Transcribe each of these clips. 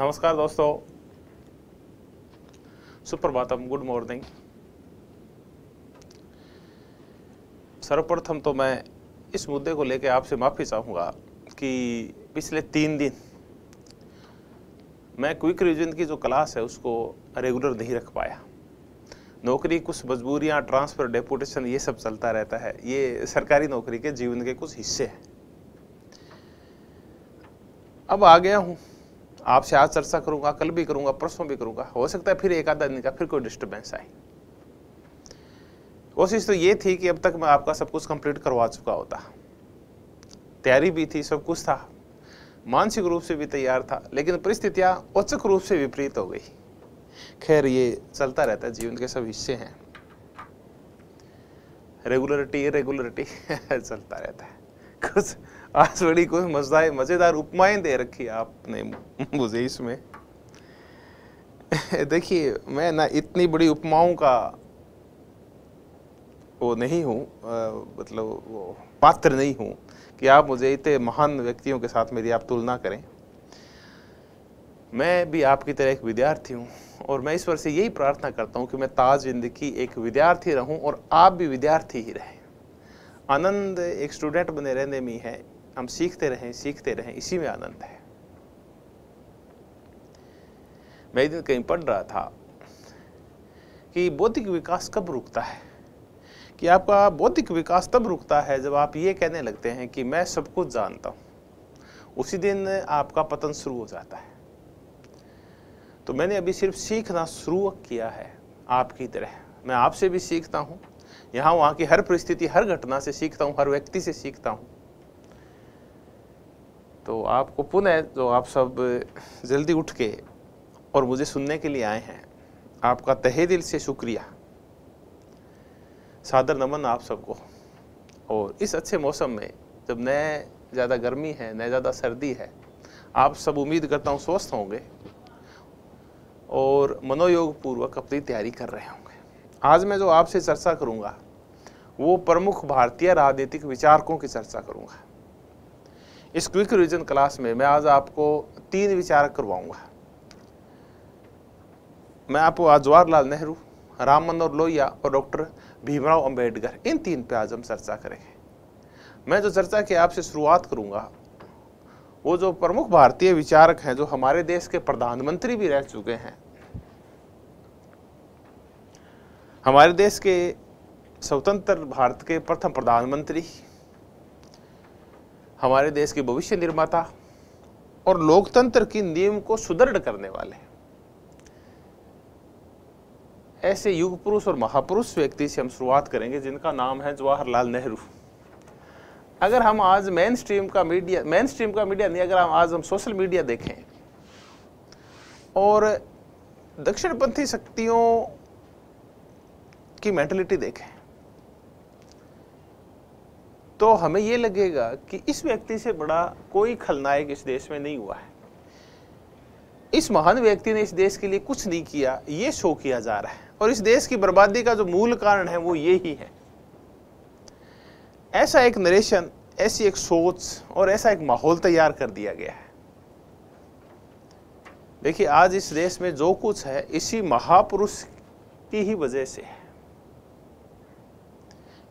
नमस्कार दोस्तों Suprabhatam good morning सर्वप्रथम तो मैं इस मुद्दे को लेकर आपसे माफ़ी चाहूंगा कि पिछले तीन दिन मैं क्विक रिविजन की जो क्लास है उसको रेगुलर नहीं रख पाया नौकरी कुछ मजबूरियाँ ट्रांसफ़र डेपुटेशन ये सब चलता रहता है ये सरकारी नौकरी के जीवन के कुछ हिस्से हैं अब आ गया हूँ आपसे आज चर्चा करूंगा कल भी करूंगा परसों भी करूंगा हो सकता है फिर एक आधा दिन का फिर कोई डिस्टर्बेंस आए कोशिश तो ये थी कि अब तक मैं आपका सब कुछ कंप्लीट करवा चुका होता तैयारी भी थी सब कुछ था मानसिक रूप से भी तैयार था लेकिन परिस्थितियां औचक रूप से विपरीत हो गई खैर ये चलता रहता है जीवन के सब हिस्से हैं रेगुलरिटी रेगुलरिटी चलता रहता है कुछ आज बड़ी कुछ मजा मज़ेदार उपमाएं दे रखी आपने मुझे इसमें देखिए मैं ना इतनी बड़ी उपमाओं का वो नहीं हूँ मतलब पात्र नहीं हूँ कि आप मुझे इतने महान व्यक्तियों के साथ मेरी आप तुलना करें मैं भी आपकी तरह एक विद्यार्थी हूँ और मैं ईश्वर से यही प्रार्थना करता हूँ कि मैं ताज जिंदगी एक विद्यार्थी रहूँ और आप भी विद्यार्थी ही रहें आनंद एक स्टूडेंट बने रहने में है हम सीखते रहें सीखते रहें इसी में आनंद है मैं एक दिन कहीं पढ़ रहा था कि बौद्धिक विकास कब रुकता है कि आपका बौद्धिक विकास तब रुकता है जब आप ये कहने लगते हैं कि मैं सब कुछ जानता हूँ उसी दिन आपका पतन शुरू हो जाता है तो मैंने अभी सिर्फ सीखना शुरू किया है आपकी तरह मैं आपसे भी सीखता हूँ यहाँ वहां की हर परिस्थिति हर घटना से सीखता हूँ हर व्यक्ति से सीखता हूँ तो आपको पुनः जो आप सब जल्दी उठ के और मुझे सुनने के लिए आए हैं आपका तहे दिल से शुक्रिया सादर नमन आप सबको और इस अच्छे मौसम में जब न ज़्यादा गर्मी है न ज़्यादा सर्दी है आप सब उम्मीद करता हूँ स्वस्थ होंगे और मनोयोग पूर्वक अपनी तैयारी कर रहे होंगे आज मैं जो आपसे चर्चा करूँगा वो प्रमुख भारतीय राजनीतिक विचारकों की चर्चा करूँगा इस क्विक रिविजन क्लास में मैं आज आपको तीन विचार करवाऊंगा मैं आपको आज जवाहरलाल नेहरू राम मनोहर लोहिया और डॉक्टर भीमराव अंबेडकर इन तीन पे आज हम चर्चा करेंगे मैं जो चर्चा की आपसे शुरुआत करूंगा वो जो प्रमुख भारतीय विचारक हैं जो हमारे देश के प्रधानमंत्री भी रह चुके हैं हमारे देश के स्वतंत्र भारत के प्रथम प्रधानमंत्री हमारे देश के भविष्य निर्माता और लोकतंत्र की नियम को सुदृढ़ करने वाले ऐसे युग पुरुष और महापुरुष व्यक्ति से हम शुरुआत करेंगे जिनका नाम है जवाहरलाल नेहरू अगर हम आज मेन स्ट्रीम का मीडिया मेन स्ट्रीम का मीडिया नहीं अगर हम आज हम सोशल मीडिया देखें और दक्षिणपंथी शक्तियों की मेंटलिटी देखें तो हमें ये लगेगा कि इस व्यक्ति से बड़ा कोई खलनायक इस देश में नहीं हुआ है इस महान व्यक्ति ने इस देश के लिए कुछ नहीं किया ये शो किया जा रहा है और इस देश की बर्बादी का जो मूल कारण है वो ये ही है ऐसा एक नरेशन ऐसी एक सोच और ऐसा एक माहौल तैयार कर दिया गया है देखिए आज इस देश में जो कुछ है इसी महापुरुष की ही वजह से है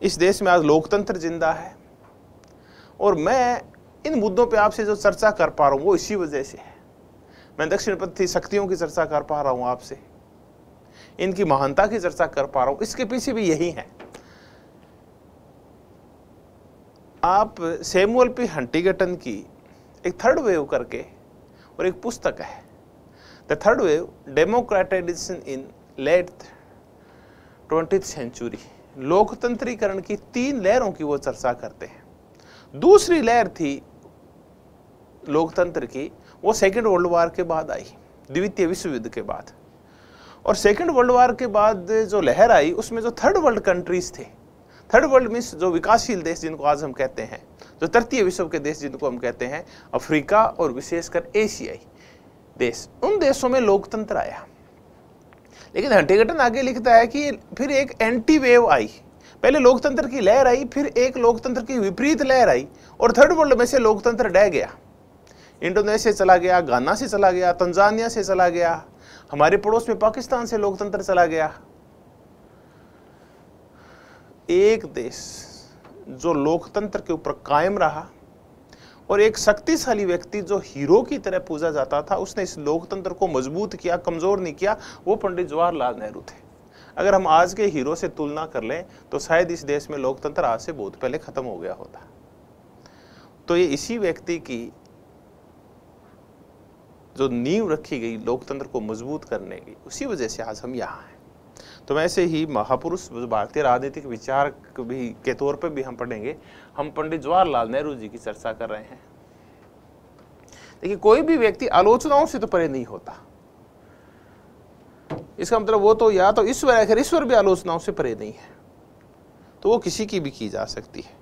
इस देश में आज लोकतंत्र जिंदा है और मैं इन मुद्दों पे आपसे जो चर्चा कर पा रहा हूं वो इसी वजह से है मैं दक्षिणपंथी शक्तियों की चर्चा कर पा रहा हूं आपसे इनकी महानता की चर्चा कर पा रहा हूं इसके पीछे भी यही है आप सेमुअल पी हंटीगटन की एक थर्ड वेव करके और एक पुस्तक है the third wave democratization in late twenty century लोकतंत्रीकरण की तीन लहरों की वो चर्चा करते हैं दूसरी लहर थी लोकतंत्र की वो सेकेंड वर्ल्ड वार के बाद आई द्वितीय विश्व युद्ध के बाद और सेकेंड वर्ल्ड वार के बाद जो लहर आई उसमें जो थर्ड वर्ल्ड कंट्रीज थे थर्ड वर्ल्ड मीन्स जो विकासशील देश जिनको आज हम कहते हैं जो तृतीय विश्व के देश जिनको हम कहते हैं अफ्रीका और विशेषकर एशियाई देश उन देशों में लोकतंत्र आया लेकिन हंटिगटन आगे लिखता है कि फिर एक एंटी वेव आई पहले लोकतंत्र की लहर आई फिर एक लोकतंत्र की विपरीत लहर आई और थर्ड वर्ल्ड में से लोकतंत्र डह गया इंडोनेशिया चला गया गाना से चला गया तंजानिया से चला गया हमारे पड़ोस में पाकिस्तान से लोकतंत्र चला गया एक देश जो लोकतंत्र के ऊपर कायम रहा और एक शक्तिशाली व्यक्ति जो हीरो की तरह पूजा जाता था उसने इस लोकतंत्र को मजबूत किया कमजोर नहीं किया वो पंडित जवाहरलाल नेहरू थे अगर हम आज के हीरो से तुलना कर लें तो शायद इस देश में लोकतंत्र आज से बहुत पहले ख़त्म हो गया होता तो ये इसी व्यक्ति की जो नींव रखी गई लोकतंत्र को मजबूत करने की उसी वजह से आज हम यहाँ हैं तो वैसे ही महापुरुष भारतीय राजनीतिक विचार भी के तौर पर भी हम पढ़ेंगे हम पंडित जवाहरलाल नेहरू जी की चर्चा कर रहे हैं देखिए कोई भी व्यक्ति आलोचनाओं से तो परे नहीं होता इसका मतलब वो तो या तो ईश्वर खैर ईश्वर भी आलोचनाओं से परे नहीं है तो वो किसी की भी की जा सकती है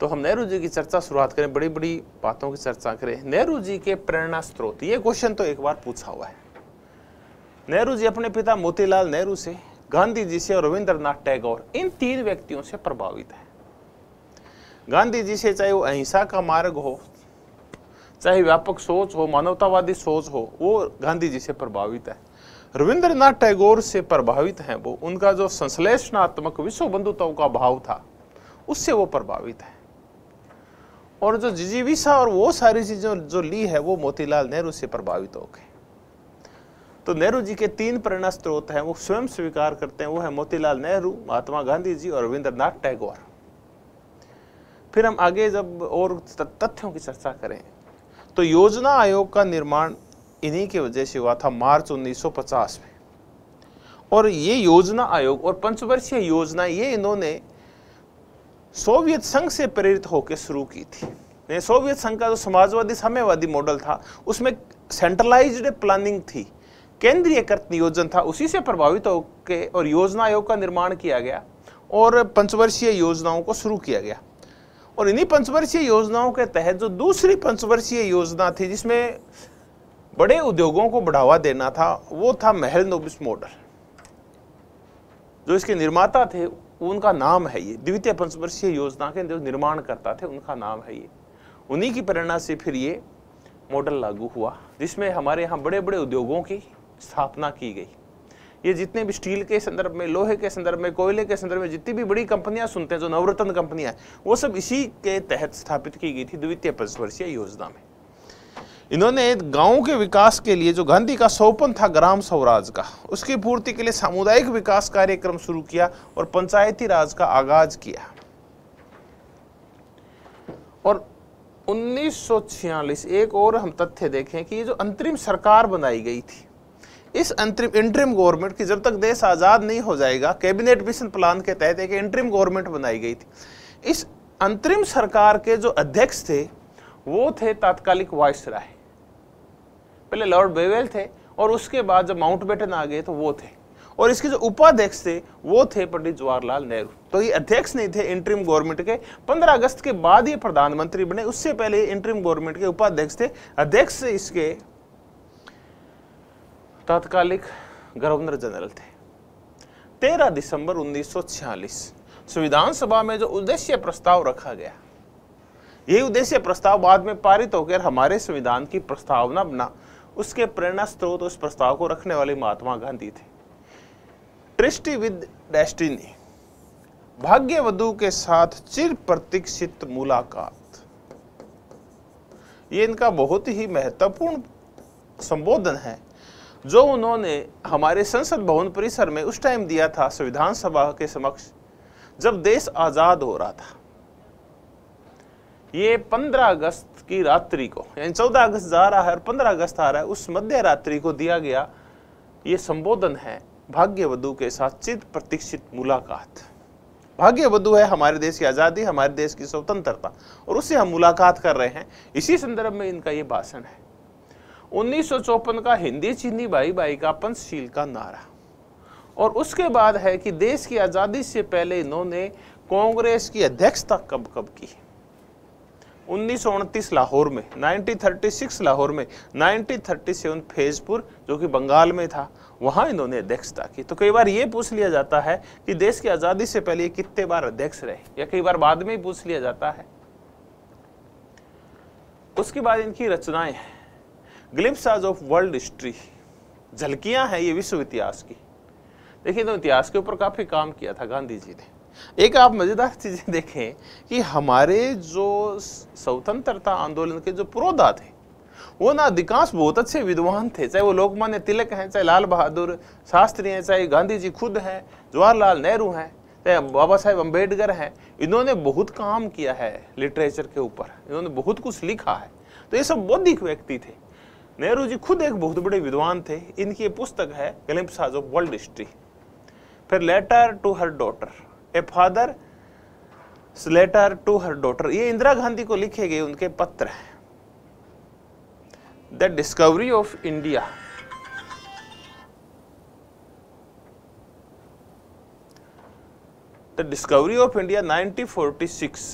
तो हम नेहरू जी की चर्चा शुरुआत करें बड़ी बड़ी बातों की चर्चा करें नेहरू जी के प्रेरणा स्रोत ये क्वेश्चन तो एक बार पूछा हुआ है नेहरू जी अपने पिता मोतीलाल नेहरू से गांधी जी से और रविंद्रनाथ टैगोर इन तीन व्यक्तियों से प्रभावित है गांधी जी से चाहे वो अहिंसा का मार्ग हो चाहे व्यापक सोच हो मानवतावादी सोच हो वो गांधी जी से प्रभावित है रविंद्रनाथ टैगोर से प्रभावित हैं वो उनका जो संश्लेषणात्मक विश्व बंधुताओं का भाव था उससे वो प्रभावित है और जो जिजीविसा और वो सारी चीज़ें जो ली है वो मोतीलाल नेहरू से प्रभावित हो गए तो नेहरू जी के तीन प्रेरणा स्रोत हैं वो स्वयं स्वीकार करते हैं वो है मोतीलाल नेहरू महात्मा गांधी जी और रविंद्रनाथ टैगोर फिर हम आगे जब और तथ्यों की चर्चा करें तो योजना आयोग का निर्माण इन्हीं की वजह से हुआ था मार्च 1950 में और ये योजना आयोग और पंचवर्षीय योजना ये इन्होंने सोवियत संघ से प्रेरित होकर शुरू की थी सोवियत संघ का जो समाजवादी साम्यवादी मॉडल था उसमें सेंट्रलाइज्ड प्लानिंग थी केंद्रीयकृत नियोजन था उसी से प्रभावित होकर और योजना आयोग का निर्माण किया गया और पंचवर्षीय योजनाओं को शुरू किया गया और इन्हीं पंचवर्षीय योजनाओं के तहत जो दूसरी पंचवर्षीय योजना थी जिसमें बड़े उद्योगों को बढ़ावा देना था वो था महल नोबिस मॉडल जो इसके निर्माता थे उनका नाम है ये द्वितीय पंचवर्षीय योजना के जो निर्माण करता थे उनका नाम है ये उन्हीं की प्रेरणा से फिर ये मॉडल लागू हुआ जिसमें हमारे यहाँ बड़े बड़े उद्योगों की स्थापना की गई ये जितने भी स्टील के संदर्भ में लोहे के संदर्भ में कोयले के संदर्भ में जितनी भी बड़ी कंपनियां सुनते हैं जो नवरत्न कंपनियां वो सब इसी के तहत स्थापित की गई थी द्वितीय पंचवर्षीय योजना में इन्होंने गांव के विकास के लिए जो गांधी का सौपन था ग्राम स्वराज का उसकी पूर्ति के लिए सामुदायिक विकास कार्यक्रम शुरू किया और पंचायती राज का आगाज किया और 1946 एक और हम तथ्य देखें कि ये जो अंतरिम सरकार बनाई गई थी इस अंतरिम इंटरिम गवर्नमेंट की जब तक देश आज़ाद नहीं हो जाएगा कैबिनेट मिशन प्लान के तहत एक इंटरिम गवर्नमेंट बनाई गई थी इस अंतरिम सरकार के जो अध्यक्ष थे वो थे तात्कालिक राय पहले लॉर्ड बेवेल थे और उसके बाद जब माउंट बेटन आ गए तो वो थे और इसके जो उपाध्यक्ष थे वो थे पंडित जवाहरलाल नेहरू तो ये अध्यक्ष नहीं थे इंटरिम गवर्नमेंट के 15 अगस्त के बाद ये प्रधानमंत्री बने उससे पहले इंटरिम गवर्नमेंट के उपाध्यक्ष थे अध्यक्ष इसके तात्कालिक गवर्नर जनरल थे 13 दिसंबर 1946 संविधान सभा में जो उद्देश्य प्रस्ताव रखा गया ये उद्देश्य प्रस्ताव बाद में पारित होकर हमारे संविधान की प्रस्तावना बना उसके प्रेरणा स्रोत तो उस प्रस्ताव को रखने वाले महात्मा गांधी थे ट्रिस्टी विद डेस्टिनी भाग्यवधु के साथ चिर प्रतीक्षित मुलाकात ये इनका बहुत ही महत्वपूर्ण संबोधन है जो उन्होंने हमारे संसद भवन परिसर में उस टाइम दिया था संविधान सभा के समक्ष जब देश आज़ाद हो रहा था ये 15 अगस्त की रात्रि को यानी 14 अगस्त जा रहा है और 15 अगस्त आ रहा है उस मध्य रात्रि को दिया गया ये संबोधन है भाग्यवधु के साथ चित प्रतीक्षित मुलाकात भाग्यवधु है हमारे देश की आज़ादी हमारे देश की स्वतंत्रता और उससे हम मुलाकात कर रहे हैं इसी संदर्भ में इनका ये भाषण है उन्नीस का हिंदी चीनी भाई भाई का पंचशील का नारा और उसके बाद है कि देश की आज़ादी से पहले इन्होंने कांग्रेस की अध्यक्षता कब कब की उन्नीस लाहौर में 1936 लाहौर में 1937 फेजपुर जो कि बंगाल में था वहां इन्होंने अध्यक्षता की तो कई बार ये पूछ लिया जाता है कि देश की आज़ादी से पहले कितने बार अध्यक्ष रहे या कई बार बाद में ही पूछ लिया जाता है उसके बाद इनकी रचनाएं हैं ग्लिप्साज ऑफ वर्ल्ड हिस्ट्री झलकियाँ हैं ये विश्व इतिहास की देखिए तो इतिहास के ऊपर काफ़ी काम किया था गांधी जी ने एक आप मज़ेदार चीज़ें देखें कि हमारे जो स्वतंत्रता आंदोलन के जो पुरोधा थे वो ना अधिकांश बहुत अच्छे विद्वान थे चाहे वो लोकमान्य तिलक हैं चाहे लाल बहादुर शास्त्री हैं चाहे गांधी जी खुद हैं जवाहरलाल नेहरू हैं चाहे बाबा साहेब अम्बेडकर हैं इन्होंने बहुत काम किया है लिटरेचर के ऊपर इन्होंने बहुत कुछ लिखा है तो ये सब बौद्धिक व्यक्ति थे नेहरू जी खुद एक बहुत बड़े विद्वान थे इनकी पुस्तक है ऑफ वर्ल्ड हिस्ट्री फिर letter to her daughter a father letter to her daughter ये इंदिरा गांधी को लिखे गए उनके पत्र हैं the discovery of India the discovery of India 1946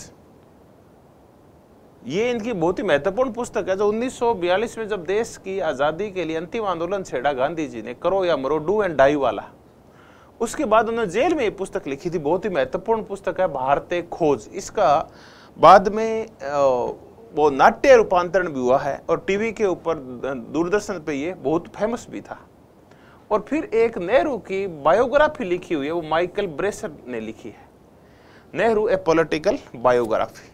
ये इनकी बहुत ही महत्वपूर्ण पुस्तक है जो 1942 में जब देश की आज़ादी के लिए अंतिम आंदोलन छेड़ा गांधी जी ने करो या मरो डू एंड डाई वाला उसके बाद उन्होंने जेल में ये पुस्तक लिखी थी बहुत ही महत्वपूर्ण पुस्तक है भारत खोज इसका बाद में वो नाट्य रूपांतरण भी हुआ है और टीवी के ऊपर दूरदर्शन पे ये बहुत फेमस भी था और फिर एक नेहरू की बायोग्राफी लिखी हुई है वो माइकल ब्रेसर ने लिखी है नेहरू ए पॉलिटिकल बायोग्राफी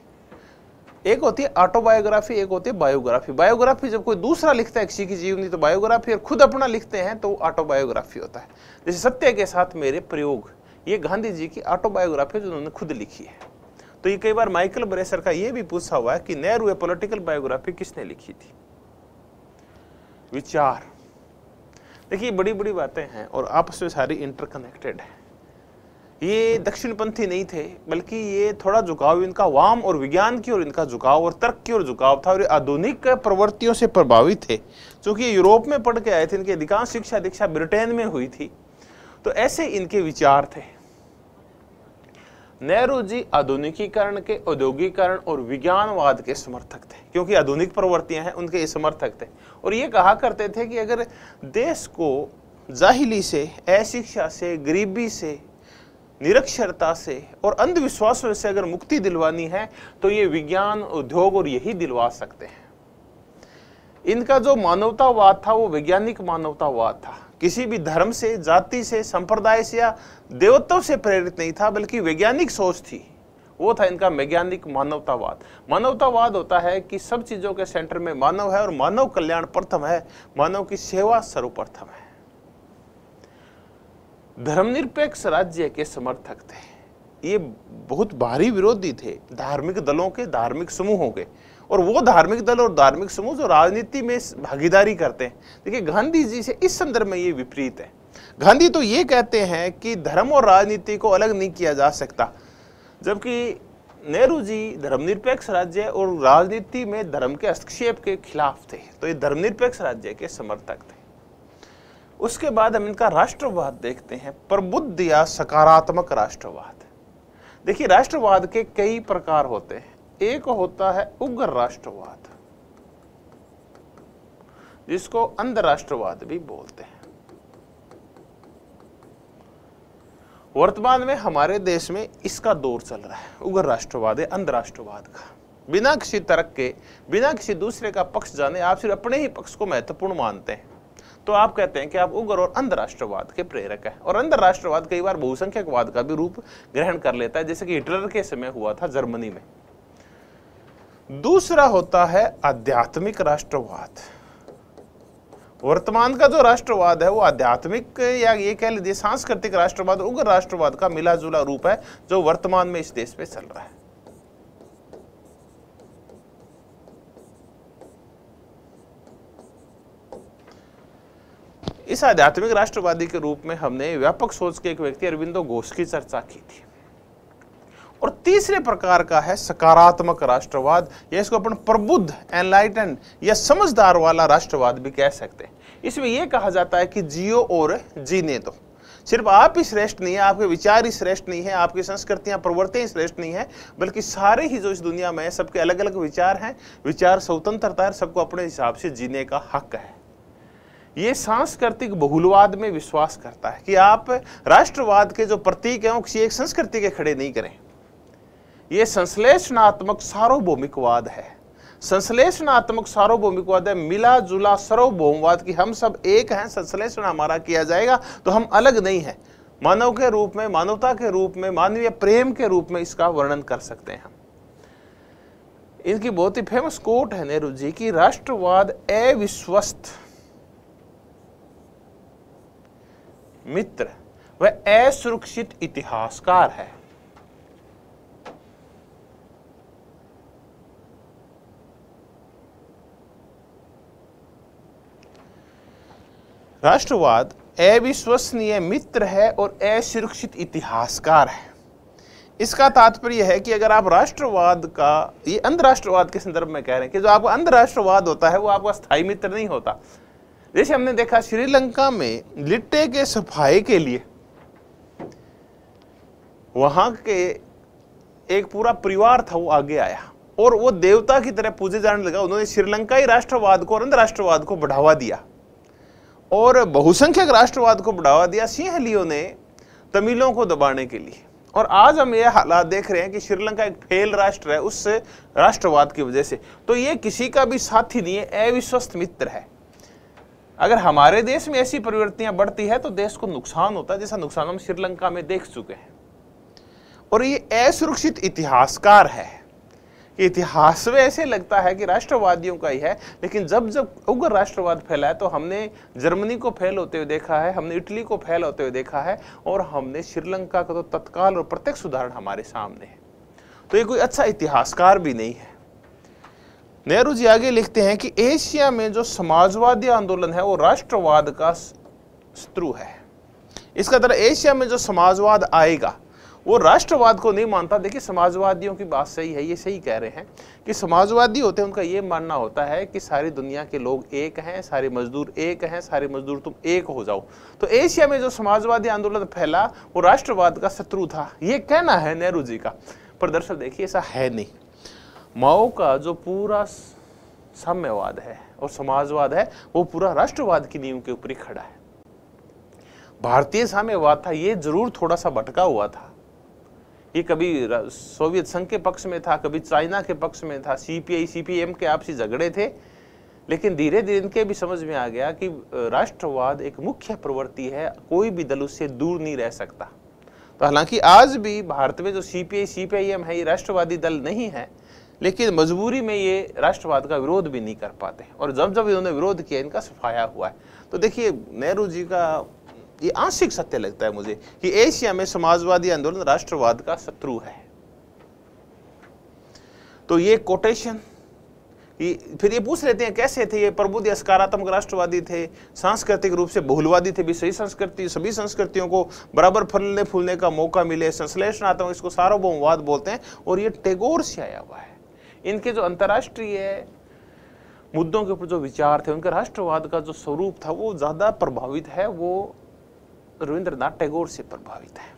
एक होती है ऑटोबायोग्राफी एक होती है बायोग्राफी बायोग्राफी जब कोई दूसरा लिखता है किसी की जीवनी तो बायोग्राफी और खुद अपना लिखते हैं तो ऑटोबायोग्राफी होता है जैसे सत्य के साथ मेरे प्रयोग ये गांधी जी की ऑटोबायोग्राफी जो उन्होंने खुद लिखी है तो ये कई बार माइकल ब्रेसर का ये भी पूछा हुआ है कि नेहरू ए पोलिटिकल बायोग्राफी किसने लिखी थी विचार देखिए बड़ी बड़ी बातें हैं और आपस में सारी इंटरकनेक्टेड है ये दक्षिणपंथी नहीं थे बल्कि ये थोड़ा झुकाव इनका वाम और विज्ञान की ओर इनका झुकाव और तर्क की ओर झुकाव था और ये आधुनिक प्रवृत्तियों से प्रभावित थे क्योंकि यूरोप में पढ़ के आए थे इनके अधिकांश शिक्षा दीक्षा ब्रिटेन में हुई थी तो ऐसे इनके विचार थे नेहरू जी आधुनिकीकरण के औद्योगिकरण और विज्ञानवाद के समर्थक थे क्योंकि आधुनिक प्रवृत्तियां हैं उनके समर्थक थे और ये कहा करते थे कि अगर देश को जाहिली से अशिक्षा से गरीबी से निरक्षरता से और अंधविश्वासों से अगर मुक्ति दिलवानी है तो ये विज्ञान उद्योग और यही दिलवा सकते हैं इनका जो मानवतावाद था वो वैज्ञानिक मानवतावाद था किसी भी धर्म से जाति से संप्रदाय से या देवत्व से प्रेरित नहीं था बल्कि वैज्ञानिक सोच थी वो था इनका वैज्ञानिक मानवतावाद मानवतावाद होता है कि सब चीज़ों के सेंटर में मानव है और मानव कल्याण प्रथम है मानव की सेवा सर्वप्रथम है धर्मनिरपेक्ष राज्य के समर्थक थे ये बहुत भारी विरोधी थे धार्मिक दलों के धार्मिक समूहों के और वो धार्मिक दल और धार्मिक समूह जो राजनीति में भागीदारी करते हैं देखिए गांधी जी से इस संदर्भ में ये विपरीत है गांधी तो ये कहते हैं कि धर्म और राजनीति को अलग नहीं किया जा सकता जबकि नेहरू जी धर्मनिरपेक्ष राज्य और राजनीति में धर्म के हस्तक्षेप के खिलाफ थे तो ये धर्मनिरपेक्ष राज्य के समर्थक थे उसके बाद हम इनका राष्ट्रवाद देखते हैं प्रबुद्ध या सकारात्मक राष्ट्रवाद देखिए राष्ट्रवाद के कई प्रकार होते हैं एक होता है उग्र राष्ट्रवाद जिसको अंधराष्ट्रवाद भी बोलते हैं वर्तमान में हमारे देश में इसका दौर चल रहा है उग्र राष्ट्रवाद है अंधराष्ट्रवाद का बिना किसी तर्क के बिना किसी दूसरे का पक्ष जाने आप सिर्फ अपने ही पक्ष को महत्वपूर्ण मानते हैं तो आप कहते हैं कि आप उग्र और अंधराष्ट्रवाद के प्रेरक है और अंधराष्ट्रवाद कई बार बहुसंख्यकवाद का भी रूप ग्रहण कर लेता है जैसे कि हिटलर के समय हुआ था जर्मनी में दूसरा होता है आध्यात्मिक राष्ट्रवाद वर्तमान का जो राष्ट्रवाद है वो आध्यात्मिक या ये कह लीजिए सांस्कृतिक राष्ट्रवाद उग्र राष्ट्रवाद का मिला जुला रूप है जो वर्तमान में इस देश में चल रहा है इस आध्यात्मिक राष्ट्रवादी के रूप में हमने व्यापक सोच के एक व्यक्ति अरविंदो घोष की चर्चा की थी और तीसरे प्रकार का है सकारात्मक राष्ट्रवाद या इसको अपन प्रबुद्ध एनलाइटन या समझदार वाला राष्ट्रवाद भी कह सकते हैं इसमें यह कहा जाता है कि जियो और जीने दो सिर्फ आप ही श्रेष्ठ नहीं है आपके विचार ही श्रेष्ठ नहीं है आपकी संस्कृतियां प्रवृत्ति ही श्रेष्ठ नहीं है बल्कि सारे ही जो इस दुनिया में है सबके अलग अलग विचार हैं विचार स्वतंत्रता है सबको अपने हिसाब से जीने का हक है ये सांस्कृतिक बहुलवाद में विश्वास करता है कि आप राष्ट्रवाद के जो प्रतीक हैं वो किसी एक संस्कृति के खड़े नहीं करें ये संश्लेषणात्मक सार्वभौमिकवाद है संश्लेषणात्मक सार्वभौमिकवाद है मिला जुला सर्वभौमवाद की हम सब एक हैं संश्लेषण हमारा किया जाएगा तो हम अलग नहीं हैं मानव के रूप में मानवता के रूप में मानवीय प्रेम के रूप में इसका वर्णन कर सकते हैं हम इनकी बहुत ही फेमस कोट है नेहरू जी की राष्ट्रवाद अविश्वस्त मित्र वह असुरक्षित इतिहासकार है राष्ट्रवाद अविश्वसनीय मित्र है और असुरक्षित इतिहासकार है इसका तात्पर्य है कि अगर आप राष्ट्रवाद का ये अंतर्राष्ट्रवाद के संदर्भ में कह रहे हैं कि जो आपका अंतर्राष्ट्रवाद होता है वो आपका स्थायी मित्र नहीं होता जैसे हमने देखा श्रीलंका में लिट्टे के सफाई के लिए वहां के एक पूरा परिवार था वो आगे आया और वो देवता की तरह पूजे जाने लगा उन्होंने श्रीलंकाई राष्ट्रवाद को और अंतर्राष्ट्रवाद को बढ़ावा दिया और बहुसंख्यक राष्ट्रवाद को बढ़ावा दिया सिंहलियों ने तमिलों को दबाने के लिए और आज हम ये हालात देख रहे हैं कि श्रीलंका एक फेल राष्ट्र है उस राष्ट्रवाद की वजह से तो ये किसी का भी साथी नहीं है अविश्वस्त मित्र है अगर हमारे देश में ऐसी प्रवृत्तियां बढ़ती है तो देश को नुकसान होता है जैसा नुकसान हम श्रीलंका में देख चुके हैं और ये असुरक्षित इतिहासकार है इतिहास में ऐसे लगता है कि राष्ट्रवादियों का ही है लेकिन जब जब उग्र राष्ट्रवाद फैला है तो हमने जर्मनी को फैल होते हुए देखा है हमने इटली को फैल होते हुए देखा है और हमने श्रीलंका का तो तत्काल और प्रत्यक्ष उदाहरण हमारे सामने है तो ये कोई अच्छा इतिहासकार भी नहीं है नेहरू जी आगे लिखते हैं कि एशिया में जो समाजवादी आंदोलन है वो राष्ट्रवाद का शत्रु है इसका तरह मतलब एशिया में जो समाजवाद आएगा वो राष्ट्रवाद को नहीं मानता देखिए समाजवादियों की बात सही है ये सही कह रहे हैं कि समाजवादी होते हैं उनका ये मानना होता है कि सारी दुनिया के लोग एक हैं सारे मजदूर एक हैं सारे मजदूर तुम एक हो जाओ तो एशिया में जो समाजवादी आंदोलन फैला वो राष्ट्रवाद का शत्रु था ये कहना है नेहरू जी का पर दरअसल देखिए ऐसा है नहीं माओ का जो पूरा साम्यवाद है और समाजवाद है वो पूरा राष्ट्रवाद की नींव के ऊपर ही खड़ा है भारतीय साम्यवाद था ये जरूर थोड़ा सा भटका हुआ था ये कभी सोवियत संघ के पक्ष में था कभी चाइना के पक्ष में था सीपीआई सीपीएम के आपसी झगड़े थे लेकिन धीरे धीरे इनके भी समझ में आ गया कि राष्ट्रवाद एक मुख्य प्रवृत्ति है कोई भी दल उससे दूर नहीं रह सकता तो हालांकि आज भी भारत में जो सीपीआई सीपीआईएम है ये राष्ट्रवादी दल नहीं है लेकिन मजबूरी में ये राष्ट्रवाद का विरोध भी नहीं कर पाते और जब जब इन्होंने विरोध किया इनका सफाया हुआ है तो देखिए नेहरू जी का ये आंशिक सत्य लगता है मुझे कि एशिया में समाजवादी आंदोलन राष्ट्रवाद का शत्रु है तो ये कोटेशन फिर ये पूछ लेते हैं कैसे थे ये प्रबुद्ध या सकारात्मक राष्ट्रवादी थे सांस्कृतिक रूप से बहुलवादी थे भी सही संस्कृति सभी संस्कृतियों को बराबर फलने फूलने का मौका मिले संश्लेषणात्मक इसको सार्वभौमवाद बोलते हैं और ये टेगोर से आया हुआ है इनके जो अंतर्राष्ट्रीय मुद्दों के ऊपर जो विचार थे उनका राष्ट्रवाद का जो स्वरूप था वो ज़्यादा प्रभावित है वो रविंद्रनाथ टैगोर से प्रभावित है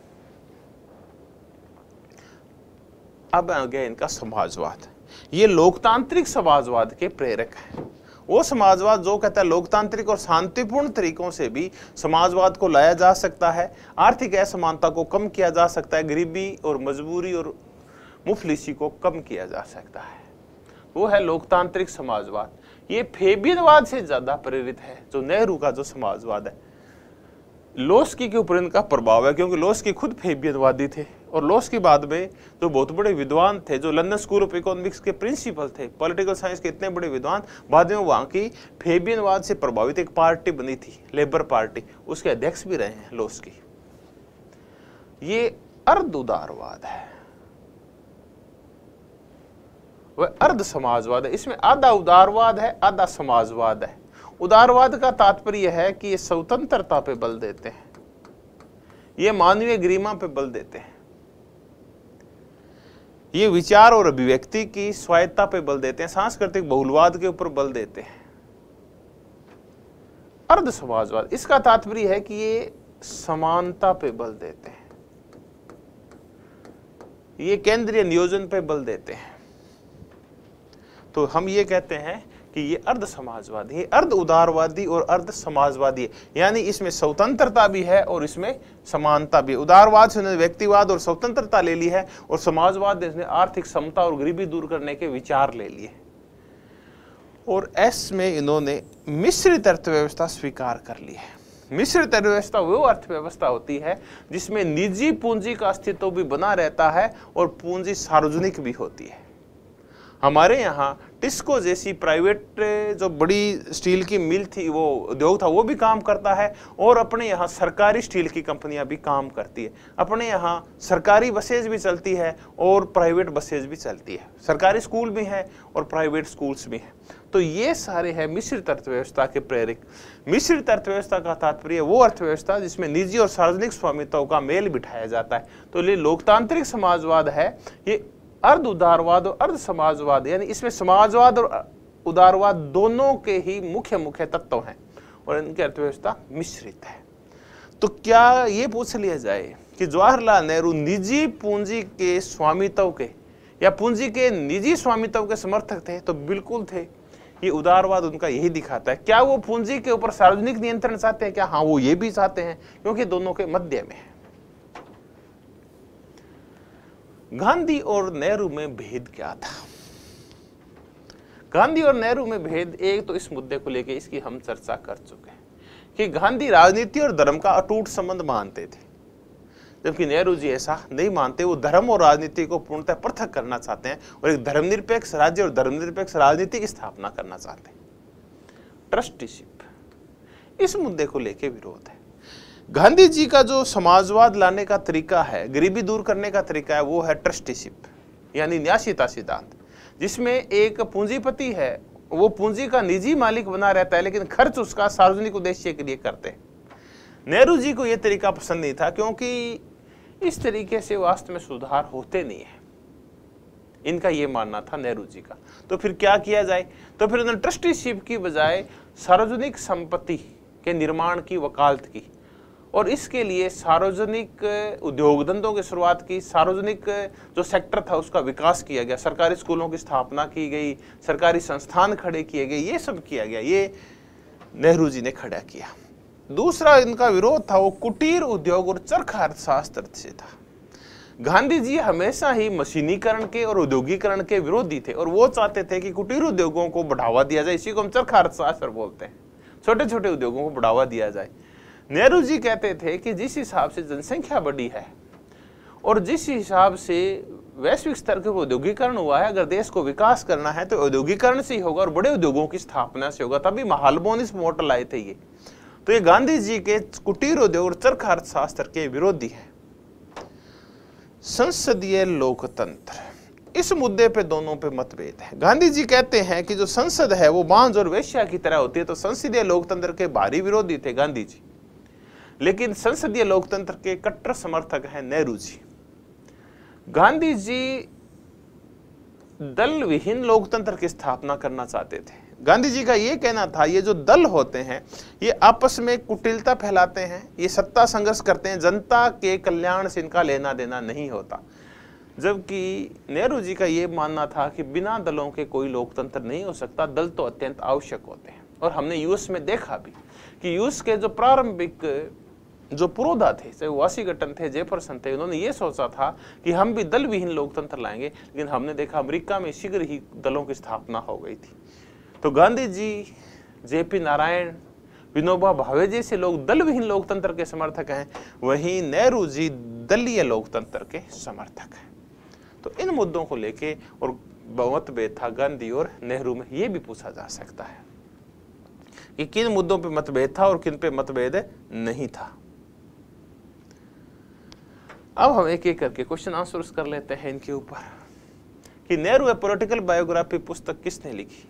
अब आ गया इनका समाजवाद ये लोकतांत्रिक समाजवाद के प्रेरक है वो समाजवाद जो कहता है लोकतांत्रिक और शांतिपूर्ण तरीकों से भी समाजवाद को लाया जा सकता है आर्थिक असमानता को कम किया जा सकता है गरीबी और मजबूरी और मुफलिसी को कम किया जा सकता है वो है लोकतांत्रिक समाजवाद ये फेबियतवाद से ज़्यादा प्रेरित है जो नेहरू का जो समाजवाद है लोस्की के ऊपर इनका प्रभाव है क्योंकि लोस्की खुद फेबियतवादी थे और लोस के बाद में जो बहुत बड़े विद्वान थे जो लंदन स्कूल ऑफ इकोनॉमिक्स के प्रिंसिपल थे पॉलिटिकल साइंस के इतने बड़े विद्वान बाद में वहाँ की फेबियनवाद से प्रभावित एक पार्टी बनी थी लेबर पार्टी उसके अध्यक्ष भी रहे हैं लोस की ये अर्ध उदारवाद है वह अर्ध समाजवाद है इसमें आधा उदारवाद है आधा समाजवाद है उदारवाद का तात्पर्य है कि ये स्वतंत्रता पे बल देते हैं ये मानवीय गरिमा पे बल देते हैं ये विचार और अभिव्यक्ति की स्वायत्ता पे बल देते हैं सांस्कृतिक बहुलवाद के ऊपर बल देते हैं अर्ध समाजवाद इसका तात्पर्य है कि ये समानता पे बल देते हैं ये केंद्रीय नियोजन पे बल देते हैं तो हम ये कहते हैं कि ये अर्ध समाजवादी अर्ध उदारवादी और अर्ध समाजवादी है यानी इसमें स्वतंत्रता भी है और इसमें समानता भी उदारवाद से व्यक्तिवाद और स्वतंत्रता ले ली है और समाजवाद ने आर्थिक समता और गरीबी दूर करने के विचार ले लिए और एस में इन्होंने मिश्रित अर्थव्यवस्था स्वीकार कर ली है मिश्रित अर्थव्यवस्था वो अर्थव्यवस्था होती है जिसमें निजी पूंजी का अस्तित्व भी बना रहता है और पूंजी सार्वजनिक भी होती है हमारे यहाँ टिस्को जैसी प्राइवेट eh, जो बड़ी स्टील की मिल थी वो उद्योग था वो भी काम करता है और अपने यहाँ सरकारी स्टील की कंपनियाँ भी काम करती है अपने यहाँ सरकारी बसेज भी चलती है और प्राइवेट बसेज भी चलती है सरकारी स्कूल भी हैं और प्राइवेट स्कूल्स भी हैं तो ये सारे हैं मिश्रित अर्थव्यवस्था के प्रेरक मिश्रित अर्थव्यवस्था का तात्पर्य वो अर्थव्यवस्था जिसमें निजी और सार्वजनिक स्वामित्व का मेल बिठाया जाता है तो ये लोकतांत्रिक समाजवाद है ये अर्ध उदारवाद और अर्ध समाजवाद यानी इसमें समाजवाद और उदारवाद दोनों के ही मुख्य मुख्य तत्व हैं और इनकी अर्थव्यवस्था मिश्रित है तो क्या ये पूछ लिया जाए कि जवाहरलाल नेहरू निजी पूंजी के स्वामित्व के या पूंजी के निजी स्वामित्व के समर्थक थे तो बिल्कुल थे ये उदारवाद उनका यही दिखाता है क्या वो पूंजी के ऊपर सार्वजनिक नियंत्रण चाहते हैं क्या हाँ वो ये भी चाहते हैं क्योंकि दोनों के मध्य में है गांधी और नेहरू में भेद क्या था गांधी और नेहरू में भेद एक तो इस मुद्दे को लेकर इसकी हम चर्चा कर चुके हैं कि गांधी राजनीति और धर्म का अटूट संबंध मानते थे जबकि नेहरू जी ऐसा नहीं मानते वो धर्म और राजनीति को पूर्णतः पृथक करना चाहते हैं और एक धर्मनिरपेक्ष राज्य और धर्मनिरपेक्ष राजनीति की स्थापना करना चाहते हैं ट्रस्टीशिप इस मुद्दे को लेकर विरोध है गांधी जी का जो समाजवाद लाने का तरीका है गरीबी दूर करने का तरीका है वो है ट्रस्टीशिप यानी न्यासिता सिद्धांत जिसमें एक पूंजीपति है वो पूंजी का निजी मालिक बना रहता है लेकिन खर्च उसका सार्वजनिक उद्देश्य के लिए करते हैं नेहरू जी को ये तरीका पसंद नहीं था क्योंकि इस तरीके से वास्तव में सुधार होते नहीं है इनका ये मानना था नेहरू जी का तो फिर क्या किया जाए तो फिर उन्होंने ट्रस्टीशिप की बजाय सार्वजनिक संपत्ति के निर्माण की वकालत की और इसके लिए सार्वजनिक उद्योग धंधों की शुरुआत की सार्वजनिक जो सेक्टर था उसका विकास किया गया सरकारी स्कूलों की स्थापना की गई सरकारी संस्थान खड़े किए गए ये सब किया गया ये नेहरू जी ने खड़ा किया दूसरा इनका विरोध था वो कुटीर उद्योग और चरखा अर्थशास्त्र से था गांधी जी हमेशा ही मशीनीकरण के और औद्योगिकरण के विरोधी थे और वो चाहते थे कि कुटीर उद्योगों को बढ़ावा दिया जाए इसी को हम चरखा अर्थशास्त्र बोलते हैं छोटे छोटे उद्योगों को बढ़ावा दिया जाए नेहरू जी कहते थे कि जिस हिसाब से जनसंख्या बढ़ी है और जिस हिसाब से वैश्विक स्तर के औद्योगिकरण हुआ है अगर देश को विकास करना है तो औद्योगिकरण से ही होगा और बड़े उद्योगों की स्थापना से होगा तभी महालबोनिस मॉडल आए थे ये तो ये गांधी जी के कुटीर उद्योग और चरखा अर्थशास्त्र के विरोधी है संसदीय लोकतंत्र इस मुद्दे पे दोनों पे मतभेद है गांधी जी कहते हैं कि जो संसद है वो बांझ और वेश्या की तरह होती है तो संसदीय लोकतंत्र के भारी विरोधी थे गांधी जी लेकिन संसदीय लोकतंत्र के कट्टर समर्थक हैं नेहरू जी गांधी जी दल विहीन लोकतंत्र की स्थापना करना चाहते थे गांधी जी का ये कहना था ये जो दल होते हैं ये आपस में कुटिलता फैलाते हैं ये सत्ता संघर्ष करते हैं जनता के कल्याण से इनका लेना देना नहीं होता जबकि नेहरू जी का ये मानना था कि बिना दलों के कोई लोकतंत्र नहीं हो सकता दल तो अत्यंत आवश्यक होते हैं और हमने यूएस में देखा भी कि यूएस के जो प्रारंभिक जो पुरोधा थे चाहे वासी गठन थे जेफरसन थे उन्होंने ये सोचा था कि हम भी दल विहीन लोकतंत्र लाएंगे लेकिन हमने देखा अमेरिका में शीघ्र ही दलों की स्थापना हो गई थी तो गांधी जी जे पी नारायण विनोबा भावे जैसे लोग दल विहीन लोकतंत्र के समर्थक हैं वहीं नेहरू जी दलीय लोकतंत्र के समर्थक हैं तो इन मुद्दों को लेके और मतभेद था गांधी और नेहरू में ये भी पूछा जा सकता है कि किन मुद्दों पे मतभेद था और किन पे मतभेद नहीं था अब हम एक एक करके क्वेश्चन आंसर कर लेते हैं इनके ऊपर कि नेहरू ए पोलिटिकल बायोग्राफी पुस्तक किसने लिखी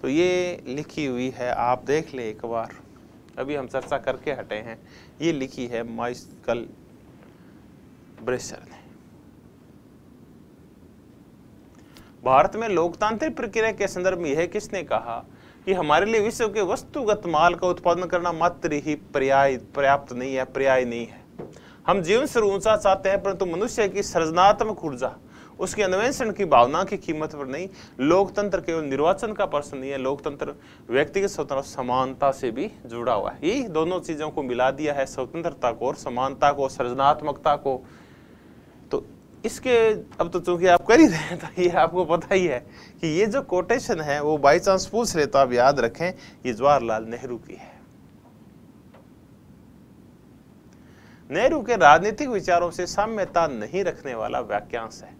तो ये लिखी हुई है आप देख ले एक बार अभी हम चर्चा करके हटे हैं ये लिखी है माइकल ब्रेसर ने भारत में लोकतांत्रिक प्रक्रिया के संदर्भ में यह किसने कहा कि हमारे लिए विश्व के वस्तुगत माल का उत्पादन करना मात्र ही पर्याय पर्याप्त नहीं है पर्याय नहीं है हम जीवन से ऊंचा चाहते हैं परंतु मनुष्य की सृजनात्मक ऊर्जा उसके अन्वेषण की भावना की कीमत पर नहीं लोकतंत्र केवल निर्वाचन का प्रश्न नहीं है लोकतंत्र व्यक्तिगत स्वतंत्र समानता से भी जुड़ा हुआ है यही दोनों चीज़ों को मिला दिया है स्वतंत्रता को और समानता को सृजनात्मकता को तो इसके अब तो चूंकि आप कर ही रहे तो ये आपको पता ही है कि ये जो कोटेशन है वो बाई चांस पूछ रहे तो आप याद रखें ये जवाहरलाल नेहरू की है नेहरू के राजनीतिक विचारों से साम्यता नहीं रखने वाला वाक्यांश है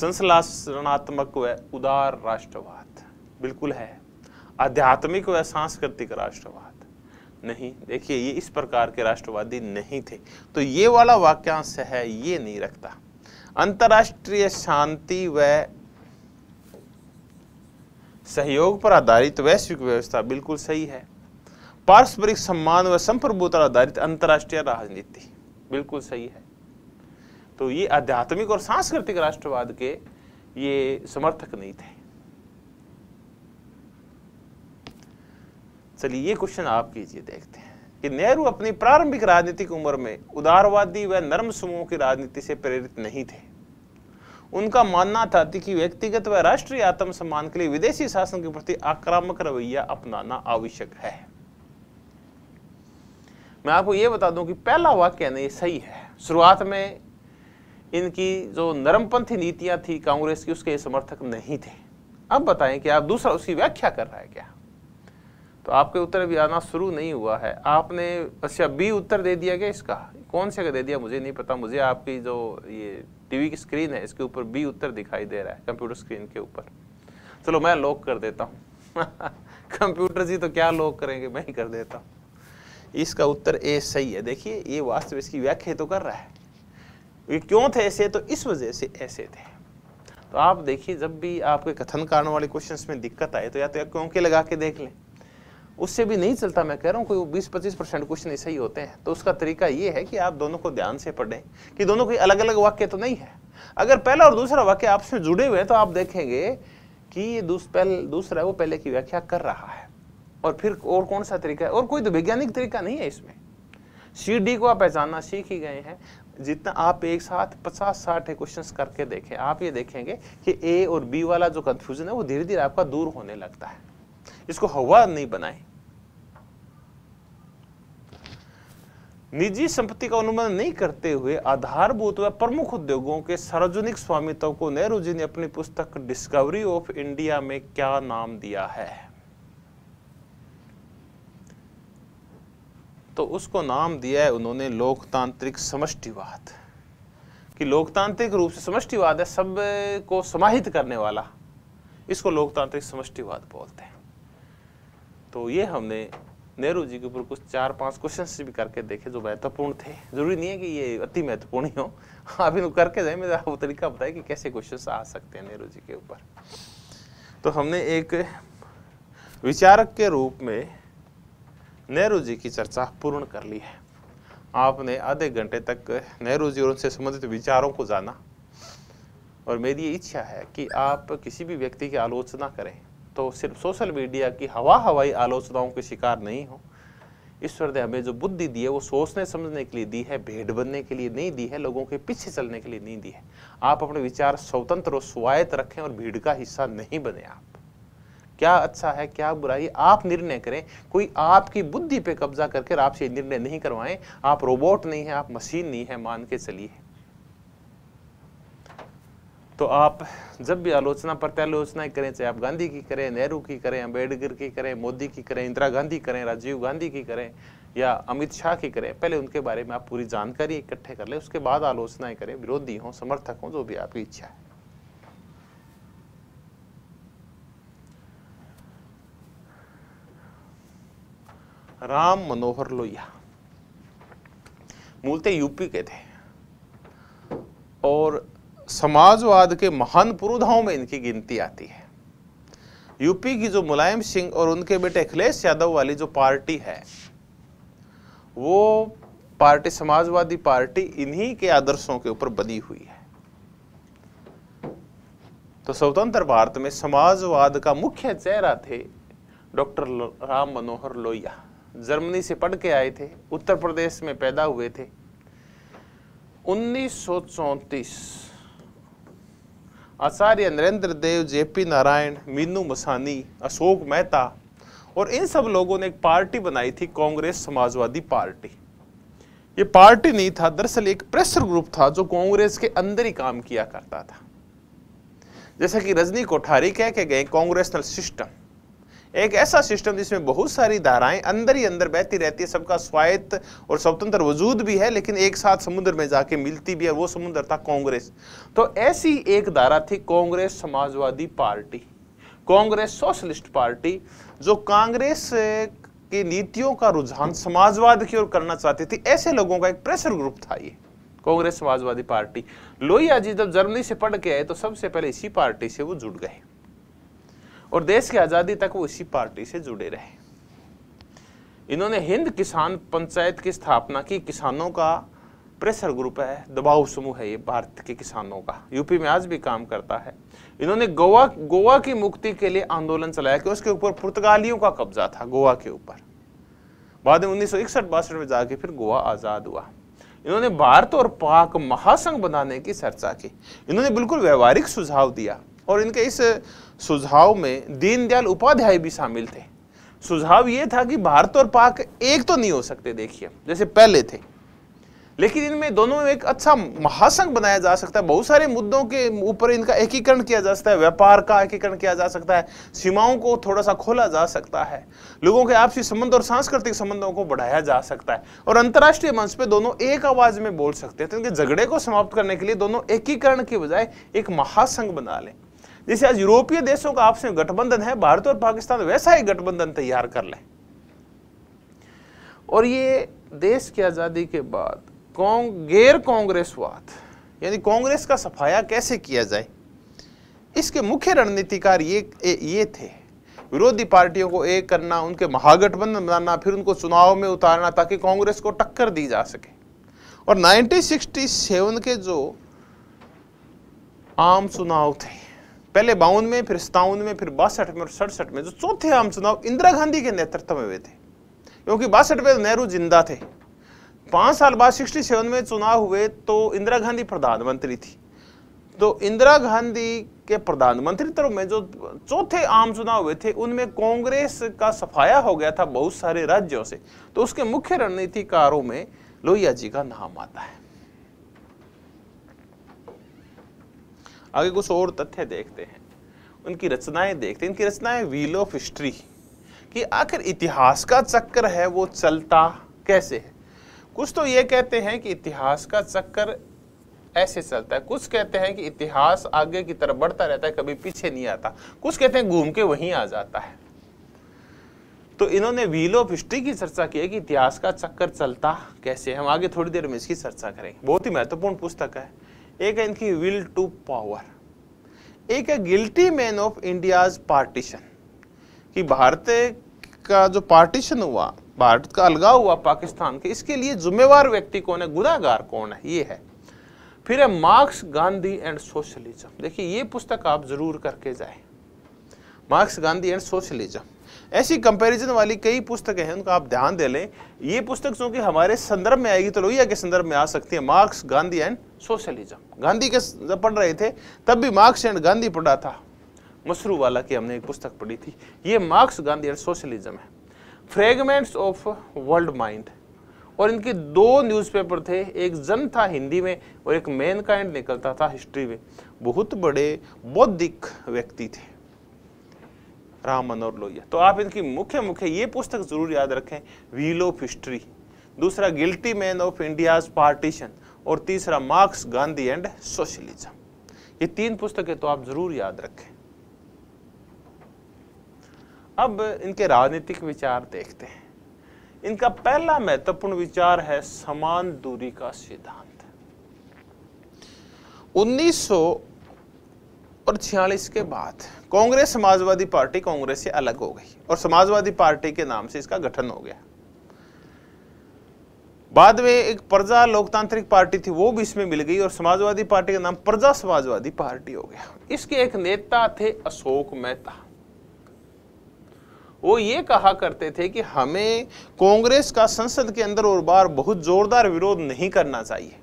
संश्लाषणात्मक व उदार राष्ट्रवाद बिल्कुल है आध्यात्मिक व सांस्कृतिक राष्ट्रवाद नहीं देखिए ये इस प्रकार के राष्ट्रवादी नहीं थे तो ये वाला वाक्यांश है ये नहीं रखता अंतर्राष्ट्रीय शांति व सहयोग पर आधारित वैश्विक व्यवस्था बिल्कुल सही है पारस्परिक सम्मान व संप्रभुता आधारित अंतर्राष्ट्रीय राजनीति बिल्कुल सही है तो ये आध्यात्मिक और सांस्कृतिक राष्ट्रवाद के ये समर्थक नहीं थे चलिए ये क्वेश्चन आप कीजिए देखते हैं कि नेहरू अपनी प्रारंभिक राजनीतिक उम्र में उदारवादी व नर्म समूह की राजनीति से प्रेरित नहीं थे उनका मानना था कि व्यक्तिगत व राष्ट्रीय आत्म सम्मान के लिए विदेशी शासन के प्रति आक्रामक रवैया अपनाना आवश्यक है मैं आपको ये बता दूं कि पहला वाक्य है ना ये सही है शुरुआत में इनकी जो नरमपंथी नीतियां थी कांग्रेस की उसके समर्थक नहीं थे अब बताएं कि आप दूसरा उसकी व्याख्या कर रहा है क्या तो आपके उत्तर भी आना शुरू नहीं हुआ है आपने अच्छा बी उत्तर दे दिया क्या इसका कौन से का दे दिया मुझे नहीं पता मुझे आपकी जो ये टीवी की स्क्रीन है इसके ऊपर बी उत्तर दिखाई दे रहा है कंप्यूटर स्क्रीन के ऊपर चलो मैं लॉक कर देता हूँ कंप्यूटर जी तो क्या लॉक करेंगे मैं ही कर देता हूँ इसका उत्तर ए सही है देखिए ये वास्तव इसकी व्याख्या तो कर रहा है ये क्यों थे ऐसे तो इस वजह से ऐसे थे तो आप देखिए जब भी आपके कथन कारण वाले क्वेश्चंस में दिक्कत आए तो या तो या क्योंकि लगा के देख लें उससे भी नहीं चलता मैं कह रहा हूँ कोई बीस पच्चीस परसेंट क्वेश्चन ऐसे ही होते हैं तो उसका तरीका ये है कि आप दोनों को ध्यान से पढ़ें कि दोनों कोई अलग अलग वाक्य तो नहीं है अगर पहला और दूसरा वाक्य आपसे जुड़े हुए हैं तो आप देखेंगे कि ये दूस, पहल, दूसरा वो पहले की व्याख्या कर रहा है और फिर और कौन सा तरीका है और कोई तो वैज्ञानिक तरीका नहीं है इसमें सी डी को आप पहचानना सीख ही गए हैं जितना आप एक साथ पचास साठ क्वेश्चन करके देखें आप ये देखेंगे कि ए और बी वाला जो कन्फ्यूजन है वो धीरे धीरे आपका दूर होने लगता है इसको हवा नहीं बनाए निजी संपत्ति का अनुमान नहीं करते हुए आधारभूत व प्रमुख उद्योगों के सार्वजनिक स्वामित्व को नेहरू जी ने अपनी पुस्तक डिस्कवरी ऑफ इंडिया में क्या नाम दिया है तो उसको नाम दिया है उन्होंने लोकतांत्रिक समष्टिवाद कि लोकतांत्रिक रूप से समष्टिवाद है सब को समाहित करने वाला इसको लोकतांत्रिक समष्टिवाद बोलते हैं तो ये हमने नेहरू जी के ऊपर कुछ चार पांच क्वेश्चन भी करके देखे जो महत्वपूर्ण थे जरूरी नहीं है कि ये अति महत्वपूर्ण ही हो आप इनको करके जाए मेरा वो तरीका बताए कि कैसे क्वेश्चन आ सकते हैं नेहरू जी के ऊपर तो हमने एक विचारक के रूप में नेहरू जी की चर्चा पूर्ण कर ली है आपने आधे घंटे तक नेहरू जी और उनसे संबंधित विचारों को जाना और मेरी ये इच्छा है कि आप किसी भी व्यक्ति की आलोचना करें तो सिर्फ सोशल मीडिया की हवा हवाई आलोचनाओं के शिकार नहीं हो ईश्वर ने हमें जो बुद्धि दी है वो सोचने समझने के लिए दी है भेड़ बनने के लिए नहीं दी है लोगों के पीछे चलने के लिए नहीं दी है आप अपने विचार स्वतंत्र और स्वायत्त रखें और भीड़ का हिस्सा नहीं बने आप क्या अच्छा है क्या बुराई आप निर्णय करें कोई आपकी बुद्धि पे कब्जा करके आपसे निर्णय नहीं करवाएं आप रोबोट नहीं है आप मशीन नहीं है मान के चलिए तो आप जब भी आलोचना प्रत्यालोचनाएं करें चाहे आप गांधी की करें नेहरू की करें अम्बेडकर की करें मोदी की करें इंदिरा गांधी करें राजीव गांधी की करें या अमित शाह की करें पहले उनके बारे में आप पूरी जानकारी इकट्ठे कर लें उसके बाद आलोचनाएं करें विरोधी हों समर्थक हों जो भी आपकी इच्छा है राम मनोहर लोहिया मूलते तो यूपी के थे और समाजवाद के महान पुरोधाओं में इनकी गिनती आती है यूपी की जो मुलायम सिंह और उनके बेटे अखिलेश यादव वाली जो पार्टी है वो पार्टी समाजवादी पार्टी इन्हीं के आदर्शों के ऊपर बनी हुई है तो स्वतंत्र भारत में समाजवाद का मुख्य चेहरा थे डॉक्टर राम मनोहर लोहिया जर्मनी से पढ़ के आए थे उत्तर प्रदेश में पैदा हुए थे उन्नीस आचार्य नरेंद्र देव जेपी नारायण मीनू मसानी अशोक मेहता और इन सब लोगों ने एक पार्टी बनाई थी कांग्रेस समाजवादी पार्टी ये पार्टी नहीं था दरअसल एक प्रेशर ग्रुप था जो कांग्रेस के अंदर ही काम किया करता था जैसा कि रजनी कोठारी कह के गए कांग्रेसनल सिस्टम एक ऐसा सिस्टम जिसमें बहुत सारी धाराएं अंदर ही अंदर बहती रहती है सबका स्वायत्त और स्वतंत्र वजूद भी है लेकिन एक साथ समुद्र में जाके मिलती भी है वो समुद्र था कांग्रेस तो ऐसी एक धारा थी कांग्रेस समाजवादी पार्टी कांग्रेस सोशलिस्ट पार्टी जो कांग्रेस की नीतियों का रुझान समाजवाद की ओर करना चाहती थी ऐसे लोगों का एक प्रेशर ग्रुप था ये कांग्रेस समाजवादी पार्टी लोहिया जी जब जर्मनी से पढ़ के आए तो सबसे पहले इसी पार्टी से वो जुड़ गए और देश की आज़ादी तक वो इसी पार्टी से जुड़े रहे इन्होंने हिंद किसान पंचायत की स्थापना की किसानों का प्रेशर ग्रुप है दबाव समूह है ये भारत के किसानों का यूपी में आज भी काम करता है इन्होंने गोवा गोवा की मुक्ति के लिए आंदोलन चलाया कि उसके ऊपर पुर्तगालियों का कब्जा था गोवा के ऊपर बाद में उन्नीस सौ में जाके फिर गोवा आज़ाद हुआ इन्होंने भारत और पाक महासंघ बनाने की चर्चा की इन्होंने बिल्कुल व्यवहारिक सुझाव दिया और इनके इस सुझाव में दीनदयाल उपाध्याय भी शामिल थे सुझाव ये था कि भारत और पाक एक तो नहीं हो सकते देखिए जैसे पहले थे लेकिन इनमें दोनों में एक अच्छा महासंघ बनाया जा सकता है बहुत सारे मुद्दों के ऊपर इनका एकीकरण किया जा सकता है व्यापार का एकीकरण किया जा सकता है सीमाओं को थोड़ा सा खोला जा सकता है लोगों के आपसी संबंध और सांस्कृतिक संबंधों को बढ़ाया जा सकता है और अंतर्राष्ट्रीय मंच पे दोनों एक आवाज में बोल सकते हैं तो इनके झगड़े को समाप्त करने के लिए दोनों एकीकरण के बजाय एक महासंघ बना लें जैसे आज यूरोपीय देशों का आपस में गठबंधन है भारत और पाकिस्तान वैसा ही गठबंधन तैयार कर ले और ये देश की आज़ादी के बाद गैर कांग्रेसवाद यानी कांग्रेस का सफाया कैसे किया जाए इसके मुख्य रणनीतिकार ये ये थे विरोधी पार्टियों को एक करना उनके महागठबंधन बनाना फिर उनको चुनाव में उतारना ताकि कांग्रेस को टक्कर दी जा सके और 1967 के जो आम चुनाव थे पहले बावन में फिर सतावन में फिर बासठ में और सड़सठ में जो चौथे आम चुनाव इंदिरा गांधी के नेतृत्व में हुए थे क्योंकि बासठ में तो नेहरू जिंदा थे पाँच साल बाद सिक्सटी सेवन में चुनाव हुए तो इंदिरा गांधी प्रधानमंत्री थी तो इंदिरा गांधी के प्रधानमंत्री तरफ में जो चौथे आम चुनाव हुए थे उनमें कांग्रेस का सफाया हो गया था बहुत सारे राज्यों से तो उसके मुख्य रणनीतिकारों में लोहिया जी का नाम आता है आगे कुछ और तथ्य देखते हैं उनकी रचनाएं देखते हैं इनकी रचनाएं व्हील ऑफ हिस्ट्री कि आखिर इतिहास का चक्कर है वो चलता कैसे है कुछ तो ये कहते हैं कि इतिहास का चक्कर ऐसे चलता है कुछ कहते हैं कि इतिहास आगे की तरफ बढ़ता रहता है कभी पीछे नहीं आता कुछ कहते हैं घूम के वहीं आ जाता है तो इन्होंने व्हील ऑफ हिस्ट्री की चर्चा की है कि इतिहास का चक्कर चलता कैसे हम आगे थोड़ी देर में इसकी चर्चा करेंगे बहुत ही महत्वपूर्ण पुस्तक है एक है इनकी विल टू पावर एक है guilty man of India's partition कि भारत का जो पार्टीशन हुआ भारत का अलगाव हुआ पाकिस्तान के इसके लिए जुम्मेवार व्यक्ति कौन है गुनागार कौन है ये है फिर है मार्क्स गांधी एंड सोशलिज्म देखिए ये पुस्तक आप जरूर करके जाए मार्क्स गांधी एंड सोशलिज्म ऐसी कंपैरिजन वाली कई पुस्तकें हैं उनका आप ध्यान दे लें ये पुस्तक कि हमारे संदर्भ में आएगी तो लोहिया के संदर्भ में आ सकती है Marx Gandhi and socialism Gandhi के जब पढ़ रहे थे तब भी मार्क्स एंड गांधी पढ़ा था मसरू वाला की हमने एक पुस्तक पढ़ी थी ये मार्क्स गांधी एंड सोशलिज्म है फ्रेगमेंट्स ऑफ वर्ल्ड माइंड और इनके दो न्यूज़पेपर थे एक जन था हिंदी में और एक मैनकाइंड निकलता था हिस्ट्री में बहुत बड़े बौद्धिक व्यक्ति थे राम मनोहर लोहिया तो आप इनकी मुख्य मुख्य ये पुस्तक जरूर याद रखें व्हील ऑफ हिस्ट्री दूसरा guilty man of India's partition और तीसरा मार्क्स गांधी एंड सोशलिज्म ये तीन पुस्तकें तो आप जरूर याद रखें अब इनके राजनीतिक विचार देखते हैं इनका पहला महत्वपूर्ण विचार है समान दूरी का सिद्धांत उन्नीस सौ छियालीस के बाद कांग्रेस समाजवादी पार्टी कांग्रेस से अलग हो गई और समाजवादी पार्टी के नाम से इसका गठन हो गया बाद में एक प्रजा लोकतांत्रिक पार्टी थी वो भी इसमें मिल गई और समाजवादी पार्टी का नाम प्रजा समाजवादी पार्टी हो गया इसके एक नेता थे अशोक मेहता वो ये कहा करते थे कि हमें कांग्रेस का संसद के अंदर और बाहर बहुत जोरदार विरोध नहीं करना चाहिए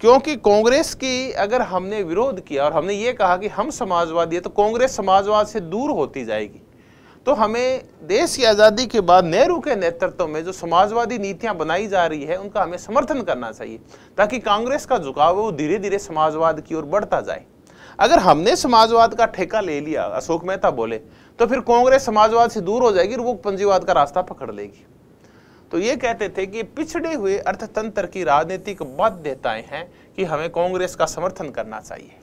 क्योंकि कांग्रेस की अगर हमने विरोध किया और हमने ये कहा कि हम समाजवादी है तो कांग्रेस समाजवाद से दूर होती जाएगी तो हमें देश की आज़ादी के बाद नेहरू के नेतृत्व में जो समाजवादी नीतियां बनाई जा रही है उनका हमें समर्थन करना चाहिए ताकि कांग्रेस का झुकाव वो धीरे धीरे समाजवाद की ओर बढ़ता जाए अगर हमने समाजवाद का ठेका ले लिया अशोक मेहता बोले तो फिर कांग्रेस समाजवाद से दूर हो जाएगी और वो पंजीवाद का रास्ता पकड़ लेगी तो ये कहते थे कि पिछड़े हुए अर्थतंत्र की राजनीतिक बाध्यताएं हैं कि हमें कांग्रेस का समर्थन करना चाहिए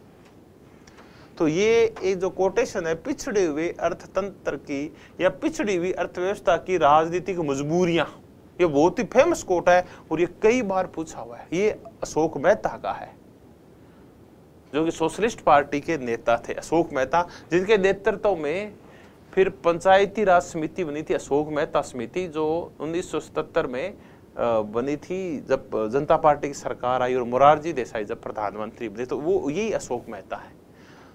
तो ये एक जो कोटेशन है पिछड़े हुए अर्थतंत्र की या पिछड़ी हुई अर्थव्यवस्था की राजनीतिक मजबूरियां ये बहुत ही फेमस कोट है और ये कई बार पूछा हुआ है ये अशोक मेहता का है जो कि सोशलिस्ट पार्टी के नेता थे अशोक मेहता जिनके नेतृत्व में फिर पंचायती राज समिति बनी थी अशोक मेहता समिति जो 1977 में बनी थी जब जनता पार्टी की सरकार आई और मुरारजी देसाई जब प्रधानमंत्री बने तो वो यही अशोक मेहता है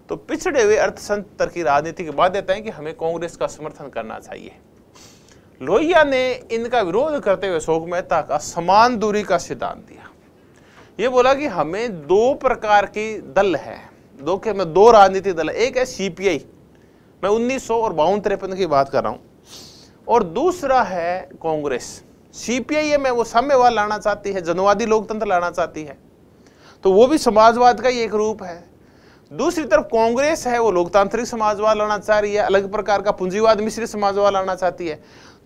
तो पिछड़े हुए अर्थतंत्र की राजनीति की बाध्यताएं कि हमें कांग्रेस का समर्थन करना चाहिए लोहिया ने इनका विरोध करते हुए अशोक मेहता का समान दूरी का सिद्धांत दिया ये बोला कि हमें दो प्रकार की दल है दो के हमें दो राजनीतिक दल है एक है सीपीआई मैं उन्नीस और बावन तिरपन की बात कर रहा हूँ और दूसरा है कांग्रेस सीपीआईएम है वो साम्यवाद लाना चाहती है जनवादी लोकतंत्र लाना चाहती है तो वो भी समाजवाद का ही एक रूप है दूसरी तरफ कांग्रेस है वो लोकतांत्रिक समाजवाद लाना चाह रही है अलग प्रकार का पूंजीवाद मिश्रित समाजवाद लाना चाहती है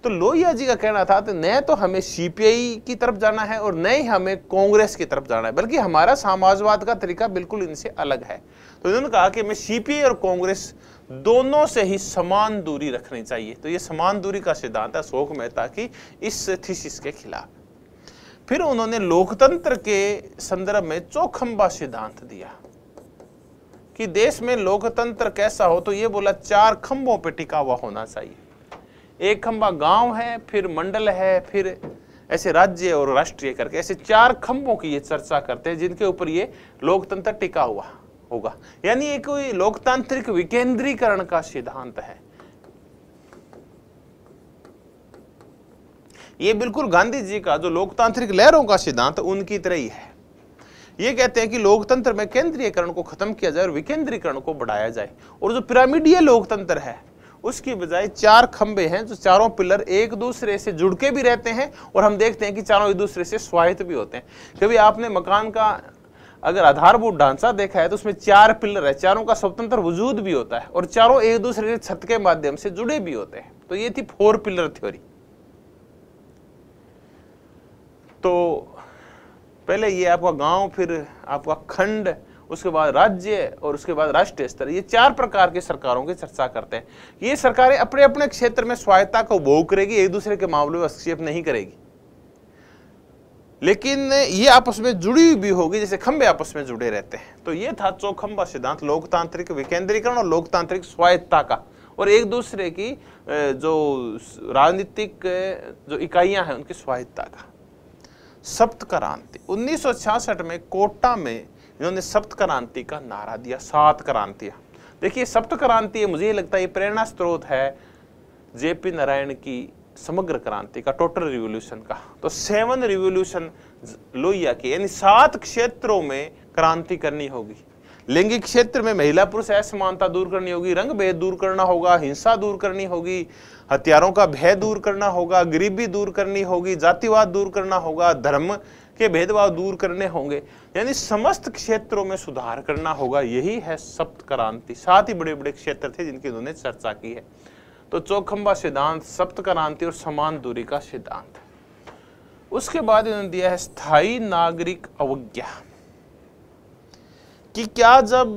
तो लोहिया जी का कहना था तो न तो हमें सीपीआई की तरफ जाना है और न ही हमें कांग्रेस की तरफ जाना है बल्कि हमारा समाजवाद का तरीका बिल्कुल इनसे अलग है तो इन्होंने कहा कि मैं सीपीआई और कांग्रेस दोनों से ही समान दूरी रखनी चाहिए तो ये समान दूरी का सिद्धांत है शोक मेहता की इस थीसिस के खिलाफ फिर उन्होंने लोकतंत्र के संदर्भ में चौखंबा सिद्धांत दिया कि देश में लोकतंत्र कैसा हो तो ये बोला चार खंभों पर टिका हुआ होना चाहिए एक खंभा गांव है फिर मंडल है फिर ऐसे राज्य और राष्ट्रीय करके ऐसे चार खंभों की ये चर्चा करते हैं जिनके ऊपर ये लोकतंत्र टिका हुआ होगा यानी ये कोई लोकतांत्रिक विकेंद्रीकरण का सिद्धांत है ये बिल्कुल गांधी जी का जो लोकतांत्रिक लहरों का सिद्धांत उनकी तरह ही है ये कहते हैं कि लोकतंत्र में केंद्रीयकरण को खत्म किया जाए और विकेंद्रीकरण को बढ़ाया जाए और जो पिरामिडीय लोकतंत्र है उसकी बजाय चार खंबे हैं जो चारों पिलर एक दूसरे से जुड़ के भी रहते हैं और हम देखते हैं कि चारों एक दूसरे से स्वायत्त भी होते हैं कभी आपने मकान का अगर आधारभूत ढांचा देखा है तो उसमें चार पिलर है चारों का स्वतंत्र वजूद भी होता है और चारों एक दूसरे के छत के माध्यम से जुड़े भी होते हैं तो ये थी फोर पिलर थ्योरी तो पहले ये आपका गांव फिर आपका खंड उसके बाद राज्य और उसके बाद राष्ट्रीय स्तर ये चार प्रकार की सरकारों की चर्चा करते हैं ये सरकारें अपने अपने क्षेत्र में स्वायत्ता को उपभोग करेगी एक दूसरे के मामले में हस्तक्षेप नहीं करेगी लेकिन ये आपस में जुड़ी भी होगी जैसे खंबे आपस में जुड़े रहते हैं तो ये था चौखंबा सिद्धांत लोकतांत्रिक विकेंद्रीकरण और लोकतांत्रिक स्वायत्ता का और एक दूसरे की जो राजनीतिक जो इकाइयां हैं उनकी स्वायत्ता का सप्त क्रांति उन्नीस में कोटा में इन्होंने सप्त क्रांति का नारा दिया सात क्रांतियां देखिए सप्त क्रांति मुझे लगता है ये प्रेरणा स्रोत है जेपी नारायण की समग्र क्रांति का टोटल रिवोल्यूशन का तो सेवन रिवोल्यूशन लोहिया के यानी सात क्षेत्रों में क्रांति करनी होगी लैंगिक क्षेत्र में महिला पुरुष असमानता दूर करनी होगी रंग भेद दूर करना होगा हिंसा दूर करनी होगी हथियारों का भय दूर करना होगा गरीबी दूर करनी होगी जातिवाद दूर करना होगा धर्म के भेदभाव दूर करने होंगे यानी समस्त क्षेत्रों में सुधार करना होगा यही है सप्त क्रांति सात ही बड़े बड़े क्षेत्र थे जिनकी उन्होंने चर्चा की है तो चौखंबा सिद्धांत सप्त क्रांति और समान दूरी का सिद्धांत उसके बाद इन्होंने दिया है स्थाई नागरिक अवज्ञा कि क्या जब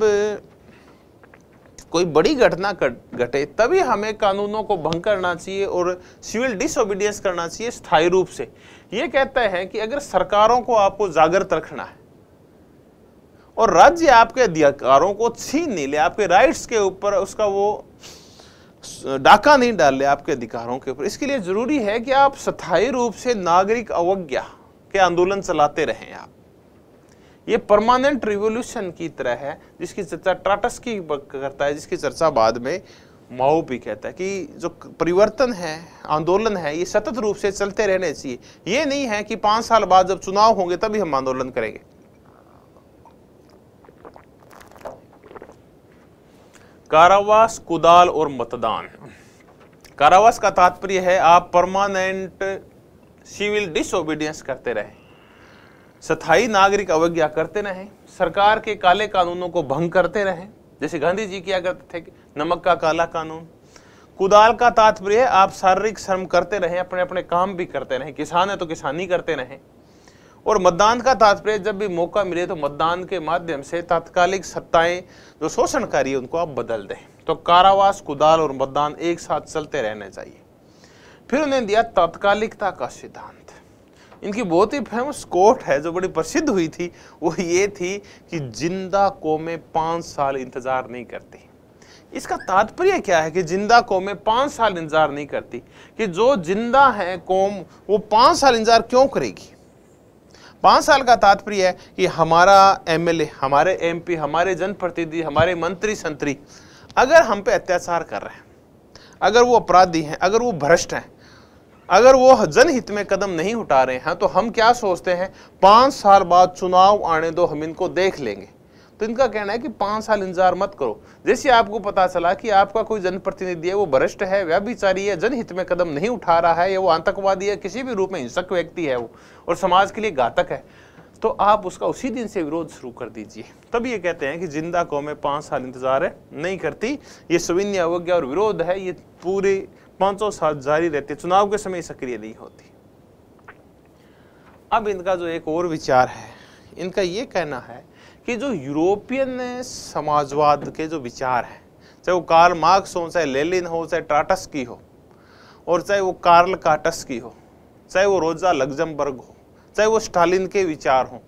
कोई बड़ी घटना घटे तभी हमें कानूनों को भंग करना चाहिए और सिविल डिसोबीडियंस करना चाहिए स्थायी रूप से यह कहते हैं कि अगर सरकारों को आपको जागृत रखना है और राज्य आपके अधिकारों को छीन नहीं ले आपके राइट्स के ऊपर उसका वो डाका नहीं डाल ले आपके अधिकारों के ऊपर इसके लिए ज़रूरी है कि आप स्थायी रूप से नागरिक अवज्ञा के आंदोलन चलाते रहें आप ये परमानेंट रिवोल्यूशन की तरह है जिसकी चर्चा टाटस की करता है जिसकी चर्चा बाद में माओ भी कहता है कि जो परिवर्तन है आंदोलन है ये सतत रूप से चलते रहने चाहिए ये नहीं है कि पाँच साल बाद जब चुनाव होंगे तभी हम आंदोलन करेंगे कारावास कुदाल और मतदान कारावास का तात्पर्य है आप परमानेंट सिविल डिसोबीडियंस करते रहे स्थायी नागरिक अवज्ञा करते रहे सरकार के काले कानूनों को भंग करते रहे जैसे गांधी जी किया करते थे नमक का काला कानून कुदाल का तात्पर्य आप शारीरिक श्रम करते रहे अपने अपने काम भी करते रहे किसान है तो किसानी करते रहे और मतदान का तात्पर्य जब भी मौका मिले तो मतदान के माध्यम से तात्कालिक सत्ताएं जो शोषणकारी उनको आप बदल दें तो कारावास कुदाल और मतदान एक साथ चलते रहने चाहिए फिर उन्हें दिया तात्कालिकता का सिद्धांत इनकी बहुत ही फेमस कोट है जो बड़ी प्रसिद्ध हुई थी वो ये थी कि जिंदा कौमें पांच साल इंतजार नहीं करती इसका तात्पर्य क्या है कि जिंदा कौमें पांच साल इंतजार नहीं करती कि जो जिंदा है कौम वो पांच साल इंतजार क्यों करेगी पाँच साल का तात्पर्य है कि हमारा एमएलए हमारे एमपी हमारे जनप्रतिनिधि हमारे मंत्री संतरी अगर हम पे अत्याचार कर रहे हैं अगर वो अपराधी हैं अगर वो भ्रष्ट हैं अगर वो जनहित में कदम नहीं उठा रहे हैं तो हम क्या सोचते हैं पाँच साल बाद चुनाव आने दो हम इनको देख लेंगे तो इनका कहना है कि पांच साल इंतजार मत करो जैसे आपको पता चला कि आपका कोई जनप्रतिनिधि है वो भ्रष्ट है व्याभिचारी है जनहित में कदम नहीं उठा रहा है या वो आतंकवादी है किसी भी रूप में हिंसक व्यक्ति है वो और समाज के लिए घातक है तो आप उसका उसी दिन से विरोध शुरू कर दीजिए तब ये कहते हैं कि जिंदा कौमें पाँच साल इंतजार नहीं करती ये सविन्य अवज्ञा और विरोध है ये पूरे पांचों साल जारी रहते चुनाव के समय सक्रिय नहीं होती अब इनका जो एक और विचार है इनका ये कहना है कि जो यूरोपियन समाजवाद के जो विचार हैं चाहे वो कार्ल मार्क्स हो चाहे लेलिन हो चाहे टाटस की हो और चाहे वो कार्ल काटस की हो चाहे वो रोजा लग्जमबर्ग हो चाहे वो स्टालिन के विचार हों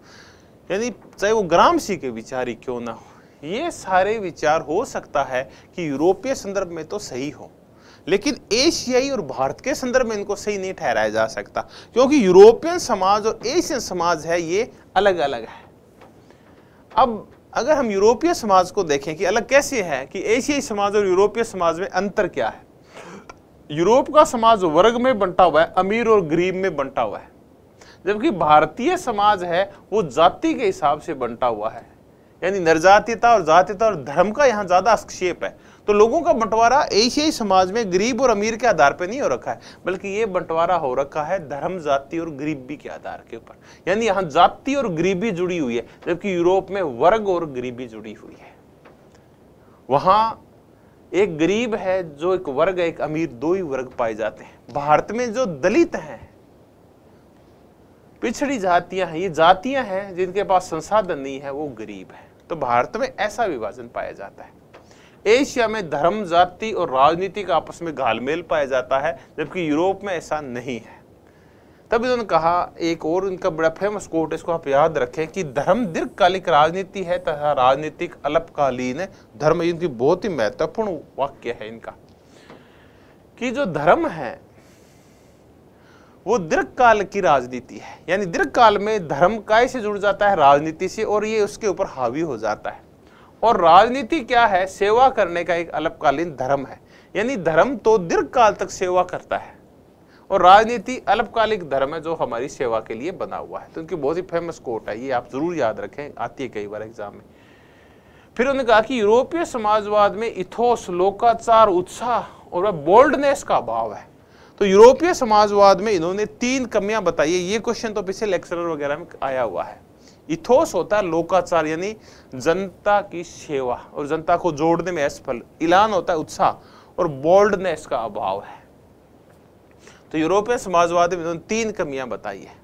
यानी चाहे वो ग्रामसी के विचार ही क्यों ना हो ये सारे विचार हो सकता है कि यूरोपीय संदर्भ में तो सही हो लेकिन एशियाई और भारत के संदर्भ में इनको सही नहीं ठहराया जा सकता क्योंकि यूरोपियन समाज और एशियन समाज है ये अलग अलग है अब अगर हम यूरोपीय समाज को देखें कि अलग कैसे है कि एशियाई समाज और यूरोपीय समाज में अंतर क्या है यूरोप का समाज वर्ग में बंटा हुआ है अमीर और गरीब में बंटा हुआ है जबकि भारतीय समाज है वो जाति के हिसाब से बंटा हुआ है यानी निर्जातीयता और जातीयता और धर्म का यहाँ ज़्यादा हस्तक्षेप है तो लोगों का बंटवारा एशियाई समाज में गरीब और अमीर के आधार पर नहीं हो रखा है बल्कि ये बंटवारा हो रखा है धर्म जाति और गरीबी के आधार के ऊपर यानी यहाँ जाति और गरीबी जुड़ी हुई है जबकि यूरोप में वर्ग और गरीबी जुड़ी हुई है वहाँ एक गरीब है जो एक वर्ग एक अमीर दो ही वर्ग पाए जाते हैं भारत में जो दलित हैं पिछड़ी जातियां हैं ये जातियां हैं जिनके पास संसाधन नहीं है वो गरीब है तो भारत में ऐसा विभाजन पाया जाता है एशिया में धर्म जाति और राजनीति का आपस में घालमेल पाया जाता है जबकि यूरोप में ऐसा नहीं है तब इन्होंने कहा एक और इनका बड़ा फेमस कोट इसको आप याद रखें कि धर्म दीर्घकालिक राजनीति है तथा राजनीतिक अल्पकालीन धर्म इनकी बहुत ही महत्वपूर्ण वाक्य है इनका कि जो धर्म है वो दीर्घ काल की राजनीति है यानी दीर्घ काल में धर्म काय से जुड़ जाता है राजनीति से और ये उसके ऊपर हावी हो जाता है और राजनीति क्या है सेवा करने का एक अल्पकालीन धर्म है यानी धर्म तो दीर्घ काल तक सेवा करता है और राजनीति अल्पकालिक धर्म है जो हमारी सेवा के लिए बना हुआ है तो उनकी बहुत ही फेमस कोट है ये आप जरूर याद रखें आती है कई बार एग्जाम में फिर उन्होंने कहा कि यूरोपीय समाजवाद में इथोस लोकाचार उत्साह और बोल्डनेस का अभाव है तो यूरोपीय समाजवाद में इन्होंने तीन कमियां बताई है ये क्वेश्चन तो पिछले लेक्चरर वगैरह में आया हुआ है इथोस होता है लोकाचार यानी जनता की सेवा और जनता को जोड़ने में असफल इलान होता है उत्साह और बोल्डनेस का अभाव है तो यूरोपीय समाजवाद में उन्होंने तीन कमियां बताई है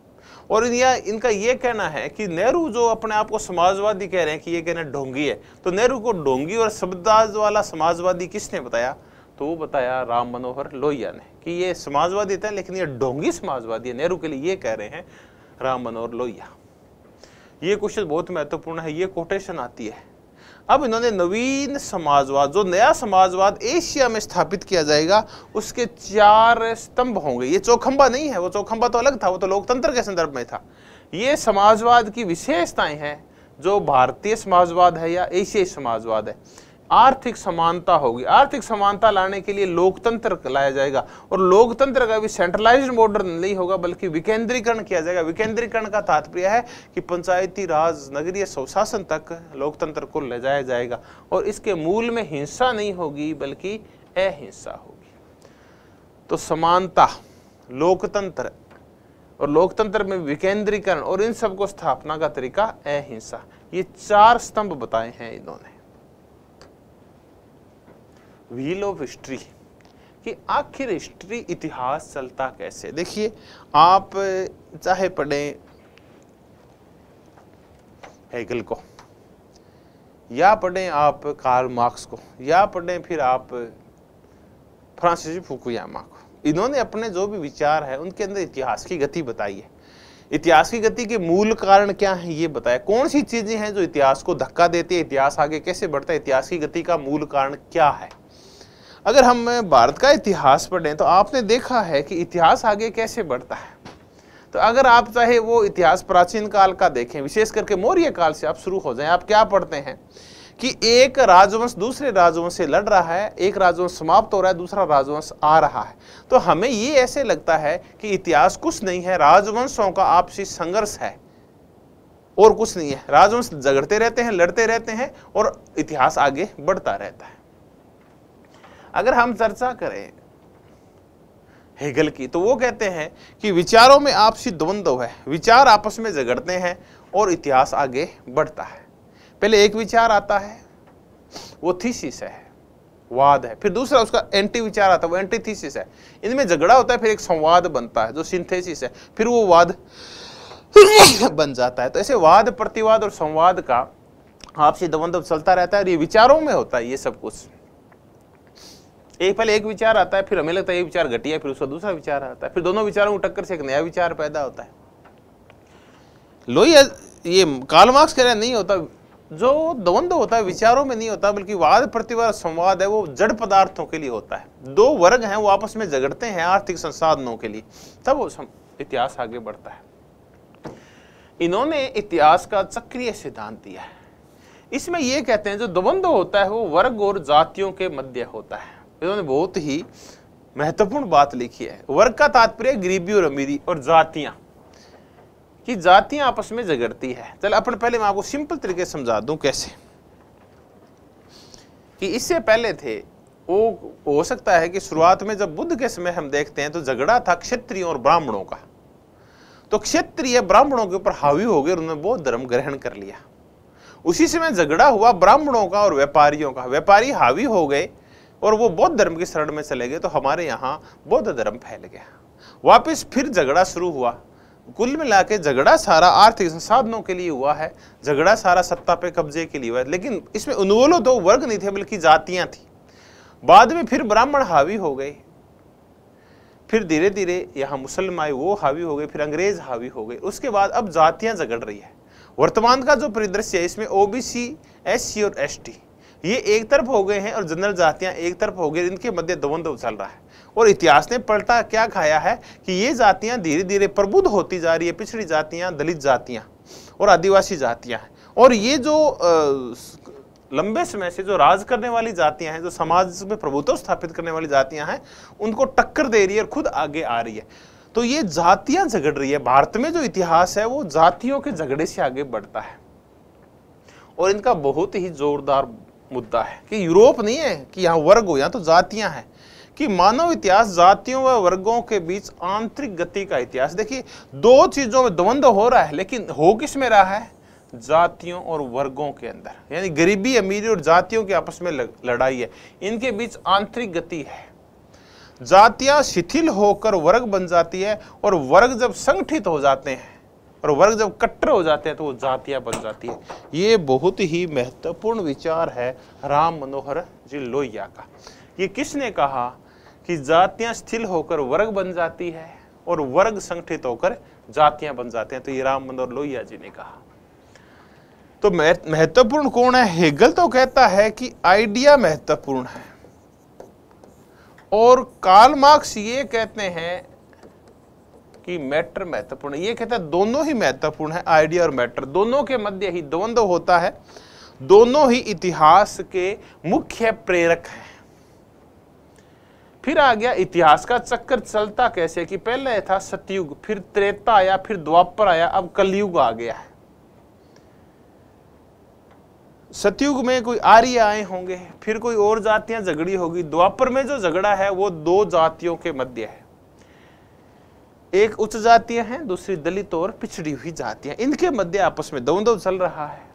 और यह इनका यह कहना है कि नेहरू जो अपने आप को समाजवादी कह रहे हैं कि ये कहना ढोंगी है तो नेहरू को ढोंगी और शब्दाज वाला समाजवादी किसने बताया तो वो बताया राम मनोहर लोहिया ने कि ये समाजवादी था लेकिन ये ढोंगी समाजवादी है नेहरू के लिए ये कह रहे हैं राम मनोहर लोहिया ये क्वेश्चन बहुत महत्वपूर्ण है ये कोटेशन आती है अब इन्होंने नवीन समाजवाद जो नया समाजवाद एशिया में स्थापित किया जाएगा उसके चार स्तंभ होंगे ये चौखंबा नहीं है वो चौखंबा तो अलग था वो तो लोकतंत्र के संदर्भ में था ये समाजवाद की विशेषताएं हैं जो भारतीय समाजवाद है या एशियाई समाजवाद है आर्थिक समानता होगी आर्थिक समानता लाने के लिए लोकतंत्र लाया जाएगा और लोकतंत्र का भी सेंट्रलाइज्ड मॉडल नहीं होगा बल्कि विकेंद्रीकरण किया जाएगा विकेंद्रीकरण का तात्पर्य है कि पंचायती राज नगरीय स्वशासन तक लोकतंत्र को ले जाया जाएगा और इसके मूल में हिंसा नहीं होगी बल्कि अहिंसा होगी तो समानता लोकतंत्र और लोकतंत्र में विकेंद्रीकरण और इन सबको स्थापना का तरीका अहिंसा ये चार स्तंभ बताए हैं इन्होंने व्हील ऑफ हिस्ट्री कि आखिर हिस्ट्री इतिहास चलता कैसे देखिए आप चाहे पढ़ें हेगल को या पढ़ें आप कार्ल मार्क्स को या पढ़ें फिर आप फ्रांसिस फुकुयामा को इन्होंने अपने जो भी विचार है उनके अंदर इतिहास की गति बताई है इतिहास की गति के मूल कारण क्या है ये बताया कौन सी चीजें हैं जो इतिहास को धक्का देती है इतिहास आगे कैसे बढ़ता है इतिहास की गति का मूल कारण क्या है अगर हम भारत का इतिहास पढ़ें तो आपने देखा है कि इतिहास आगे कैसे बढ़ता है तो अगर आप चाहे वो इतिहास प्राचीन काल का देखें विशेष करके मौर्य काल से आप शुरू हो जाएं आप क्या पढ़ते हैं कि एक राजवंश दूसरे राजवंश से लड़ रहा है एक राजवंश समाप्त हो रहा है दूसरा राजवंश आ रहा है तो हमें ये ऐसे लगता है कि इतिहास कुछ नहीं है राजवंशों का आपसी संघर्ष है और कुछ नहीं है राजवंश झगड़ते रहते हैं लड़ते रहते हैं और इतिहास आगे बढ़ता रहता है अगर हम चर्चा करें हेगल की तो वो कहते हैं कि विचारों में आपसी द्वंद्व है विचार आपस में झगड़ते हैं और इतिहास आगे बढ़ता है पहले एक विचार आता है वो थीसिस है वाद है फिर दूसरा उसका एंटी विचार आता है वो एंटी थीसिस है इनमें झगड़ा होता है फिर एक संवाद बनता है जो सिंथेसिस है फिर वो वाद बन जाता है तो ऐसे वाद प्रतिवाद और संवाद का आपसी द्वंद्व चलता रहता है और ये विचारों में होता है ये सब कुछ एक पहले एक विचार आता है फिर हमें लगता है ये विचार घटिया फिर उसका दूसरा विचार आता है फिर दोनों विचारों को टक्कर से एक नया विचार पैदा होता है लोही ये काल मार्क्स कह रहे नहीं होता जो द्वंद होता है विचारों में नहीं होता बल्कि वाद प्रतिवाद संवाद है वो जड़ पदार्थों के लिए होता है दो वर्ग हैं वो आपस में झगड़ते हैं आर्थिक संसाधनों के लिए तब वो इतिहास आगे बढ़ता है इन्होंने इतिहास का चक्रीय सिद्धांत दिया है इसमें ये कहते हैं जो द्वंद होता है वो वर्ग और जातियों के मध्य होता है इन्होंने बहुत ही महत्वपूर्ण बात लिखी है वर्ग का तात्पर्य गरीबी और अमीरी और जातियां कि जातियां आपस में झगड़ती है चल अपन पहले मैं आपको सिंपल तरीके से समझा दूं कैसे कि इससे पहले थे वो हो सकता है कि शुरुआत में जब बुद्ध के समय हम देखते हैं तो झगड़ा था क्षत्रियों और ब्राह्मणों का तो क्षत्रिय ब्राह्मणों के ऊपर हावी हो गए और उन्होंने बहुत धर्म ग्रहण कर लिया उसी समय झगड़ा हुआ ब्राह्मणों का और व्यापारियों का व्यापारी हावी हो गए और वो बौद्ध धर्म की शरण में चले गए तो हमारे यहाँ बौद्ध धर्म फैल गया वापस फिर झगड़ा शुरू हुआ कुल मिला के झगड़ा सारा आर्थिक संसाधनों के लिए हुआ है झगड़ा सारा सत्ता पे कब्जे के लिए हुआ है लेकिन इसमें उन्वोलो दो वर्ग नहीं थे बल्कि जातियां थी बाद में फिर ब्राह्मण हावी हो गए फिर धीरे धीरे यहाँ मुसलमान वो हावी हो गए फिर अंग्रेज हावी हो गए उसके बाद अब जातियां झगड़ रही है वर्तमान का जो परिदृश्य है इसमें ओबीसी एससी और एसटी ये एक तरफ हो गए हैं और जनरल जातियां एक तरफ हो गई इनके मध्य द्वंद्व चल रहा है और इतिहास ने पलटा क्या खाया है कि ये जातियां धीरे धीरे प्रबुद्ध होती जा रही है पिछड़ी जातियां दलित जातियां और आदिवासी जातियां और ये जो आ, लंबे समय से जो राज करने वाली जातियां हैं जो समाज में प्रभुत्व स्थापित करने वाली जातियां हैं उनको टक्कर दे रही है और खुद आगे आ रही है तो ये जातियां झगड़ रही है भारत में जो इतिहास है वो जातियों के झगड़े से आगे बढ़ता है और इनका बहुत ही जोरदार मुद्दा है कि यूरोप नहीं है कि यहाँ वर्ग हो यहाँ तो जातियाँ हैं कि मानव इतिहास जातियों व वर्गों के बीच आंतरिक गति का इतिहास देखिए दो चीज़ों में द्वंद्व हो रहा है लेकिन हो किस में रहा है जातियों और वर्गों के अंदर यानी गरीबी अमीरी और जातियों के आपस में लड़ाई है इनके बीच आंतरिक गति है जातियां शिथिल होकर वर्ग बन जाती है और वर्ग जब संगठित हो जाते हैं और वर्ग जब कट्टर हो जाते हैं तो वो जातियाँ बन जाती है ये बहुत ही महत्वपूर्ण विचार है राम मनोहर जी लोहिया का ये किसने कहा कि जातियां स्थिर होकर वर्ग बन जाती है और वर्ग संगठित होकर जातियां बन जाते हैं तो ये राम मनोहर लोहिया जी ने कहा तो महत्वपूर्ण कौन है हेगल तो कहता है कि आइडिया महत्वपूर्ण है और काल मार्क्स ये कहते हैं कि मैटर महत्वपूर्ण ये कहता है दोनों ही महत्वपूर्ण है आइडिया और मैटर दोनों के मध्य ही द्वंद्व होता है दोनों ही इतिहास के मुख्य प्रेरक हैं फिर आ गया इतिहास का चक्कर चलता कैसे कि पहले था सतयुग फिर त्रेता आया फिर द्वापर आया अब कलयुग आ गया है सतयुग में कोई आर्य आए होंगे फिर कोई और जातियां झगड़ी होगी द्वापर में जो झगड़ा है वो दो जातियों के मध्य है एक उच्च जातियां हैं दूसरी दलित और पिछड़ी हुई जातियां इनके मध्य आपस में दौ चल रहा है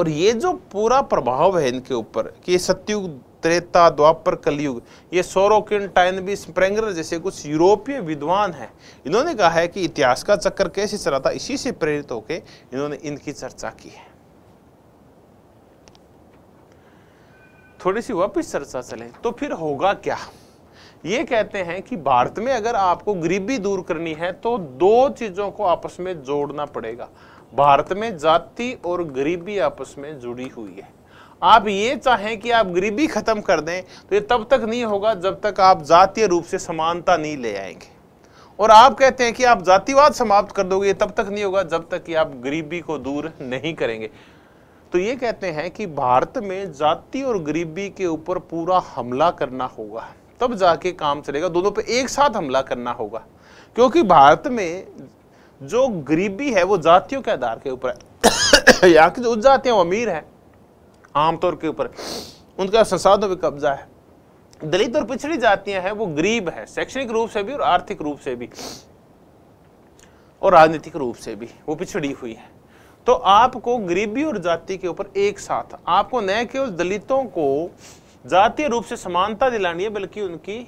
और ये जो पूरा प्रभाव है इनके ऊपर कि सत्युग त्रेता द्वापर कलयुग ये सोरोकिन टाइनबी स्प्रेंगर जैसे कुछ यूरोपीय विद्वान हैं इन्होंने कहा है कि इतिहास का चक्कर कैसे चला था इसी से प्रेरित होकर इन्होंने इनकी चर्चा की है थोड़ी सी वापिस चर्चा चले तो फिर होगा क्या ये कहते हैं कि भारत में अगर आपको गरीबी दूर करनी है तो दो चीज़ों को आपस में जोड़ना पड़ेगा भारत में जाति और गरीबी आपस में जुड़ी हुई है आप ये चाहें कि आप गरीबी खत्म कर दें तो ये तब तक नहीं होगा जब तक आप जातीय रूप से समानता नहीं ले आएंगे और आप कहते हैं कि आप जातिवाद समाप्त कर दोगे ये तब तक नहीं होगा जब तक कि आप गरीबी को दूर नहीं करेंगे तो ये कहते हैं कि भारत में जाति और गरीबी के ऊपर पूरा हमला करना होगा तब जाके काम चलेगा दोनों पे एक साथ हमला करना होगा क्योंकि भारत में जो गरीबी है वो जातियों के आधार के ऊपर है या जो जातियाँ अमीर हैं आमतौर के ऊपर उनका संसाधनों पर कब्जा है दलित और पिछड़ी जातियां हैं वो गरीब हैं शैक्षणिक रूप से भी और आर्थिक रूप से भी और राजनीतिक रूप से भी वो पिछड़ी हुई है तो आपको गरीबी और जाति के ऊपर एक साथ आपको न केवल दलितों को जातीय रूप से समानता दिलानी है बल्कि उनकी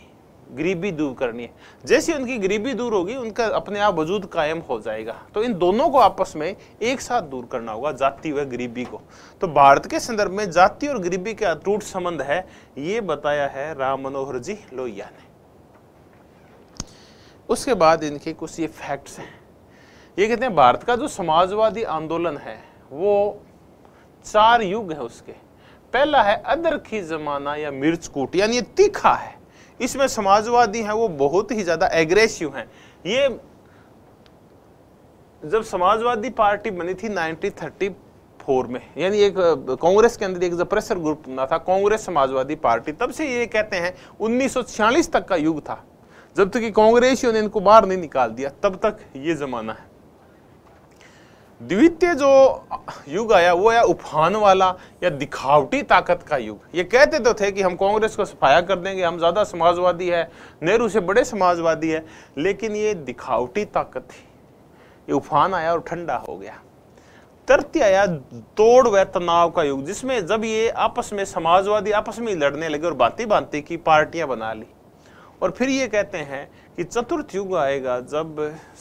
गरीबी दूर करनी है जैसे उनकी गरीबी दूर होगी उनका अपने आप वजूद कायम हो जाएगा तो इन दोनों को आपस में एक साथ दूर करना होगा जाति व गरीबी को तो भारत के संदर्भ में जाति और गरीबी का अटूट संबंध है ये बताया है राम मनोहर जी लोहिया ने उसके बाद इनके कुछ ये फैक्ट्स हैं ये कहते हैं भारत का जो समाजवादी आंदोलन है वो चार युग है उसके पहला है अदरखी ज़माना या मिर्च कूट यानी तीखा है इसमें समाजवादी हैं वो बहुत ही ज़्यादा एग्रेसिव हैं ये जब समाजवादी पार्टी बनी थी 1934 में यानी एक कांग्रेस के अंदर एक जप्रेसर ग्रुप बना था कांग्रेस समाजवादी पार्टी तब से ये कहते हैं उन्नीस तक का युग था जब तक कि कांग्रेसियों ने इनको बाहर नहीं निकाल दिया तब तक ये ज़माना है द्वितीय जो युग आया वो आया उफान वाला या दिखावटी ताकत का युग ये कहते तो थे कि हम कांग्रेस को सफाया कर देंगे हम ज़्यादा समाजवादी है नेहरू से बड़े समाजवादी है लेकिन ये दिखावटी ताकत थी ये उफान आया और ठंडा हो गया तृतीय आया तोड़ व तनाव का युग जिसमें जब ये आपस में समाजवादी आपस में लड़ने लगे और बांती बांती की पार्टियां बना ली और फिर ये कहते हैं कि चतुर्थ युग आएगा जब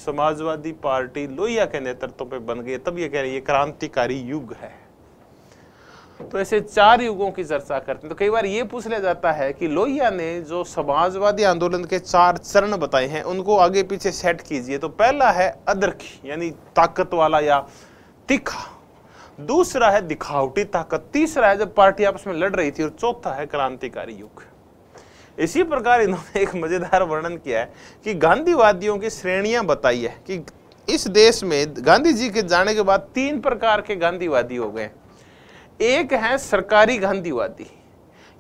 समाजवादी पार्टी लोहिया के नेतृत्व पे बन गई तब ये कह रही है क्रांतिकारी युग है तो ऐसे चार युगों की चर्चा करते हैं तो कई बार ये पूछ लिया जाता है कि लोहिया ने जो समाजवादी आंदोलन के चार चरण बताए हैं उनको आगे पीछे सेट कीजिए तो पहला है अदरखी यानी ताकत वाला या तीखा दूसरा है दिखावटी ताकत तीसरा है जब पार्टी आपस में लड़ रही थी और चौथा है क्रांतिकारी युग इसी प्रकार इन्होंने एक मज़ेदार वर्णन किया है कि गांधीवादियों की श्रेणियां बताई है कि इस देश में गांधी जी के जाने के बाद तीन प्रकार के गांधीवादी हो गए एक है सरकारी गांधीवादी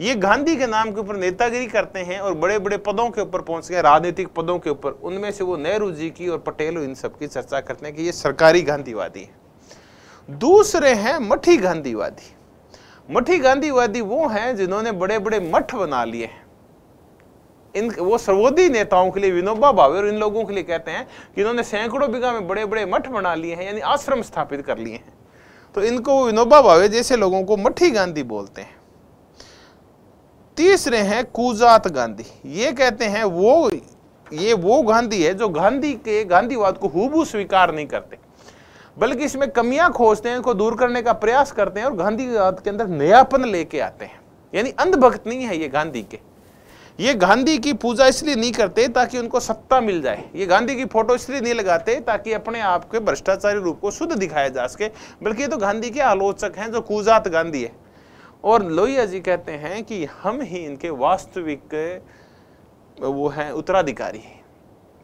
ये गांधी के नाम के ऊपर नेतागिरी करते हैं और बड़े बड़े पदों के ऊपर पहुंच गए राजनीतिक पदों के ऊपर उनमें से वो नेहरू जी की और पटेल इन सब की चर्चा करते हैं कि ये सरकारी गांधीवादी है दूसरे हैं मठी गांधीवादी मठी गांधीवादी वो हैं जिन्होंने बड़े बड़े मठ बना लिए हैं इन वो सर्वोदय नेताओं के लिए विनोबा भावे और इन लोगों के लिए कहते हैं कि इन्होंने सैकड़ों बीघा में बड़े बड़े मठ बना लिए हैं यानी आश्रम स्थापित कर लिए हैं तो इनको विनोबा भावे जैसे लोगों को मठी गांधी बोलते हैं तीसरे हैं कुजात गांधी ये कहते हैं वो ये वो गांधी है जो गांधी के गांधीवाद को हुबू स्वीकार नहीं करते बल्कि इसमें कमियां खोजते हैं इनको दूर करने का प्रयास करते हैं और गांधीवाद के अंदर नयापन लेके आते हैं यानी अंधभक्त नहीं है ये गांधी के ये गांधी की पूजा इसलिए नहीं करते ताकि उनको सत्ता मिल जाए ये गांधी की फोटो इसलिए नहीं लगाते ताकि अपने आप के भ्रष्टाचारी रूप को शुद्ध दिखाया जा सके बल्कि ये तो गांधी के आलोचक हैं जो कुजात गांधी है और लोहिया जी कहते हैं कि हम ही इनके वास्तविक वो हैं उत्तराधिकारी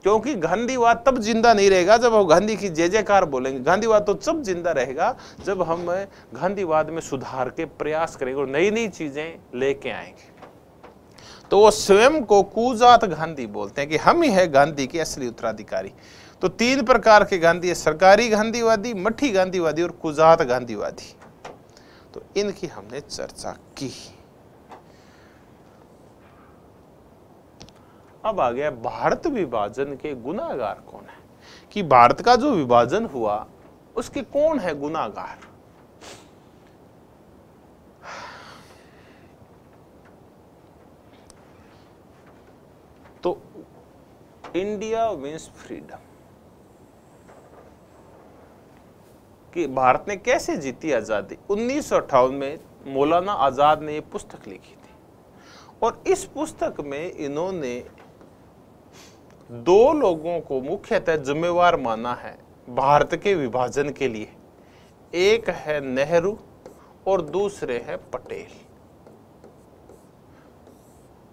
क्योंकि गांधीवाद तब जिंदा नहीं रहेगा जब हम गांधी की जय जयकार बोलेंगे गांधीवाद तो तब जिंदा रहेगा जब हम गांधीवाद में सुधार के प्रयास करेंगे और नई नई चीज़ें लेके आएंगे तो वो स्वयं को कुजात गांधी बोलते हैं कि हम ही है गांधी के असली उत्तराधिकारी तो तीन प्रकार के गांधी है सरकारी गांधीवादी मठी गांधीवादी और कुजात गांधीवादी तो इनकी हमने चर्चा की अब आ गया भारत विभाजन के गुनागार कौन है कि भारत का जो विभाजन हुआ उसके कौन है गुनागार इंडिया विंस फ्रीडम कि भारत ने कैसे जीती आज़ादी उन्नीस में मौलाना आज़ाद ने ये पुस्तक लिखी थी और इस पुस्तक में इन्होंने दो लोगों को मुख्यतः जिम्मेवार माना है भारत के विभाजन के लिए एक है नेहरू और दूसरे है पटेल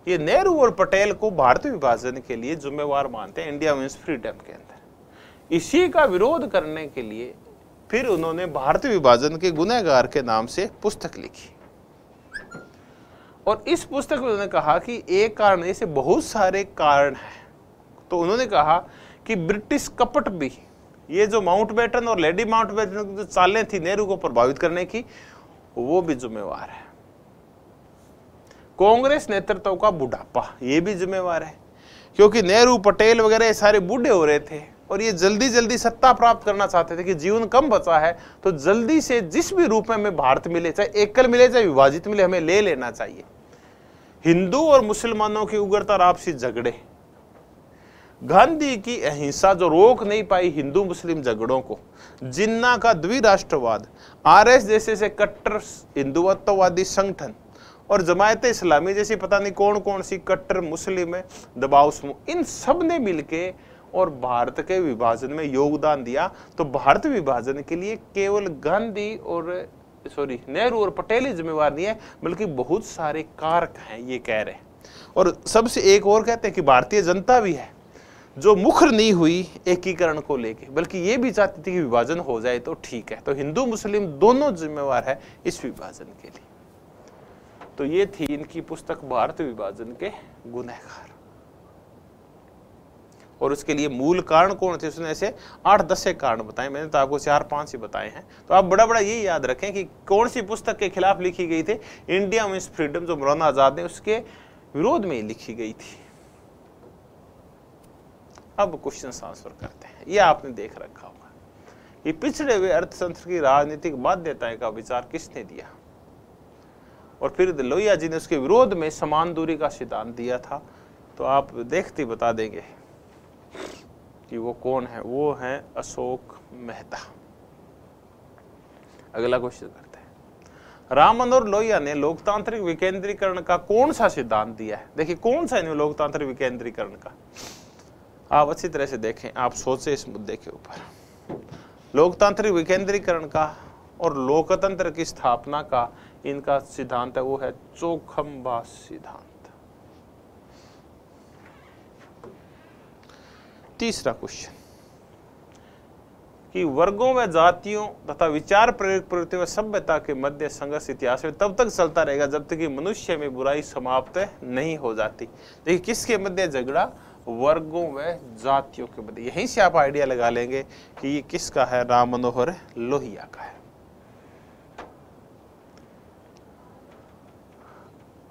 ये नेहरू और पटेल को भारत विभाजन के लिए जुम्मेवार मानते हैं इंडिया मीन्स फ्रीडम के अंदर इसी का विरोध करने के लिए फिर उन्होंने भारत विभाजन के गुनहगार के नाम से पुस्तक लिखी और इस पुस्तक में उन्होंने कहा कि एक कारण ऐसे बहुत सारे कारण हैं तो उन्होंने कहा कि ब्रिटिश कपट भी ये जो माउंट बेटन और लेडी माउंट बेटन की जो चालें थी नेहरू को प्रभावित करने की वो भी जुम्मेवार है कांग्रेस नेतृत्व का बुढ़ापा ये भी जिम्मेवार है क्योंकि नेहरू पटेल वगैरह सारे बूढ़े हो रहे थे और ये जल्दी जल्दी सत्ता प्राप्त करना चाहते थे कि जीवन कम बचा है तो जल्दी से जिस भी रूप में हमें भारत मिले चाहे एकल मिले चाहे विभाजित मिले हमें ले लेना चाहिए हिंदू और मुसलमानों की उगड़तार आपसी झगड़े गांधी की अहिंसा जो रोक नहीं पाई हिंदू मुस्लिम झगड़ों को जिन्ना का द्विराष्ट्रवाद आरएस जैसे से कट्टर हिंदुत्ववादी संगठन और जमायत इस्लामी जैसी पता नहीं कौन कौन सी कट्टर मुस्लिम है दबाव समूह इन सब ने मिल और भारत के विभाजन में योगदान दिया तो भारत विभाजन के लिए केवल गांधी और सॉरी नेहरू और पटेल ही जिम्मेवार नहीं है बल्कि बहुत सारे कारक हैं ये कह रहे और सबसे एक और कहते हैं कि भारतीय जनता भी है जो मुखर नहीं हुई एकीकरण को लेके बल्कि ये भी चाहती थी कि विभाजन हो जाए तो ठीक है तो हिंदू मुस्लिम दोनों जिम्मेवार है इस विभाजन के लिए तो ये थी इनकी पुस्तक भारत विभाजन के गुनहगार और उसके लिए मूल कारण कौन थे उसने ऐसे आठ दस से कारण बताए मैंने तो आपको चार पांच ही बताए हैं तो आप बड़ा बड़ा ये याद रखें कि कौन सी पुस्तक के खिलाफ लिखी गई थी इंडिया मीन्स फ्रीडम जो मौलाना आजाद ने उसके विरोध में लिखी गई थी अब क्वेश्चन आंसर करते हैं ये आपने देख रखा होगा ये पिछड़े हुए अर्थतंत्र की राजनीतिक बाध्यताएं का विचार किसने दिया और फिर लोहिया जी ने उसके विरोध में समान दूरी का सिद्धांत दिया था तो आप देखते बता देंगे कि वो कौन है वो है अशोक मेहता अगला क्वेश्चन करते हैं राम मनोहर लोहिया ने लोकतांत्रिक विकेंद्रीकरण का कौन सा सिद्धांत दिया है देखिए कौन सा है लोकतांत्रिक विकेंद्रीकरण का आप अच्छी तरह से देखें आप सोचे इस मुद्दे के ऊपर लोकतांत्रिक विकेंद्रीकरण का और लोकतंत्र की स्थापना का इनका सिद्धांत है वो है चोखम सिद्धांत तीसरा क्वेश्चन कि वर्गों में जातियों तथा विचार प्रेरित में सभ्यता के मध्य संघर्ष इतिहास में तब तक चलता रहेगा जब तक कि मनुष्य में बुराई समाप्त नहीं हो जाती देखिए किसके मध्य झगड़ा वर्गों व जातियों के मध्य यहीं से आप आइडिया लगा लेंगे कि ये किसका है राम मनोहर लोहिया का है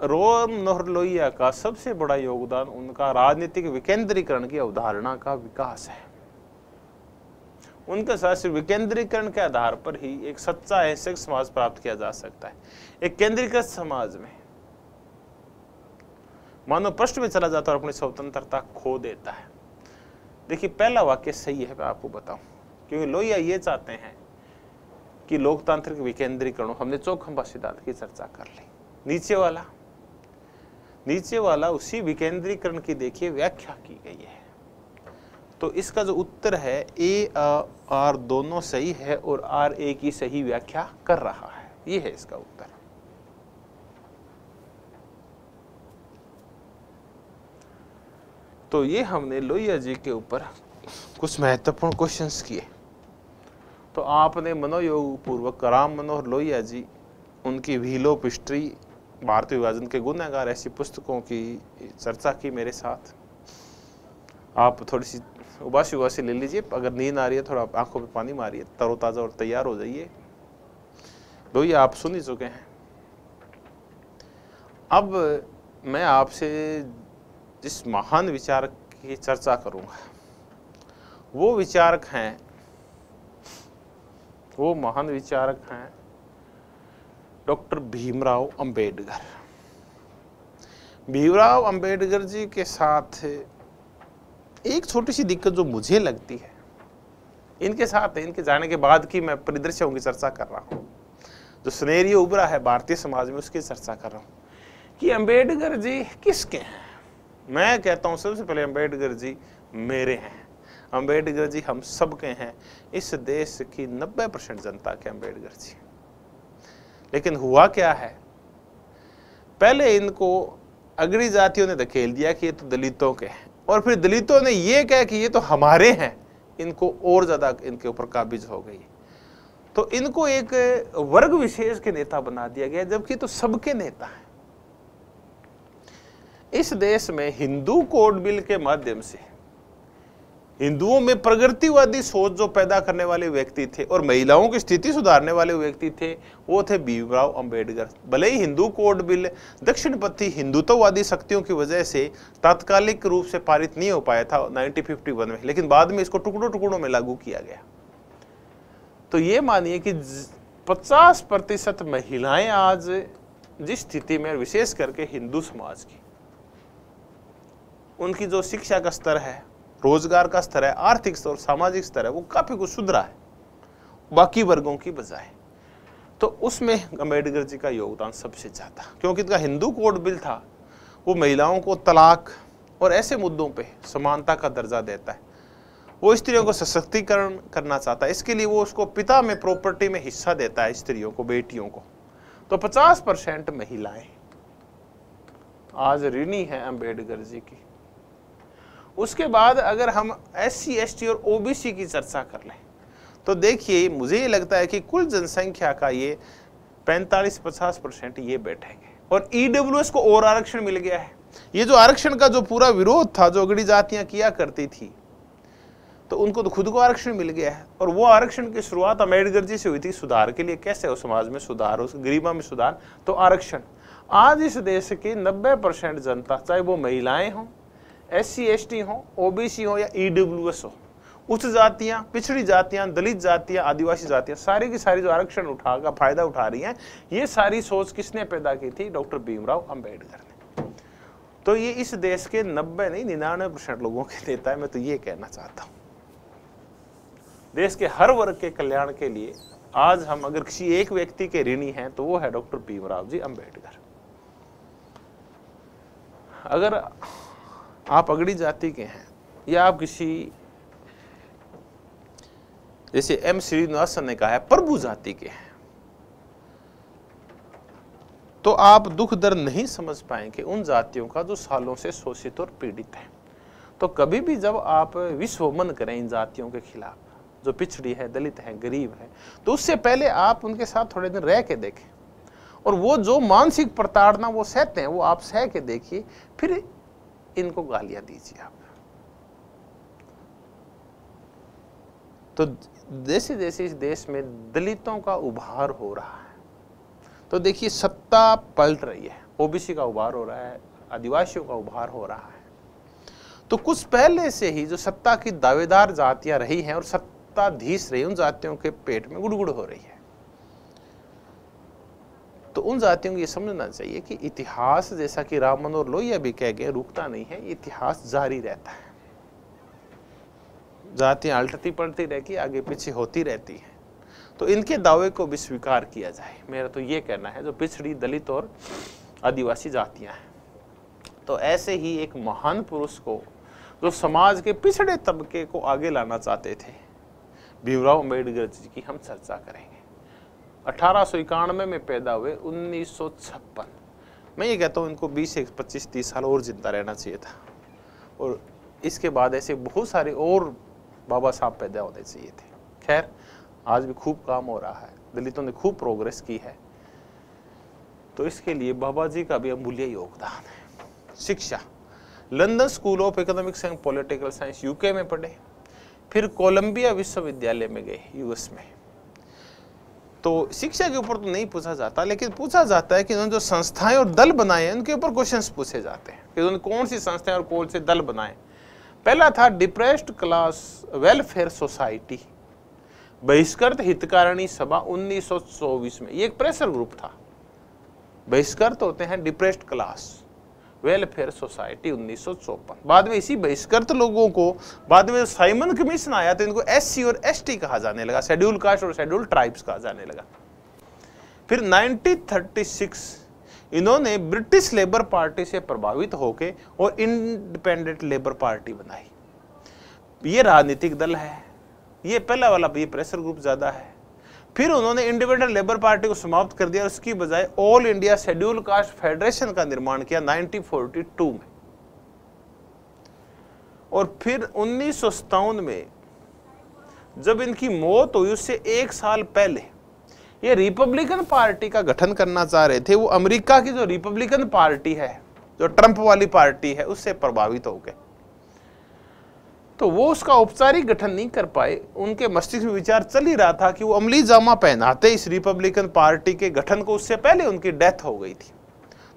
रोम लोहिया का सबसे बड़ा योगदान उनका राजनीतिक विकेंद्रीकरण की अवधारणा का विकास है उनके साथ सिर्फ विकेंद्रीकरण के आधार पर ही एक सच्चा ऐसे समाज प्राप्त किया जा सकता है एक केंद्रीकृत समाज में मानव प्रश्न में चला जाता है और अपनी स्वतंत्रता खो देता है देखिए पहला वाक्य सही है मैं आपको बताऊं क्योंकि लोहिया ये चाहते हैं कि लोकतांत्रिक विकेंद्रीकरण हमने चौखंबा सिद्धांत की चर्चा कर ली नीचे वाला नीचे वाला उसी विकेंद्रीकरण की देखिए व्याख्या की गई है तो इसका जो उत्तर है ए आर दोनों सही है और आर ए की सही व्याख्या कर रहा है ये है इसका उत्तर तो ये हमने लोहिया जी के ऊपर कुछ महत्वपूर्ण क्वेश्चंस किए तो आपने मनोयोग पूर्वक राम मनोहर लोहिया जी उनकी व्हीलो पिस्ट्री भारतीय विभाजन के गुनागार ऐसी पुस्तकों की चर्चा की मेरे साथ आप थोड़ी सी उबासी उबासी ले लीजिए अगर नींद आ रही है थोड़ा आंखों पे पानी मारिए तरोताज़ा और तैयार हो जाइए लो ये आप सुन ही चुके हैं अब मैं आपसे जिस महान विचारक की चर्चा करूंगा वो विचारक हैं वो महान विचारक हैं डॉक्टर भीमराव अंबेडकर भीमराव अंबेडकर जी के साथ एक छोटी सी दिक्कत जो मुझे लगती है इनके साथ है इनके जाने के बाद की मैं परिदृश्यों की चर्चा कर रहा हूँ जो स्नेरियो उभरा है भारतीय समाज में उसकी चर्चा कर रहा हूँ कि अंबेडकर जी किसके हैं मैं कहता हूँ सबसे पहले अंबेडकर जी मेरे हैं अंबेडकर जी हम सबके हैं इस देश की 90 परसेंट जनता के अंबेडकर जी लेकिन हुआ क्या है पहले इनको अगड़ी जातियों ने धकेल दिया कि ये तो दलितों के हैं और फिर दलितों ने ये कह कि ये तो हमारे हैं इनको और ज़्यादा इनके ऊपर काबिज हो गई तो इनको एक वर्ग विशेष के नेता बना दिया गया जबकि तो सबके नेता हैं इस देश में हिंदू कोड बिल के माध्यम से हिंदुओं में प्रगतिवादी सोच जो पैदा करने वाले व्यक्ति थे और महिलाओं की स्थिति सुधारने वाले व्यक्ति थे वो थे भीमराव अंबेडकर भले ही हिंदू कोड बिल दक्षिण पथी हिंदुत्ववादी शक्तियों की वजह से तात्कालिक रूप से पारित नहीं हो पाया था 1951 में लेकिन बाद में इसको टुकड़ों टुकड़ों में लागू किया गया तो ये मानिए कि पचास प्रतिशत महिलाएं आज जिस स्थिति में विशेष करके हिंदू समाज की उनकी जो शिक्षा का स्तर है रोजगार का स्तर है आर्थिक स्तर सामाजिक स्तर है वो काफ़ी कुछ सुधरा है बाकी वर्गों की बजाय तो उसमें अम्बेडकर जी का योगदान सबसे ज़्यादा क्योंकि इनका हिंदू कोड बिल था वो महिलाओं को तलाक और ऐसे मुद्दों पे समानता का दर्जा देता है वो स्त्रियों को सशक्तिकरण करना चाहता है इसके लिए वो उसको पिता में प्रॉपर्टी में हिस्सा देता है स्त्रियों को बेटियों को तो 50 परसेंट महिलाएं आज ऋणी है अंबेडकर जी की उसके बाद अगर हम एस सी एस टी और ओ बी सी की चर्चा कर लें तो देखिए मुझे ये लगता है कि कुल जनसंख्या का ये पैंतालीस पचास परसेंट ये बैठेंगे और ई डब्ल्यू एस को और आरक्षण मिल गया है ये जो आरक्षण का जो पूरा विरोध था जो अगड़ी जातियां किया करती थी तो उनको तो खुद को आरक्षण मिल गया है और वो आरक्षण की शुरुआत अम्बेडकर जी से हुई थी सुधार के लिए कैसे हो समाज में सुधार हो गरीबा में सुधार तो आरक्षण आज इस देश के 90 परसेंट जनता चाहे वो महिलाएं हों एस सी एस टी हो ओ बी सी हो या ई डब्ल्यू एस हो उच्च जातियां पिछड़ी जातियां दलित जातियां आदिवासी जातियां सारी की सारी जो आरक्षण उठा का फायदा उठा रही हैं ये सारी सोच किसने पैदा की थी डॉक्टर भीमराव अंबेडकर ने तो ये इस देश के 90 नहीं निन्यानवे परसेंट लोगों के नेता है मैं तो ये कहना चाहता हूँ देश के हर वर्ग के कल्याण के लिए आज हम अगर किसी एक व्यक्ति के ऋणी हैं तो वो है डॉक्टर भीमराव जी अंबेडकर अगर आप अगड़ी जाति के हैं या आप किसी जैसे एम श्रीनिवासन ने कहा है प्रभु जाति के हैं तो आप दुख दर्द नहीं समझ पाएंगे उन जातियों का जो सालों से शोषित और पीड़ित है तो कभी भी जब आप विश्वमन करें इन जातियों के खिलाफ जो पिछड़ी है दलित है गरीब है तो उससे पहले आप उनके साथ थोड़े दिन रह के देखें और वो जो मानसिक प्रताड़ना वो सहते हैं वो आप सह के देखिए फिर इनको गालियां दीजिए आप तो जैसे जैसे इस देश में दलितों का उभार हो रहा है तो देखिए सत्ता पलट रही है ओबीसी का उभार हो रहा है आदिवासियों का उभार हो रहा है तो कुछ पहले से ही जो सत्ता की दावेदार जातियां रही हैं और सत्ताधीश रही उन जातियों के पेट में गुड़गुड़ हो रही है तो उन जातियों को ये समझना चाहिए कि इतिहास जैसा कि राम और लोहिया भी कह गए रुकता नहीं है इतिहास जारी रहता है जातियां अलटती पड़ती रहती आगे पीछे होती रहती है तो इनके दावे को भी स्वीकार किया जाए मेरा तो ये कहना है जो पिछड़ी दलित और आदिवासी जातियां हैं तो ऐसे ही एक महान पुरुष को जो समाज के पिछड़े तबके को आगे लाना चाहते थे भीमराव अम्बेडकर जी की हम चर्चा करेंगे अठारह में पैदा हुए उन्नीस मैं ये कहता हूँ इनको 20 से 25 30 साल और जिंदा रहना चाहिए था और इसके बाद ऐसे बहुत सारे और बाबा साहब पैदा होने चाहिए थे खैर आज भी खूब काम हो रहा है दलितों ने खूब प्रोग्रेस की है तो इसके लिए बाबा जी का भी अमूल्य योगदान है शिक्षा London School of Economics and Political Science UK में पढ़े फिर कोलंबिया विश्वविद्यालय में गए यूएस में तो शिक्षा के ऊपर तो नहीं पूछा जाता लेकिन पूछा जाता है कि उन्होंने जो संस्थाएं और दल बनाए हैं उनके ऊपर क्वेश्चन पूछे जाते हैं कि उन्होंने कौन सी संस्थाएं और कौन से दल बनाए पहला था डिप्रेस्ड क्लास वेलफेयर सोसाइटी बहिष्कृत हितकारिणी सभा 1924 में ये एक प्रेशर ग्रुप था बहिष्कृत होते हैं डिप्रेस्ड क्लास वेलफेयर सोसाइटी उन्नीस बाद में इसी बहिष्कृत लोगों को बाद में साइमन कमीशन आया तो इनको एससी और एसटी कहा जाने लगा शेड्यूल कास्ट और शेड्यूल ट्राइब्स कहा जाने लगा फिर 1936 इन्होंने ब्रिटिश लेबर पार्टी से प्रभावित होकर और इंडिपेंडेंट लेबर पार्टी बनाई ये राजनीतिक दल है ये पहला वाला भी प्रेशर ग्रुप ज़्यादा है फिर उन्होंने इंडिपेंडेंट लेबर पार्टी को समाप्त कर दिया और उसकी बजाय All India Schedule Caste Federation का निर्माण किया 1942 में और फिर उन्नीस में जब इनकी मौत हुई उससे एक साल पहले ये रिपब्लिकन पार्टी का गठन करना चाह रहे थे वो अमेरिका की जो रिपब्लिकन पार्टी है जो ट्रंप वाली पार्टी है उससे प्रभावित हो गए तो वो उसका औपचारिक गठन नहीं कर पाए उनके मस्तिष्क में विचार चल ही रहा था कि वो अमली जामा पहनाते इस रिपब्लिकन पार्टी के गठन को उससे पहले उनकी डेथ हो गई थी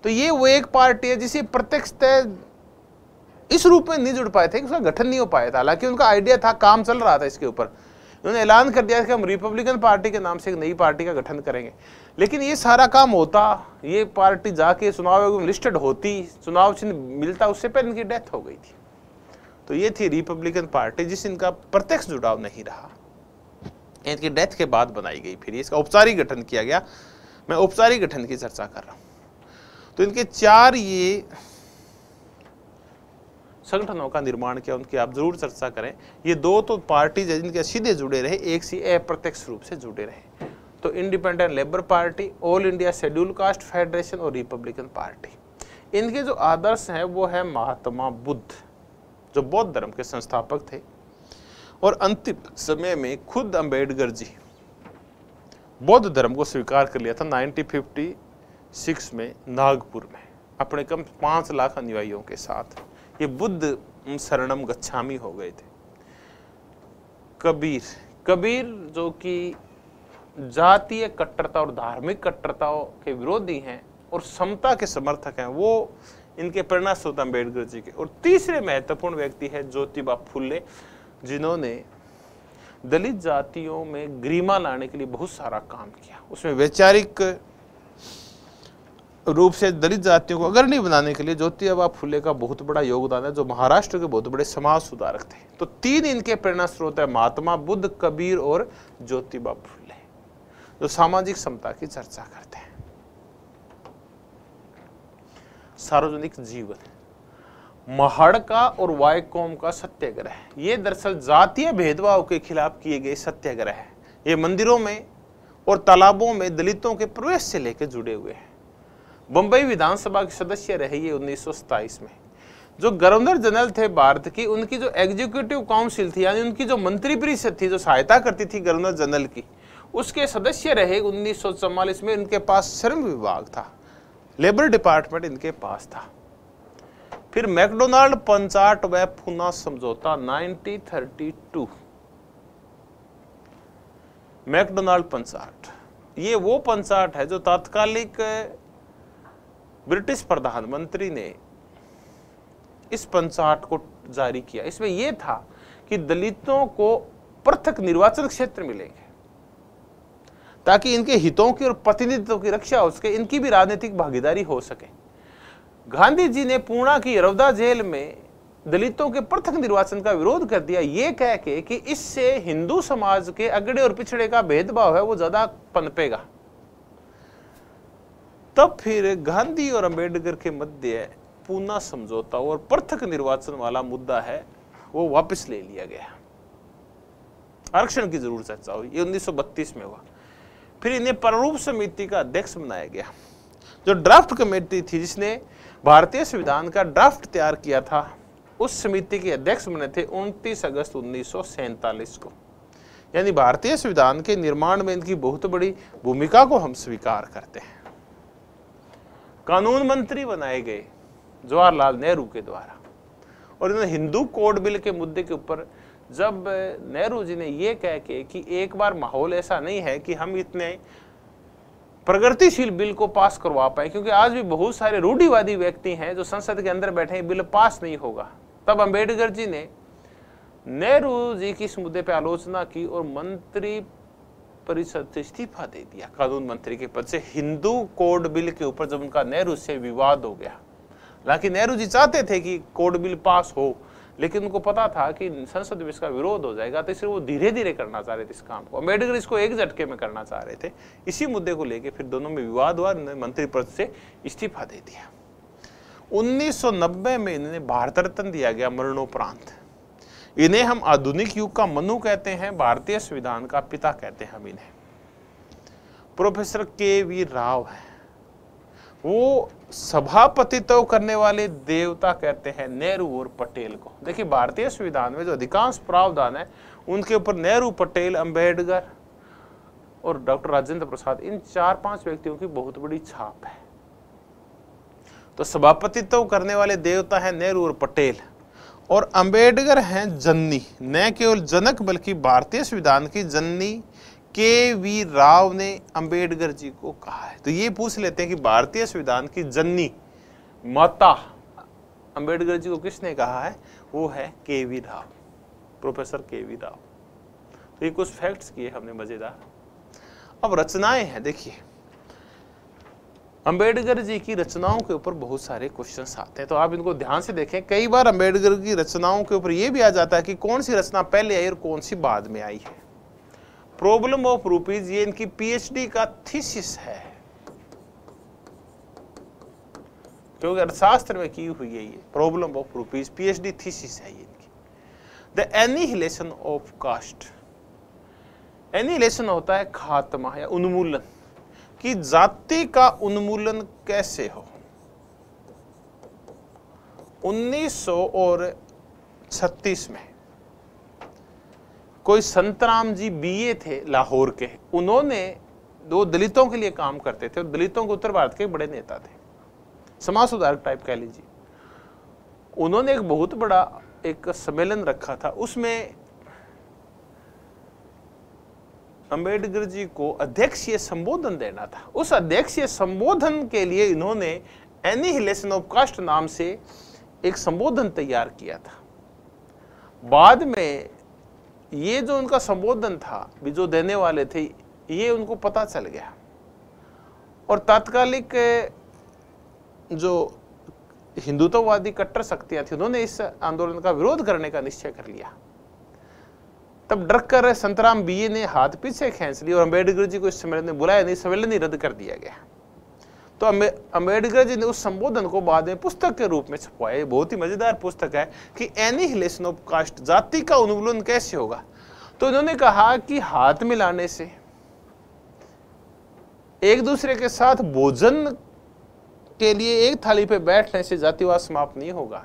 तो ये वो एक पार्टी है जिसे प्रत्यक्ष तय इस रूप में नहीं जुड़ पाए थे कि उसका गठन नहीं हो पाया था हालांकि उनका आइडिया था काम चल रहा था इसके ऊपर उन्होंने ऐलान कर दिया कि हम रिपब्लिकन पार्टी के नाम से एक नई पार्टी का गठन करेंगे लेकिन ये सारा काम होता ये पार्टी जाके चुनाव लिस्टेड होती चुनाव चिन्ह मिलता उससे पहले इनकी डेथ हो गई थी तो ये थी रिपब्लिकन पार्टी जिस इनका प्रत्यक्ष जुड़ाव नहीं रहा इनकी डेथ के बाद बनाई गई फिर इसका औपचारिक गठन किया गया मैं औपचारिक गठन की चर्चा कर रहा हूं तो इनके चार ये संगठनों का निर्माण किया उनकी आप जरूर चर्चा करें ये दो तो पार्टीज है जिनके सीधे जुड़े रहे एक सी अप्रत्यक्ष रूप से जुड़े रहे तो Independent Labour Party All India Schedule Caste Federation और रिपब्लिकन पार्टी इनके जो आदर्श हैं वो है महात्मा बुद्ध जो बौद्ध धर्म के संस्थापक थे और अंतिम समय में खुद अंबेडकर जी बौद्ध धर्म को स्वीकार कर लिया था 1956 में नागपुर में अपने कम पांच लाख अनुयायियों के साथ ये बुद्ध शरणम गच्छामी हो गए थे कबीर कबीर जो कि जातीय कट्टरता और धार्मिक कट्टरताओं के विरोधी हैं और समता के समर्थक हैं वो इनके स्रोत अम्बेडकर जी के और तीसरे महत्वपूर्ण व्यक्ति है ज्योतिबा फुले जिन्होंने दलित जातियों में ग्रीमा लाने के लिए बहुत सारा काम किया उसमें वैचारिक रूप से दलित जातियों को अगर नहीं बनाने के लिए ज्योतिबा फुले का बहुत बड़ा योगदान है जो महाराष्ट्र के बहुत बड़े समाज सुधारक थे तो तीन इनके प्रेरणा स्रोत है महात्मा बुद्ध कबीर और ज्योतिबा फुले जो सामाजिक समता की चर्चा करते हैं सार्वजनिक जीवन महड़ का और वायकोम का सत्याग्रह ये दरअसल जातीय भेदभाव के खिलाफ किए गए सत्याग्रह है ये मंदिरों में और तालाबों में दलितों के प्रवेश से लेकर जुड़े हुए हैं बम्बई विधानसभा के सदस्य रहे ये उन्नीस में जो गवर्नर जनरल थे भारत की उनकी जो एग्जीक्यूटिव काउंसिल थी यानी उनकी जो मंत्री परिषद थी जो सहायता करती थी गवर्नर जनरल की उसके सदस्य रहे उन्नीस में उनके पास श्रम विभाग था लेबर डिपार्टमेंट इनके पास था फिर मैकडोनाल्ड पंचाट व फुना समझौता 1932 मैकडोनाल्ड पंचाट ये वो पंचाट है जो तात्कालिक ब्रिटिश प्रधानमंत्री ने इस पंचाट को जारी किया इसमें यह था कि दलितों को पृथक निर्वाचन क्षेत्र मिलेंगे ताकि इनके हितों की और प्रतिनिधित्व की रक्षा हो सके इनकी भी राजनीतिक भागीदारी हो सके गांधी जी ने पूना की रवदा जेल में दलितों के पृथक निर्वाचन का विरोध कर दिया ये कह के कि इससे हिंदू समाज के अगड़े और पिछड़े का भेदभाव है वो ज्यादा पनपेगा तब फिर गांधी और अंबेडकर के मध्य पूना समझौता और पृथक निर्वाचन वाला मुद्दा है वो वापस ले लिया गया आरक्षण की जरूरत चर्चा हुई ये 1932 में हुआ फिर इन्हें प्ररूप समिति का अध्यक्ष बनाया गया जो ड्राफ्ट कमेटी थी जिसने भारतीय संविधान का ड्राफ्ट तैयार किया था उस समिति के अध्यक्ष बने थे 29 अगस्त उन्नीस को यानी भारतीय संविधान के निर्माण में इनकी बहुत बड़ी भूमिका को हम स्वीकार करते हैं कानून मंत्री बनाए गए जवाहरलाल नेहरू के द्वारा और इन्होंने हिंदू कोड बिल के मुद्दे के ऊपर जब नेहरू जी ने ये कह के कि एक बार माहौल ऐसा नहीं है कि हम इतने प्रगतिशील बिल को पास करवा पाए क्योंकि आज भी बहुत सारे रूढ़ीवादी व्यक्ति हैं जो संसद के अंदर बैठे हैं बिल पास नहीं होगा तब अंबेडकर जी ने नेहरू जी की इस मुद्दे पर आलोचना की और मंत्री परिषद से इस्तीफा दे दिया कानून मंत्री के पद से हिंदू कोड बिल के ऊपर जब उनका नेहरू से विवाद हो गया हालांकि नेहरू जी चाहते थे कि कोड बिल पास हो लेकिन उनको पता था कि संसद में इसका विरोध हो जाएगा तो इसलिए वो धीरे धीरे करना चाह रहे थे इस काम को अम्बेडकर इसको एक झटके में करना चाह रहे थे इसी मुद्दे को लेकर फिर दोनों में विवाद हुआ मंत्री पद से इस्तीफा दे दिया 1990 में इन्हें भारत रत्न दिया गया मरणोपरांत इन्हें हम आधुनिक युग का मनु कहते हैं भारतीय संविधान का पिता कहते हैं हम इन्हें प्रोफेसर के वी राव है वो सभापतित्व करने वाले देवता कहते हैं नेहरू और पटेल को देखिए भारतीय संविधान में जो अधिकांश प्रावधान है उनके ऊपर नेहरू पटेल अंबेडकर और डॉक्टर राजेंद्र प्रसाद इन चार पांच व्यक्तियों की बहुत बड़ी छाप है तो सभापतित्व करने वाले देवता हैं नेहरू और पटेल और अंबेडकर हैं जननी न केवल जनक बल्कि भारतीय संविधान की जननी के वी राव ने अंबेडकर जी को कहा है तो ये पूछ लेते हैं कि भारतीय संविधान की जननी माता अंबेडकर जी को किसने कहा है वो है K V Rao professor K V Rao तो ये कुछ फैक्ट्स किए हमने मज़ेदार अब रचनाएं हैं देखिए अंबेडकर जी की रचनाओं के ऊपर बहुत सारे क्वेश्चंस आते हैं तो आप इनको ध्यान से देखें कई बार अंबेडकर की रचनाओं के ऊपर ये भी आ जाता है कि कौन सी रचना पहले आई और कौन सी बाद में आई है प्रॉब्लम ऑफ रूपीज ये इनकी पीएचडी का थीसिस है क्योंकि अर्थशास्त्र में की हुई है ये problem of rupees PhD thesis है ये इनकी the annihilation of caste annihilation होता है खात्मा या उन्मूलन कि जाति का उन्मूलन कैसे हो 1936 और में कोई संतराम जी बीए थे लाहौर के उन्होंने दो दलितों के लिए काम करते थे और दलितों के उत्तर भारत के बड़े नेता थे समाज सुधारक टाइप कह लीजिए उन्होंने एक बहुत बड़ा एक सम्मेलन रखा था उसमें अंबेडकर जी को अध्यक्षीय संबोधन देना था उस अध्यक्षीय संबोधन के लिए इन्होंने एनिहिलेशन ऑफ कास्ट नाम से एक संबोधन तैयार किया था बाद में ये जो उनका संबोधन था जो देने वाले थे ये उनको पता चल गया और तात्कालिक जो हिंदुत्ववादी कट्टर शक्तियां थी उन्होंने इस आंदोलन का विरोध करने का निश्चय कर लिया तब डर कर संतराम बीए ने हाथ पीछे खेच लिया और अम्बेडकर जी को इस सम्मेलन में बुलाया नहीं सम्मेलन ही रद्द कर दिया गया तो अम्बेडकर जी ने उस संबोधन को बाद में पुस्तक के रूप में छपवाया बहुत ही मज़ेदार पुस्तक है कि हिलेशन ऑफ कास्ट जाति का उन्मूलन कैसे होगा तो इन्होंने कहा कि हाथ मिलाने से एक दूसरे के साथ भोजन के लिए एक थाली पे बैठने से जातिवाद समाप्त नहीं होगा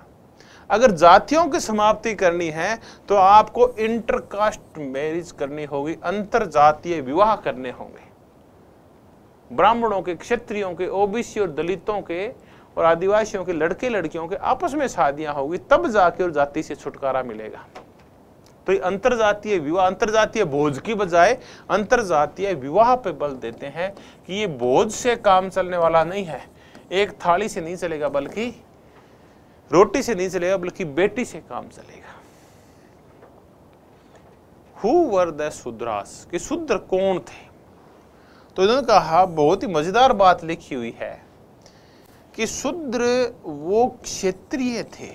अगर जातियों की समाप्ति करनी है तो आपको इंटरकास्ट मैरिज करनी होगी अंतर जातीय विवाह करने होंगे ब्राह्मणों के क्षत्रियों के ओबीसी और दलितों के और आदिवासियों के लड़के लड़कियों के आपस में शादियां होगी तब जाके और जाति से छुटकारा मिलेगा तो अंतरजातीय विवाह अंतरजातीय भोज की बजाय अंतरजातीय विवाह पे बल देते हैं कि ये भोज से काम चलने वाला नहीं है एक थाली से नहीं चलेगा बल्कि रोटी से नहीं चलेगा बल्कि बेटी से काम चलेगा हु वर द शूद्रास कि शूद्र कौन थे तो इन्होंने कहा बहुत ही मज़ेदार बात लिखी हुई है कि शूद्र वो क्षेत्रीय थे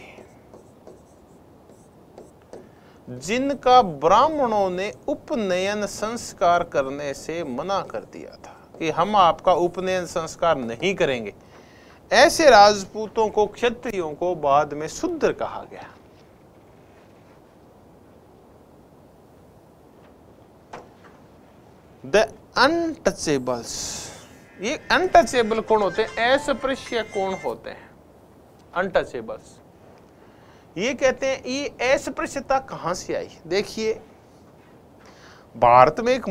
जिनका ब्राह्मणों ने उपनयन संस्कार करने से मना कर दिया था कि हम आपका उपनयन संस्कार नहीं करेंगे ऐसे राजपूतों को क्षत्रियों को बाद में शूद्र कहा गया द अनटचेबल्स ये अनटचेबल कौन होते हैं अस्पृश्य कौन होते हैं अनटचेबल्स ये कहते हैं ये अस्पृश्यता कहां से आई देखिए भारत में एक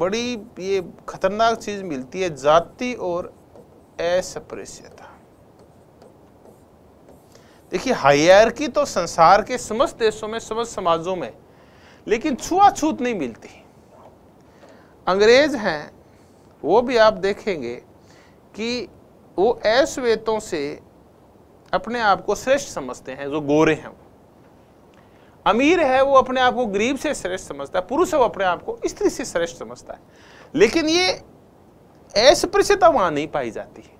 बड़ी ये खतरनाक चीज मिलती है जाति और अस्पृश्यता देखिए हायर की तो संसार के समस्त देशों में समस्त समाजों में लेकिन छुआछूत नहीं मिलती अंग्रेज हैं वो भी आप देखेंगे कि वो ऐश्वेतों से अपने आप को श्रेष्ठ समझते हैं जो गोरे हैं वो अमीर है वो अपने आप को गरीब से श्रेष्ठ समझता है पुरुष है वो अपने आप को स्त्री से श्रेष्ठ समझता है लेकिन ये अस्पृश्यता वहां नहीं पाई जाती है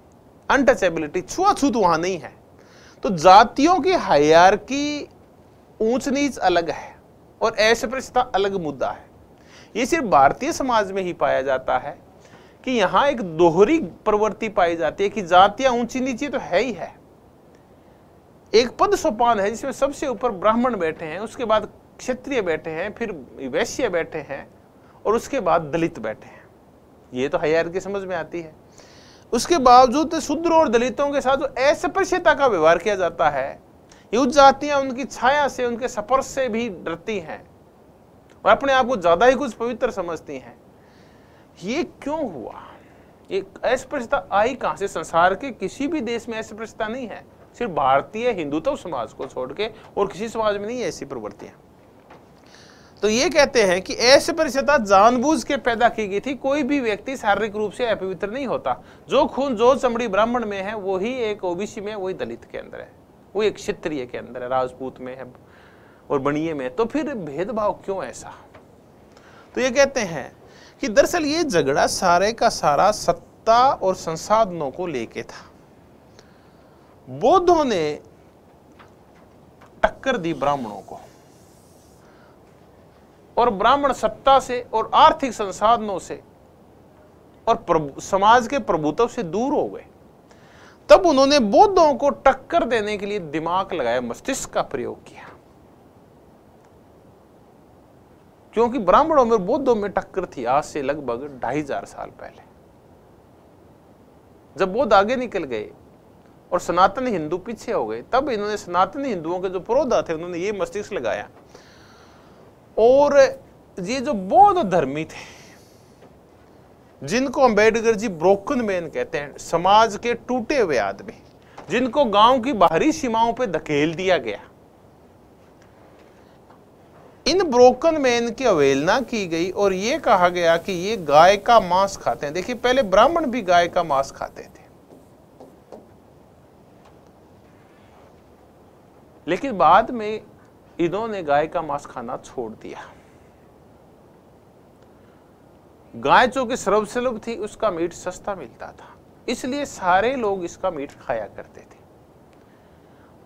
अनटचेबिलिटी छुआछूत वहां नहीं है तो जातियों की की ऊंच नीच अलग है और अस्पृश्यता अलग मुद्दा है ये सिर्फ भारतीय समाज में ही पाया जाता है कि यहाँ एक दोहरी प्रवृत्ति पाई जाती है कि जातियां ऊंची नीची तो है ही है एक पद सोपान है जिसमें सबसे ऊपर ब्राह्मण बैठे हैं उसके बाद क्षत्रिय बैठे हैं फिर वैश्य बैठे हैं और उसके बाद दलित बैठे हैं ये तो हयार की समझ में आती है उसके बावजूद तो शूद्र और दलितों के साथ अस्पृश्यता का व्यवहार किया जाता है युद्ध जातियां उनकी छाया से उनके स्पर्श से भी डरती हैं और अपने आप को ज़्यादा ही कुछ पवित्र समझती हैं ये क्यों हुआ एक अस्पृश्यता आई कहां से संसार के किसी भी देश में अस्पृश्यता नहीं है सिर्फ भारतीय हिंदुत्व तो समाज को छोड़ के और किसी समाज में नहीं है ऐसी प्रवृत्तियाँ तो ये कहते हैं कि अस्पृश्यता जानबूझ के पैदा की गई थी कोई भी व्यक्ति शारीरिक रूप से अपवित्र नहीं होता जो खून जो चमड़ी ब्राह्मण में है वही एक ओबीसी में वही दलित के अंदर है वो एक क्षत्रिय के अंदर है राजपूत में है और बनिए में तो फिर भेदभाव क्यों ऐसा तो ये कहते हैं कि दरअसल ये झगड़ा सारे का सारा सत्ता और संसाधनों को लेके था बौद्धों ने टक्कर दी ब्राह्मणों को और ब्राह्मण सत्ता से और आर्थिक संसाधनों से और समाज के प्रभुत्व से दूर हो गए तब उन्होंने बौद्धों को टक्कर देने के लिए दिमाग लगाया मस्तिष्क का प्रयोग किया क्योंकि ब्राह्मणों में बौद्धों में टक्कर थी आज से लगभग ढाई हजार साल पहले जब बौद्ध आगे निकल गए और सनातन हिंदू पीछे हो गए तब इन्होंने सनातन हिंदुओं के जो पुरोधा थे उन्होंने ये मस्तिष्क लगाया और ये जो बौद्ध धर्मी थे जिनको अंबेडकर जी ब्रोकन मैन कहते हैं समाज के टूटे हुए आदमी जिनको गांव की बाहरी सीमाओं पर धकेल दिया गया इन ब्रोकन मैन की अवेलना की गई और ये कहा गया कि ये गाय का मांस खाते हैं देखिए पहले ब्राह्मण भी गाय का मांस खाते थे लेकिन बाद में इन्होंने गाय का मांस खाना छोड़ दिया गाय चूंकि सर्वसुलभ थी उसका मीट सस्ता मिलता था इसलिए सारे लोग इसका मीट खाया करते थे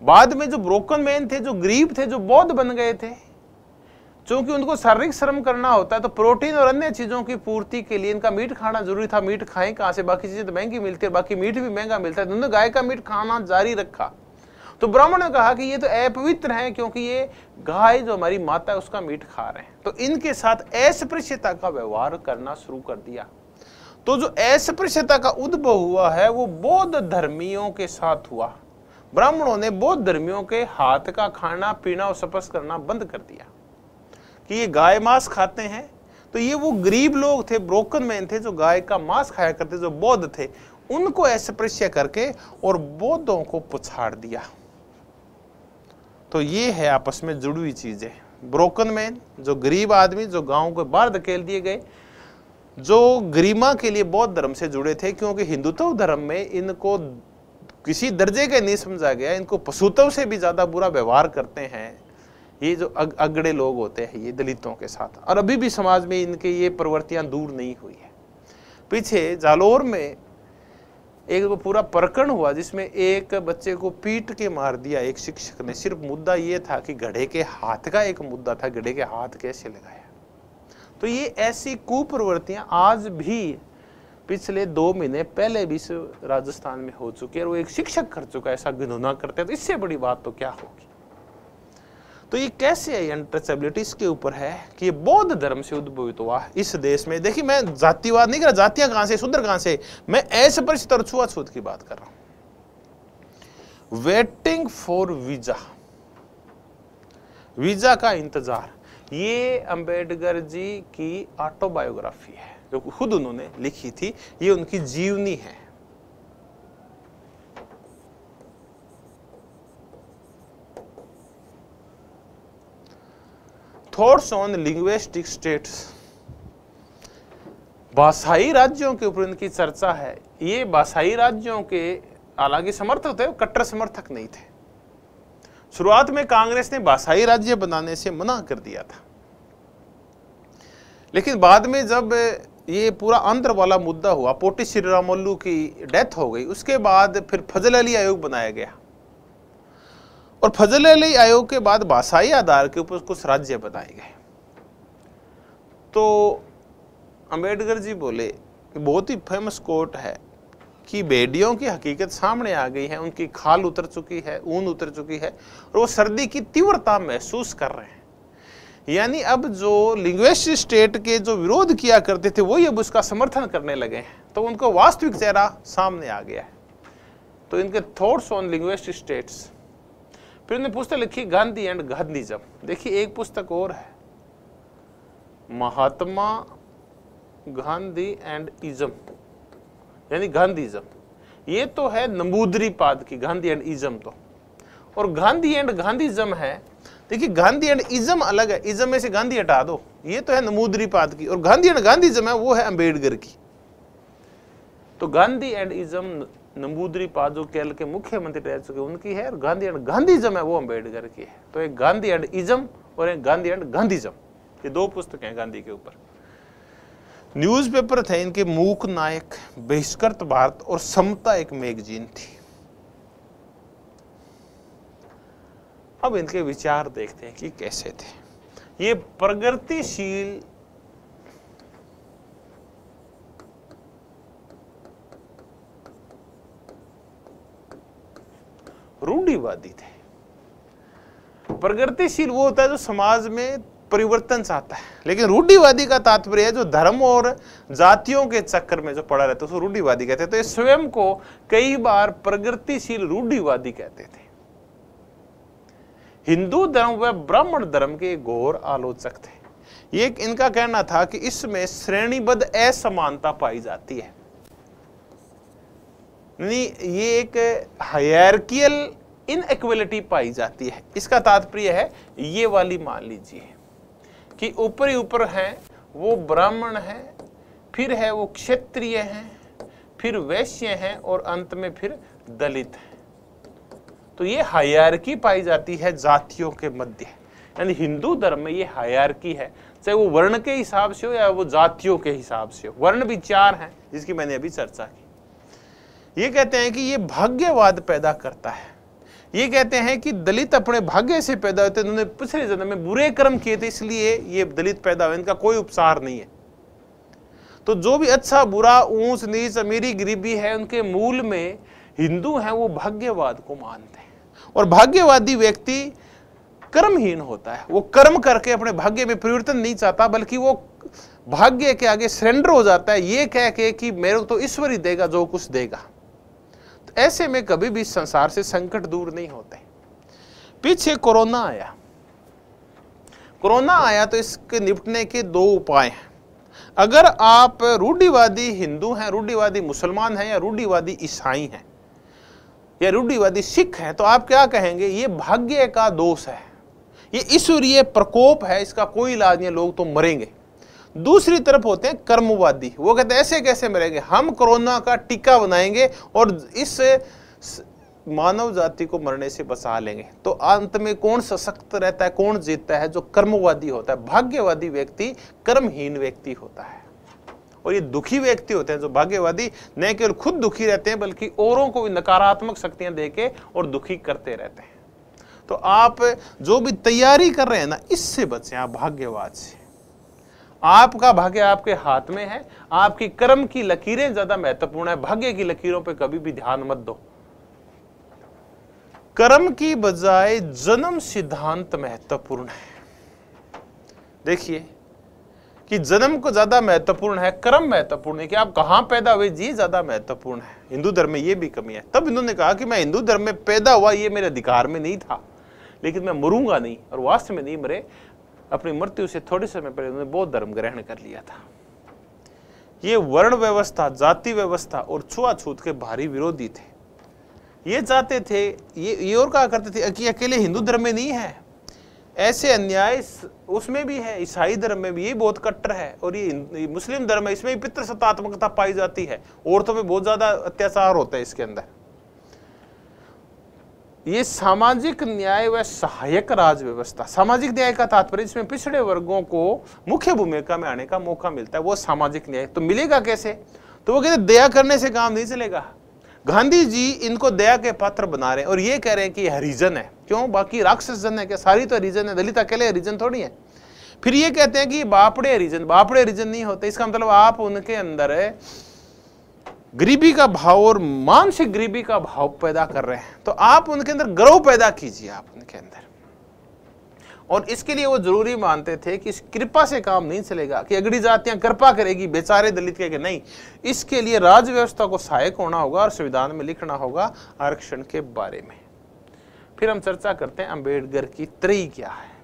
बाद में जो ब्रोकन मैन थे जो गरीब थे जो बौद्ध बन गए थे चूंकि उनको शारीरिक श्रम करना होता है तो प्रोटीन और अन्य चीज़ों की पूर्ति के लिए इनका मीट खाना जरूरी था मीट खाएं कहां से बाकी चीज़ें तो महंगी मिलती है बाकी मीट भी महंगा मिलता है उन्होंने गाय का मीट खाना जारी रखा तो ब्राह्मण ने कहा कि ये तो अपवित्र है क्योंकि ये गाय जो हमारी माता है उसका मीट खा रहे हैं तो इनके साथ अस्पृश्यता का व्यवहार करना शुरू कर दिया तो जो अस्पृश्यता का उद्भव हुआ है वो बौद्ध धर्मियों के साथ हुआ ब्राह्मणों ने बौद्ध धर्मियों के हाथ का खाना पीना और स्पर्श करना बंद कर दिया कि ये गाय मांस खाते हैं तो ये वो गरीब लोग थे ब्रोकन मैन थे जो गाय का मांस खाया करते जो बौद्ध थे उनको ऐसे करके और बौद्धों को पुछाड़ दिया तो ये है आपस में जुड़ी हुई चीज़ें ब्रोकन मैन जो गरीब आदमी जो गांव के बाहर धकेल दिए गए जो गरिमा के लिए बौद्ध धर्म से जुड़े थे क्योंकि हिंदुत्व धर्म में इनको किसी दर्जे के नहीं समझा गया इनको पशुत्व से भी ज़्यादा बुरा व्यवहार करते हैं ये जो अग, अगड़े लोग होते हैं ये दलितों के साथ और अभी भी समाज में इनके ये प्रवृत्तियां दूर नहीं हुई है पीछे जालोर में एक पूरा प्रकरण हुआ जिसमें एक बच्चे को पीट के मार दिया एक शिक्षक ने सिर्फ मुद्दा ये था कि गढ़े के हाथ का एक मुद्दा था गढ़े के हाथ कैसे लगाया तो ये ऐसी कुप्रवृत्तियां आज भी पिछले दो महीने पहले भी राजस्थान में हो चुकी है और वो एक शिक्षक कर चुका है ऐसा घिनौना करते हैं तो इससे बड़ी बात तो क्या होगी तो ये कैसे है अनटचेबिलिटी इसके ऊपर है कि ये बौद्ध धर्म से उद्भवित हुआ इस देश में देखिए मैं जातिवाद नहीं कर रहा जातियां कहां से सुंदर कहां से मैं ऐसे पर और छुआछूत की बात कर रहा हूं वेटिंग फॉर वीजा वीजा का इंतजार ये अंबेडकर जी की ऑटोबायोग्राफी है जो खुद उन्होंने लिखी थी ये उनकी जीवनी है थॉट्स ऑन लिंग्विस्टिक स्टेट्स भाषाई राज्यों के ऊपर इनकी चर्चा है ये बासाई राज्यों के हालांकि समर्थक थे कट्टर समर्थक नहीं थे शुरुआत में कांग्रेस ने बासाई राज्य बनाने से मना कर दिया था लेकिन बाद में जब ये पूरा आंध्र वाला मुद्दा हुआ पोटी श्रीरामोल्लू की डेथ हो गई उसके बाद फिर फजल अली आयोग बनाया गया और फजल अली आयोग के बाद बासाई आधार के ऊपर कुछ राज्य बनाए गए तो अंबेडकर जी बोले बहुत ही फेमस कोर्ट है कि बेडियों की हकीकत सामने आ गई है उनकी खाल उतर चुकी है ऊन उतर चुकी है और वो सर्दी की तीव्रता महसूस कर रहे हैं यानी अब जो लिंग्वेस्ट स्टेट के जो विरोध किया करते थे वही अब उसका समर्थन करने लगे हैं तो उनको वास्तविक चेहरा सामने आ गया है तो इनके थॉट्स ऑन लिंग्वेस्ट स्टेट्स फिर उन्होंने पुस्तक लिखी गांधी एंड गांधीजम देखिए एक पुस्तक और है महात्मा गांधी एंड इजम यानी गांधीजम ये तो है नंबूदरी पाद की गांधी एंड इजम तो और गांधी एंड गांधीजम है देखिए गांधी एंड इजम अलग है इजम में से गांधी हटा दो ये तो है नमूदरी पाद की और गांधी एंड गांधीजम है वो है अंबेडकर की तो गांधी एंड इजम नंबूदरी पाद जो केरल के मुख्यमंत्री रह चुके उनकी है और गांधी एंड गांधीजम है वो अम्बेडकर की है तो एक गांधी एंड इजम और एक गांधी एंड गांधीजम ये दो पुस्तक हैं गांधी के ऊपर न्यूज़पेपर थे इनके मूक नायक बहिष्कृत भारत और समता एक मैगजीन थी अब इनके विचार देखते हैं कि कैसे थे ये प्रगतिशील रूढ़ीवादी थे प्रगतिशील वो होता है जो समाज में परिवर्तन चाहता है लेकिन रूढ़ीवादी का तात्पर्य है जो धर्म और जातियों के चक्कर में जो पड़ा रहता है उसको रूढ़ीवादी कहते हैं तो ये स्वयं को कई बार प्रगतिशील रूढ़ीवादी कहते थे हिंदू धर्म व ब्राह्मण धर्म के घोर आलोचक थे ये इनका कहना था कि इसमें श्रेणीबद्ध असमानता पाई जाती है यानी ये एक हायरकियल इनएक्वलिटी पाई जाती है इसका तात्पर्य है ये वाली मान लीजिए कि ऊपर ही ऊपर हैं वो ब्राह्मण हैं फिर है वो क्षेत्रीय हैं फिर वैश्य हैं और अंत में फिर दलित हैं तो ये हायरकी पाई जाती है जातियों के मध्य यानी हिंदू धर्म में ये हायरकी है चाहे वो वर्ण के हिसाब से हो या वो जातियों के हिसाब से हो वर्ण भी चार हैं जिसकी मैंने अभी चर्चा की ये कहते हैं कि ये भाग्यवाद पैदा करता है ये कहते हैं कि दलित अपने भाग्य से पैदा होते उन्होंने पिछले जन्म में बुरे कर्म किए थे इसलिए ये दलित पैदा हुए इनका कोई उपसार नहीं है तो जो भी अच्छा बुरा ऊंच नीच अमीरी गरीबी है उनके मूल में हिंदू हैं वो भाग्यवाद को मानते हैं और भाग्यवादी व्यक्ति कर्महीन होता है वो कर्म करके अपने भाग्य में परिवर्तन नहीं चाहता बल्कि वो भाग्य के आगे सरेंडर हो जाता है ये कह के कि मेरे को तो ईश्वर ही देगा जो कुछ देगा ऐसे में कभी भी संसार से संकट दूर नहीं होते पीछे कोरोना आया कोरोना आया तो इसके निपटने के दो उपाय हैं अगर आप रूढ़ीवादी हिंदू हैं रूढ़ीवादी मुसलमान हैं या रूढ़ीवादी ईसाई हैं या रूढ़ीवादी सिख हैं तो आप क्या कहेंगे ये भाग्य का दोष है ये ईश्वरीय प्रकोप है इसका कोई इलाज नहीं लोग तो मरेंगे दूसरी तरफ होते हैं कर्मवादी वो कहते हैं ऐसे कैसे मरेंगे हम कोरोना का टीका बनाएंगे और इस मानव जाति को मरने से बचा लेंगे तो अंत में कौन सशक्त रहता है कौन जीतता है जो कर्मवादी होता है भाग्यवादी व्यक्ति कर्महीन व्यक्ति होता है और ये दुखी व्यक्ति होते हैं जो भाग्यवादी न केवल खुद दुखी रहते हैं बल्कि औरों को भी नकारात्मक शक्तियां देके और दुखी करते रहते हैं तो आप जो भी तैयारी कर रहे हैं ना इससे बचें आप भाग्यवाद से आपका भाग्य आपके हाथ में है आपकी कर्म की लकीरें ज्यादा महत्वपूर्ण है भाग्य की लकीरों पर कभी भी ध्यान मत दो कर्म की बजाय जन्म सिद्धांत महत्वपूर्ण है देखिए कि जन्म को ज्यादा महत्वपूर्ण है कर्म महत्वपूर्ण है कि आप कहां पैदा हुए जी ज्यादा महत्वपूर्ण है हिंदू धर्म में यह भी कमी है तब इन्होंने कहा कि मैं हिंदू धर्म में पैदा हुआ ये मेरे अधिकार में नहीं था लेकिन मैं मरूंगा नहीं और वास्तव में नहीं मरे अपनी मृत्यु से थोड़े समय पहले उन्होंने बौद्ध धर्म ग्रहण कर लिया था ये वर्ण व्यवस्था जाति व्यवस्था और छुआछूत के भारी विरोधी थे ये चाहते थे ये ये और कहा करते थे कि अकेले हिंदू धर्म में नहीं है ऐसे अन्याय उसमें भी है ईसाई धर्म में भी ये बहुत कट्टर है और ये मुस्लिम धर्म है इसमें भी पितृसत्तात्मकता पाई जाती है औरतों में बहुत ज़्यादा अत्याचार होता है इसके अंदर ये सामाजिक न्याय व सहायक राज व्यवस्था सामाजिक न्याय का तात्पर्य जिसमें पिछड़े वर्गों को मुख्य भूमिका में आने का मौका मिलता है वो सामाजिक न्याय तो मिलेगा कैसे तो वो कहते दया करने से काम नहीं चलेगा गांधी जी इनको दया के पात्र बना रहे हैं और ये कह रहे हैं कि हरिजन है क्यों बाकी राक्षस जन है क्या सारी तो हरिजन है दलित अकेले हरिजन थोड़ी है फिर ये कहते हैं कि बापड़े हरिजन बापड़े हरिजन नहीं होते इसका मतलब आप उनके अंदर गरीबी का भाव और मानसिक गरीबी का भाव पैदा कर रहे हैं तो आप उनके अंदर गर्व पैदा कीजिए आप उनके अंदर और इसके लिए वो जरूरी मानते थे कि इस कृपा से काम नहीं चलेगा कि अगड़ी जातियां कृपा करेगी बेचारे दलित के नहीं इसके लिए राज्य व्यवस्था को सहायक होना होगा और संविधान में लिखना होगा आरक्षण के बारे में फिर हम चर्चा करते हैं अंबेडकर की त्रयी क्या है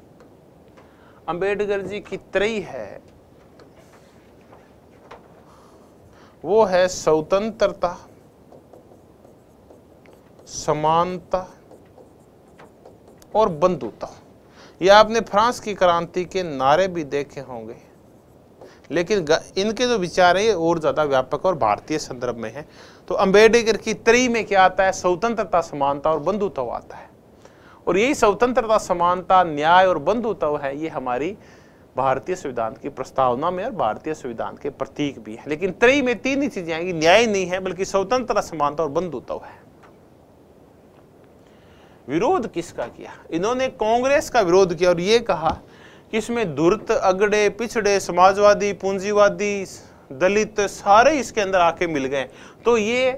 अंबेडकर जी की त्रयी है वो है स्वतंत्रता समानता और बंधुता ये आपने फ्रांस की क्रांति के नारे भी देखे होंगे लेकिन इनके जो विचार है ये और ज़्यादा व्यापक और भारतीय संदर्भ में है तो अंबेडकर की त्री में क्या आता है स्वतंत्रता समानता और बंधुत्व आता है और यही स्वतंत्रता समानता न्याय और बंधुत्व है ये हमारी भारतीय संविधान की प्रस्तावना में और भारतीय संविधान के प्रतीक भी है लेकिन त्रय में तीन ही चीजें आएंगी न्याय नहीं है बल्कि स्वतंत्र समानता और बंधुत्व है विरोध किसका किया इन्होंने कांग्रेस का विरोध किया और ये कहा कि इसमें धुर्त अगड़े पिछड़े समाजवादी पूंजीवादी दलित सारे इसके अंदर आके मिल गए तो ये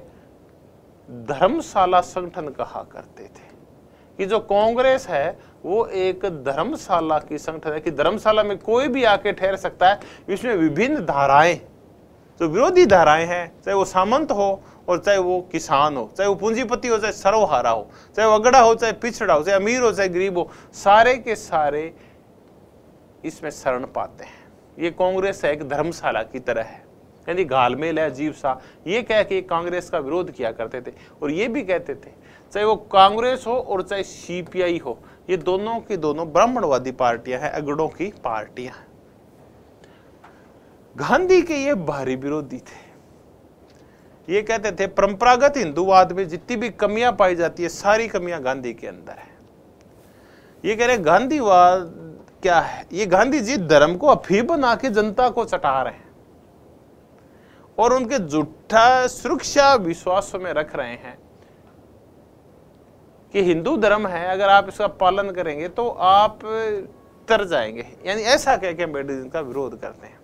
धर्मशाला संगठन कहा करते थे कि जो कांग्रेस है वो एक धर्मशाला की संगठन है कि धर्मशाला में कोई भी आके ठहर सकता है इसमें विभिन्न धाराएं जो विरोधी धाराएं हैं चाहे वो सामंत हो और चाहे वो किसान हो चाहे वो पूंजीपति हो चाहे सर्वहारा हो चाहे वो अगड़ा हो चाहे पिछड़ा हो चाहे अमीर हो चाहे गरीब हो सारे के सारे इसमें शरण पाते हैं ये कांग्रेस है एक धर्मशाला की तरह है यानी घालमेल है अजीब सा ये कह के कांग्रेस का विरोध किया करते थे और ये भी कहते थे चाहे वो कांग्रेस हो और चाहे सीपीआई हो ये दोनों की दोनों ब्राह्मणवादी पार्टियां हैं अगड़ों की पार्टियां गांधी के ये भारी विरोधी थे ये कहते थे परंपरागत हिंदूवाद में जितनी भी कमियां पाई जाती है सारी कमियां गांधी के अंदर है ये कह रहे गांधीवाद क्या है ये गांधी जी धर्म को अफी बना के जनता को चटा रहे हैं और उनके जुट्ठा सुरक्षा विश्वास में रख रहे हैं कि हिंदू धर्म है अगर आप इसका पालन करेंगे तो आप तर जाएंगे यानी ऐसा कह के अम्बेडकर का विरोध करते हैं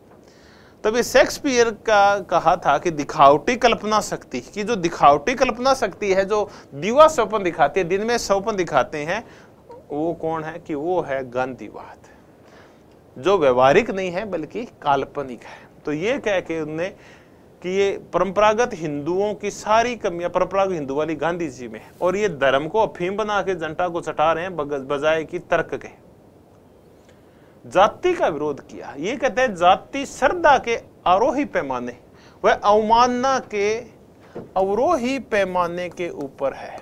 तभी शेक्सपियर का कहा था कि दिखावटी कल्पना शक्ति की जो दिखावटी कल्पना शक्ति है जो दीवा स्वपन दिखाती है दिन में स्वपन दिखाते हैं वो कौन है कि वो है गांधीवाद जो व्यवहारिक नहीं है बल्कि काल्पनिक है तो ये कह के उनने कि ये परंपरागत हिंदुओं की सारी कमियां परंपरागत हिंदू वाली गांधी जी में और ये धर्म को अफीम बना के जनता को चटा रहे हैं बजाय की तर्क के जाति का विरोध किया ये कहते हैं जाति श्रद्धा के आरोही पैमाने वह अवमानना के अवरोही पैमाने के ऊपर है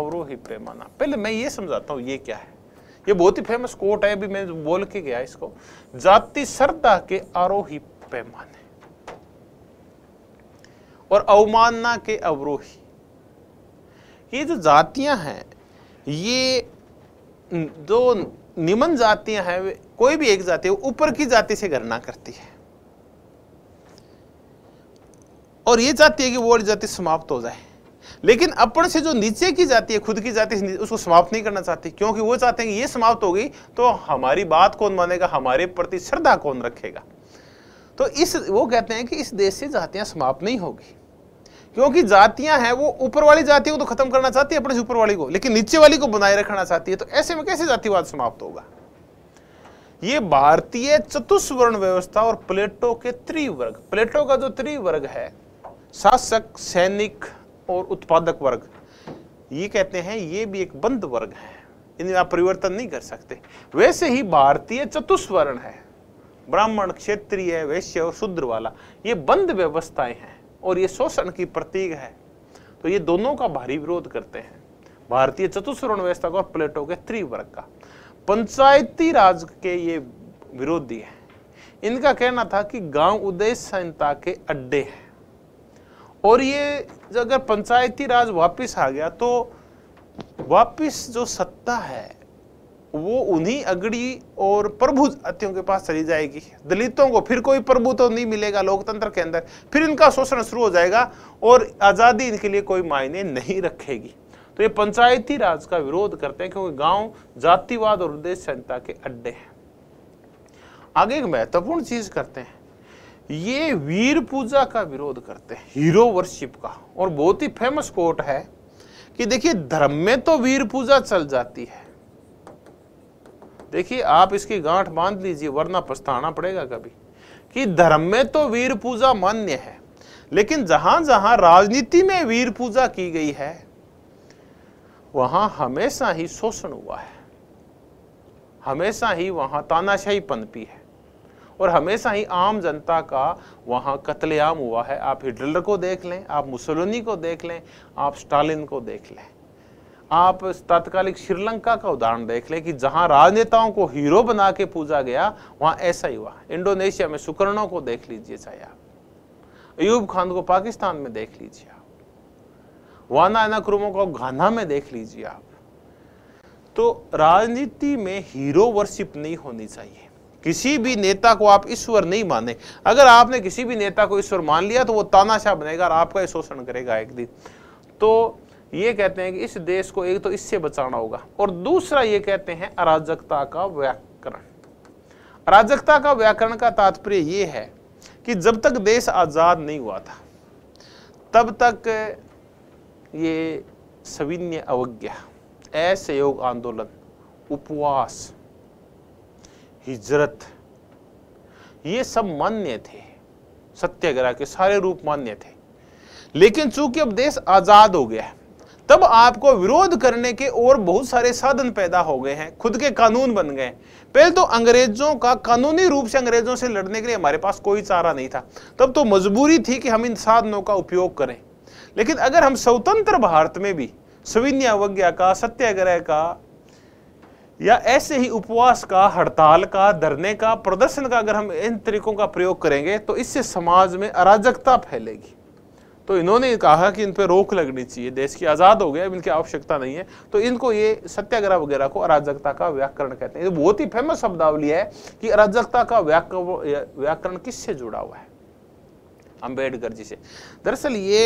अवरोही पैमाना पहले मैं ये समझाता हूं ये क्या है ये बहुत ही फेमस कोट है अभी मैं बोल के गया इसको जाति श्रद्धा के आरोही पैमाने और अवमानना के अवरोही ये जो जातियां हैं ये जो निमन जातियां हैं कोई भी एक जाति ऊपर की जाति से गणना करती है और ये चाहती है कि वो जाति समाप्त हो जाए लेकिन अपन से जो नीचे की जाती है खुद की जाति उसको समाप्त नहीं करना चाहती क्योंकि वो चाहते हैं कि ये समाप्त होगी तो हमारी बात कौन मानेगा हमारे प्रति श्रद्धा कौन रखेगा तो इस वो कहते हैं कि इस देश से जातियां समाप्त नहीं होगी क्योंकि जातियां हैं वो ऊपर वाली जाति को तो खत्म करना चाहती है अपने से ऊपर वाली को लेकिन नीचे वाली को बनाए रखना चाहती है तो ऐसे में कैसे जातिवाद समाप्त होगा ये भारतीय चतुस्वर्ण व्यवस्था और प्लेटो के त्रिवर्ग प्लेटो का जो त्रिवर्ग है शासक सैनिक और उत्पादक वर्ग ये कहते हैं ये भी एक बंद वर्ग है इनमें आप परिवर्तन नहीं कर सकते वैसे ही भारतीय चतुस्वर्ण है ब्राह्मण क्षेत्रीय वैश्य और शूद्र वाला ये बंद व्यवस्थाएं हैं और ये शोषण की प्रतीक है तो ये दोनों का भारी विरोध करते हैं भारतीय चतुश्रवण व्यवस्था का और प्लेटो के त्रिवर्ग वर्ग का पंचायती राज के ये विरोधी हैं इनका कहना था कि गांव उदय संहिता के अड्डे हैं और ये अगर पंचायती राज वापस आ गया तो वापस जो सत्ता है वो उन्हीं अगड़ी और प्रभु अत्यों के पास चली जाएगी दलितों को फिर कोई प्रभु तो नहीं मिलेगा लोकतंत्र के अंदर फिर इनका शोषण शुरू हो जाएगा और आज़ादी इनके लिए कोई मायने नहीं रखेगी तो ये पंचायती राज का विरोध करते हैं क्योंकि गांव जातिवाद और उद्देश्य संहिता के अड्डे हैं आगे एक महत्वपूर्ण चीज करते हैं ये वीर पूजा का विरोध करते हैं हीरो वर्शिप का और बहुत ही फेमस कोट है कि देखिए धर्म में तो वीर पूजा चल जाती है देखिए आप इसकी गांठ बांध लीजिए वरना पछताना पड़ेगा कभी कि धर्म में तो वीर पूजा मान्य है लेकिन जहां जहां राजनीति में वीर पूजा की गई है वहां हमेशा ही शोषण हुआ है हमेशा ही वहां तानाशाही पनपी है और हमेशा ही आम जनता का वहां कत्लेआम हुआ है आप हिटलर को देख लें आप मुसोलिनी को देख लें आप स्टालिन को देख लें आप तात्कालिक श्रीलंका का उदाहरण देख ले कि जहां राजनेताओं को हीरो बना के पूजा गया वहां ऐसा ही हुआ इंडोनेशिया में सुकर्णों को देख लीजिए चाहे आप अयूब खान को पाकिस्तान में देख लीजिए आप वाना एनाक्रोमो को घाना में देख लीजिए आप तो राजनीति में हीरो वर्शिप नहीं होनी चाहिए किसी भी नेता को आप ईश्वर नहीं माने अगर आपने किसी भी नेता को ईश्वर मान लिया तो वो तानाशाह बनेगा और आपका शोषण करेगा एक दिन तो ये कहते हैं कि इस देश को एक तो इससे बचाना होगा और दूसरा ये कहते हैं अराजकता का व्याकरण अराजकता का व्याकरण का तात्पर्य ये है कि जब तक देश आज़ाद नहीं हुआ था तब तक ये सविन्य अवज्ञा असहयोग आंदोलन उपवास हिजरत ये सब मान्य थे सत्याग्रह के सारे रूप मान्य थे लेकिन चूंकि अब देश आज़ाद हो गया है तब आपको विरोध करने के और बहुत सारे साधन पैदा हो गए हैं खुद के कानून बन गए पहले तो अंग्रेजों का कानूनी रूप से अंग्रेजों से लड़ने के लिए हमारे पास कोई चारा नहीं था तब तो मजबूरी थी कि हम इन साधनों का उपयोग करें लेकिन अगर हम स्वतंत्र भारत में भी सविन्य अवज्ञा का सत्याग्रह का या ऐसे ही उपवास का हड़ताल का धरने का प्रदर्शन का अगर हम इन तरीकों का प्रयोग करेंगे तो इससे समाज में अराजकता फैलेगी तो इन्होंने कहा कि इन पर रोक लगनी चाहिए देश की आज़ाद हो गया अब इनकी आवश्यकता नहीं है तो इनको ये सत्याग्रह वगैरह को अराजकता का व्याकरण कहते हैं बहुत ही फेमस शब्दावली है कि अराजकता का व्याकरण किससे जुड़ा हुआ है अम्बेडकर जी से दरअसल ये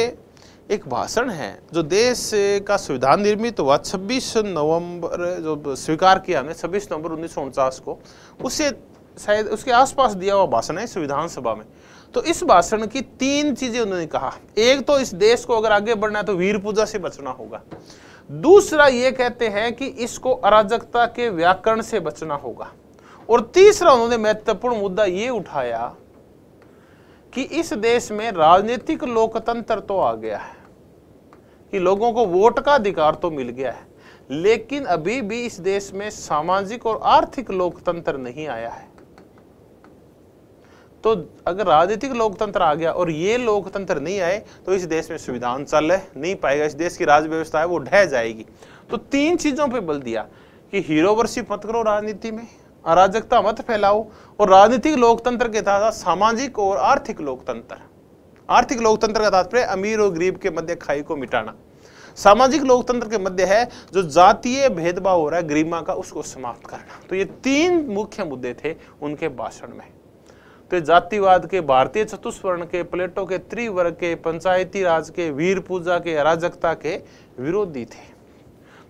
एक भाषण है जो देश का संविधान निर्मित हुआ 26 नवंबर जो स्वीकार किया हमने 26 नवंबर उन्नीस को उसे शायद उसके आसपास दिया हुआ भाषण है संविधान सभा में तो इस भाषण की तीन चीजें उन्होंने कहा एक तो इस देश को अगर आगे बढ़ना है तो वीर पूजा से बचना होगा दूसरा ये कहते हैं कि इसको अराजकता के व्याकरण से बचना होगा और तीसरा उन्होंने महत्वपूर्ण मुद्दा ये उठाया कि इस देश में राजनीतिक लोकतंत्र तो आ गया है कि लोगों को वोट का अधिकार तो मिल गया है लेकिन अभी भी इस देश में सामाजिक और आर्थिक लोकतंत्र नहीं आया है तो अगर राजनीतिक लोकतंत्र आ गया और ये लोकतंत्र नहीं आए तो इस देश में संविधान चल नहीं पाएगा इस देश की राज्य व्यवस्था है वो ढह जाएगी तो तीन चीज़ों पर बल दिया कि हीरो वर्षी मत करो राजनीति में अराजकता मत फैलाओ और राजनीतिक लोकतंत्र के साथ साथ सामाजिक और आर्थिक लोकतंत्र आर्थिक लोकतंत्र का तात्पर्य अमीर और गरीब के मध्य खाई को मिटाना सामाजिक लोकतंत्र के मध्य है जो जातीय भेदभाव हो रहा है गरिमा का उसको समाप्त करना तो ये तीन मुख्य मुद्दे थे उनके भाषण में तो जातिवाद के भारतीय चतुष्वर्ण के प्लेटो के त्रिवर्ग के पंचायती राज के वीर पूजा के अराजकता के विरोधी थे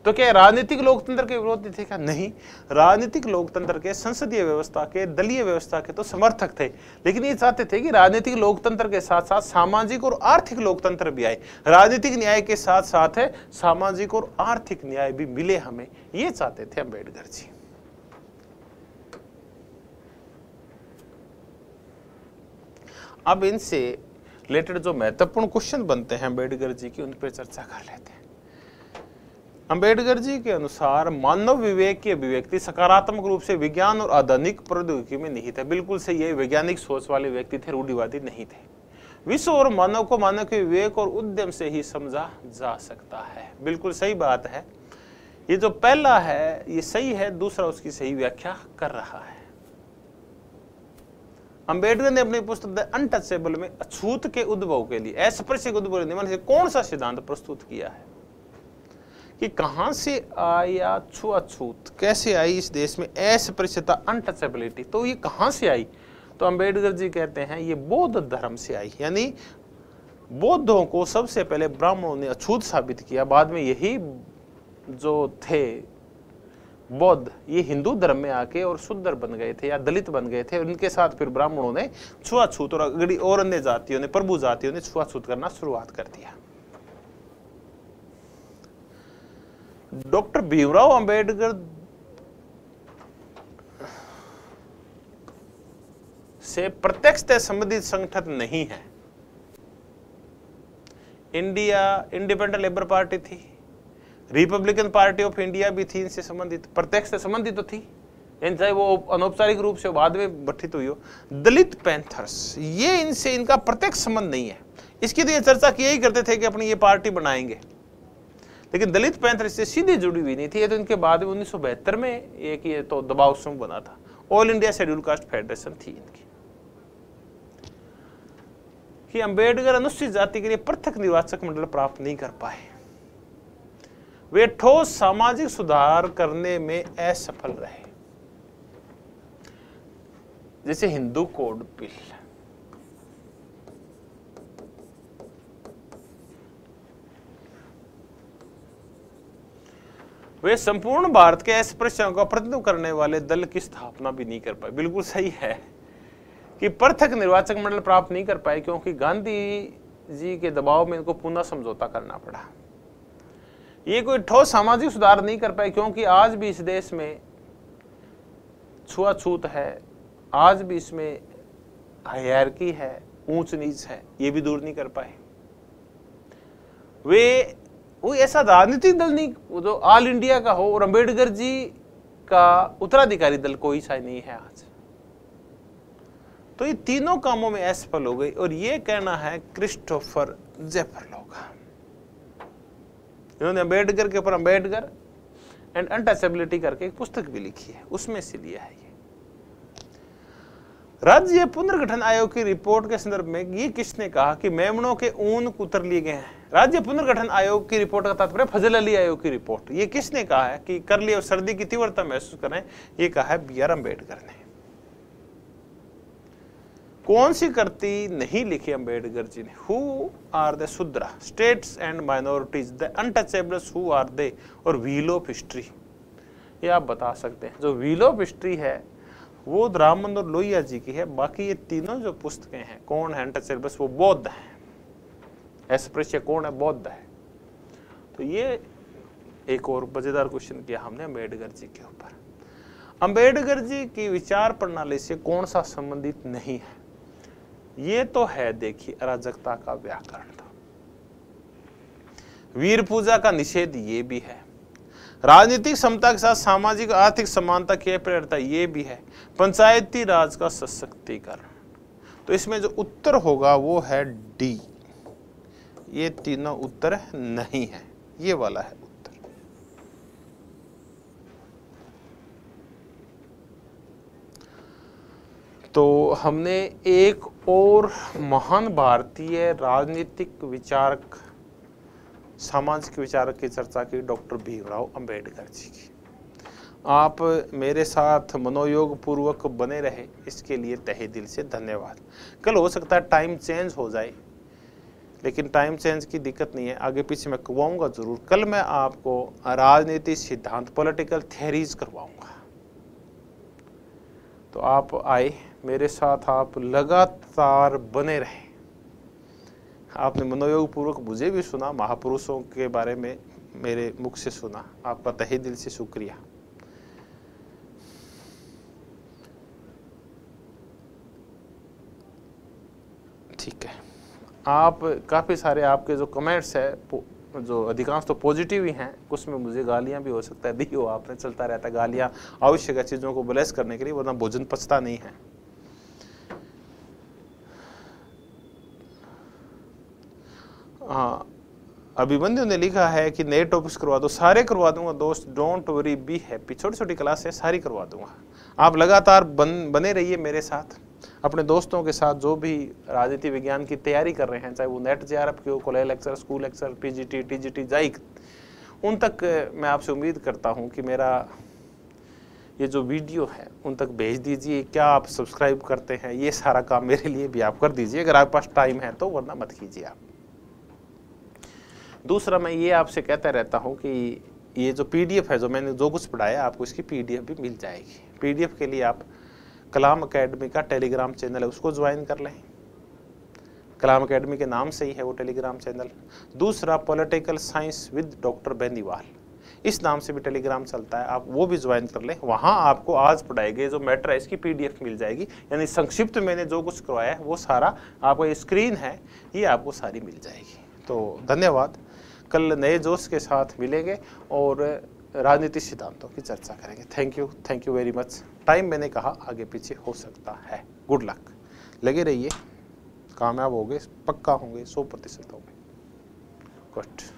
तो क्या राजनीतिक लोकतंत्र के विरोधी थे क्या नहीं राजनीतिक लोकतंत्र के संसदीय व्यवस्था के दलीय व्यवस्था के तो समर्थक थे लेकिन ये चाहते थे कि राजनीतिक लोकतंत्र के साथ साथ सामाजिक और आर्थिक लोकतंत्र भी आए राजनीतिक न्याय के साथ साथ है सामाजिक और आर्थिक न्याय भी मिले हमें ये चाहते थे अम्बेडकर जी अब इनसे रिलेटेड जो महत्वपूर्ण क्वेश्चन बनते हैं अम्बेडकर जी की उन पर चर्चा कर लेते हैं अम्बेडकर जी के अनुसार मानव विवेक की अभिव्यक्ति सकारात्मक रूप से विज्ञान और आधुनिक प्रौद्योगिकी में नहीं था बिल्कुल सही है वैज्ञानिक सोच वाले व्यक्ति थे रूढ़िवादी नहीं थे विश्व और मानव को मानव के विवेक और उद्यम से ही समझा जा सकता है बिल्कुल सही बात है ये जो पहला है ये सही है दूसरा उसकी सही व्याख्या कर रहा है अंबेडकर ने अपनी पुस्तक द अनटचेबल में अछूत के उद्भव के लिए अस्पृश्य उद्भव निबंध से कौन सा सिद्धांत प्रस्तुत किया है कि कहां से आया छुआछूत कैसे आई इस देश में अस्पृश्यता अनटचेबिलिटी तो ये कहां से आई तो अंबेडकर जी कहते हैं ये बौद्ध धर्म से आई यानी बौद्धों को सबसे पहले ब्राह्मणों ने अछूत साबित किया बाद में यही जो थे बौद्ध ये हिंदू धर्म में आके और सुंदर बन गए थे या दलित बन गए थे उनके साथ फिर ब्राह्मणों ने छुआछूत और अगड़ी और अन्य जातियों ने प्रभु जातियों ने छुआछूत करना शुरुआत कर दिया डॉक्टर भीमराव अंबेडकर से प्रत्यक्ष संबंधित संगठन नहीं है इंडिया इंडिपेंडेंट लेबर पार्टी थी रिपब्लिकन पार्टी ऑफ इंडिया भी थी इनसे संबंधित प्रत्यक्ष से संबंधित तो थी लेकिन चाहे वो अनौपचारिक रूप से बाद में गठित तो हुई हो दलित पैंथर्स ये इनसे इनका प्रत्यक्ष संबंध नहीं है इसकी तो ये चर्चा किया ही करते थे कि अपनी ये पार्टी बनाएंगे लेकिन दलित पैंथर इससे सीधे जुड़ी हुई नहीं थी ये तो इनके बाद में उन्नीस में एक ये तो दबाव समूह बना था All India Schedule Caste Federation थी इनकी कि अंबेडकर अनुसूचित जाति के लिए पृथक निर्वाचक मंडल प्राप्त नहीं कर पाए वे ठोस सामाजिक सुधार करने में असफल रहे जैसे हिंदू कोड बिल वे संपूर्ण भारत के ऐसे प्रश्नों का प्रतिनिधित्व करने वाले दल की स्थापना भी नहीं कर पाए बिल्कुल सही है कि पृथक निर्वाचक मंडल प्राप्त नहीं कर पाए क्योंकि गांधी जी के दबाव में इनको पुनः समझौता करना पड़ा ये कोई ठोस सामाजिक सुधार नहीं कर पाए क्योंकि आज भी इस देश में छुआछूत है आज भी इसमें की है ऊंच नीच है ये भी दूर नहीं कर पाए वे वो ऐसा राजनीतिक दल नहीं जो ऑल इंडिया का हो और अम्बेडकर जी का उत्तराधिकारी दल कोई सा नहीं है आज तो ये तीनों कामों में असफल हो गई और ये कहना है क्रिस्टोफर जेफर इन्होंने अम्बेडकर के ऊपर अम्बेडकर एंड अनटचेबिलिटी करके एक पुस्तक भी लिखी है उसमें से लिया है ये राज्य पुनर्गठन आयोग की रिपोर्ट के संदर्भ में ये किसने कहा कि मेमनों के ऊन कुतर लिए गए हैं राज्य पुनर्गठन आयोग की रिपोर्ट का तात्पर्य फजल अली आयोग की रिपोर्ट ये किसने कहा है कि कर लिए और सर्दी की तीव्रता महसूस करें ये कहा है बी आर अम्बेडकर ने कौन सी कृति नहीं लिखी अंबेडकर जी ने who are the Shudra states and minorities the untouchables who are they और व्हील ऑफ हिस्ट्री ये आप बता सकते हैं जो व्हील ऑफ हिस्ट्री है वो राम और लोहिया जी की है बाकी ये तीनों जो पुस्तकें हैं कौन है अनटचेबल्स वो बौद्ध हैं प्रश्न कौन है बौद्ध है तो ये एक और मजेदार क्वेश्चन किया हमने अम्बेडकर जी के ऊपर अम्बेडकर जी की विचार प्रणाली से कौन सा संबंधित नहीं है ये तो है देखिए अराजकता का व्याकरण था वीर पूजा का निषेध ये भी है राजनीतिक समता के साथ सामाजिक आर्थिक समानता की प्रेरता ये भी है पंचायती राज का सशक्तिकरण तो इसमें जो उत्तर होगा वो है डी ये तीनों उत्तर नहीं है ये वाला है तो हमने एक और महान भारतीय राजनीतिक विचारक सामाजिक विचारक की चर्चा की डॉक्टर भीमराव अंबेडकर जी की आप मेरे साथ मनोयोग पूर्वक बने रहे इसके लिए तहे दिल से धन्यवाद कल हो सकता है टाइम चेंज हो जाए लेकिन टाइम चेंज की दिक्कत नहीं है आगे पीछे मैं करवाऊँगा ज़रूर कल मैं आपको राजनीति सिद्धांत पॉलिटिकल थेरीज करवाऊँगा तो आप आए मेरे साथ आप लगातार बने रहे आपने मनोयोग पूर्वक मुझे भी सुना महापुरुषों के बारे में मेरे मुख से सुना आपका तहे दिल से शुक्रिया ठीक है आप काफ़ी सारे आपके जो कमेंट्स है जो अधिकांश तो पॉजिटिव ही हैं कुछ में मुझे गालियाँ भी हो सकता है दी हो आपने चलता रहता है गालियाँ आवश्यक है चीज़ों को ब्लेस करने के लिए वरना भोजन पचता नहीं है हाँ अभिबंधु ने लिखा है कि नए टॉपिक्स करवा दो सारे करवा दूंगा दोस्त डोंट वरी बी हैप्पी छोटी छोटी क्लास है सारी करवा दूंगा आप लगातार बन बने रहिए मेरे साथ अपने दोस्तों के साथ जो भी राजनीति विज्ञान की तैयारी कर रहे हैं चाहे वो नेट जे आर एफ हो college lecture school lecture P G T T G T जाइक उन तक मैं आपसे उम्मीद करता हूँ कि मेरा ये जो वीडियो है उन तक भेज दीजिए क्या आप सब्सक्राइब करते हैं ये सारा काम मेरे लिए भी आप कर दीजिए अगर आपके पास टाइम है तो वरना मत कीजिए आप दूसरा मैं ये आपसे कहता रहता हूँ कि ये जो पीडीएफ है जो मैंने जो कुछ पढ़ाया आपको इसकी पीडीएफ भी मिल जाएगी पीडीएफ के लिए आप कलाम अकेडमी का टेलीग्राम चैनल है उसको ज्वाइन कर लें कलाम अकेडमी के नाम से ही है वो टेलीग्राम चैनल दूसरा political science with doctor Beniwal इस नाम से भी टेलीग्राम चलता है आप वो भी ज्वाइन कर लें वहाँ आपको आज पढ़ाए गए जो मैटर है इसकी पीडीएफ मिल जाएगी यानी संक्षिप्त मैंने जो कुछ करवाया है वो सारा आपका स्क्रीन है ये आपको सारी मिल जाएगी तो धन्यवाद कल नए जोश के साथ मिलेंगे और राजनीतिक सिद्धांतों की चर्चा करेंगे thank you thank you very much time मैंने कहा आगे पीछे हो सकता है गुड लक लगे रहिए कामयाब हो गए पक्का होंगे सौ प्रतिशत होंगे गुड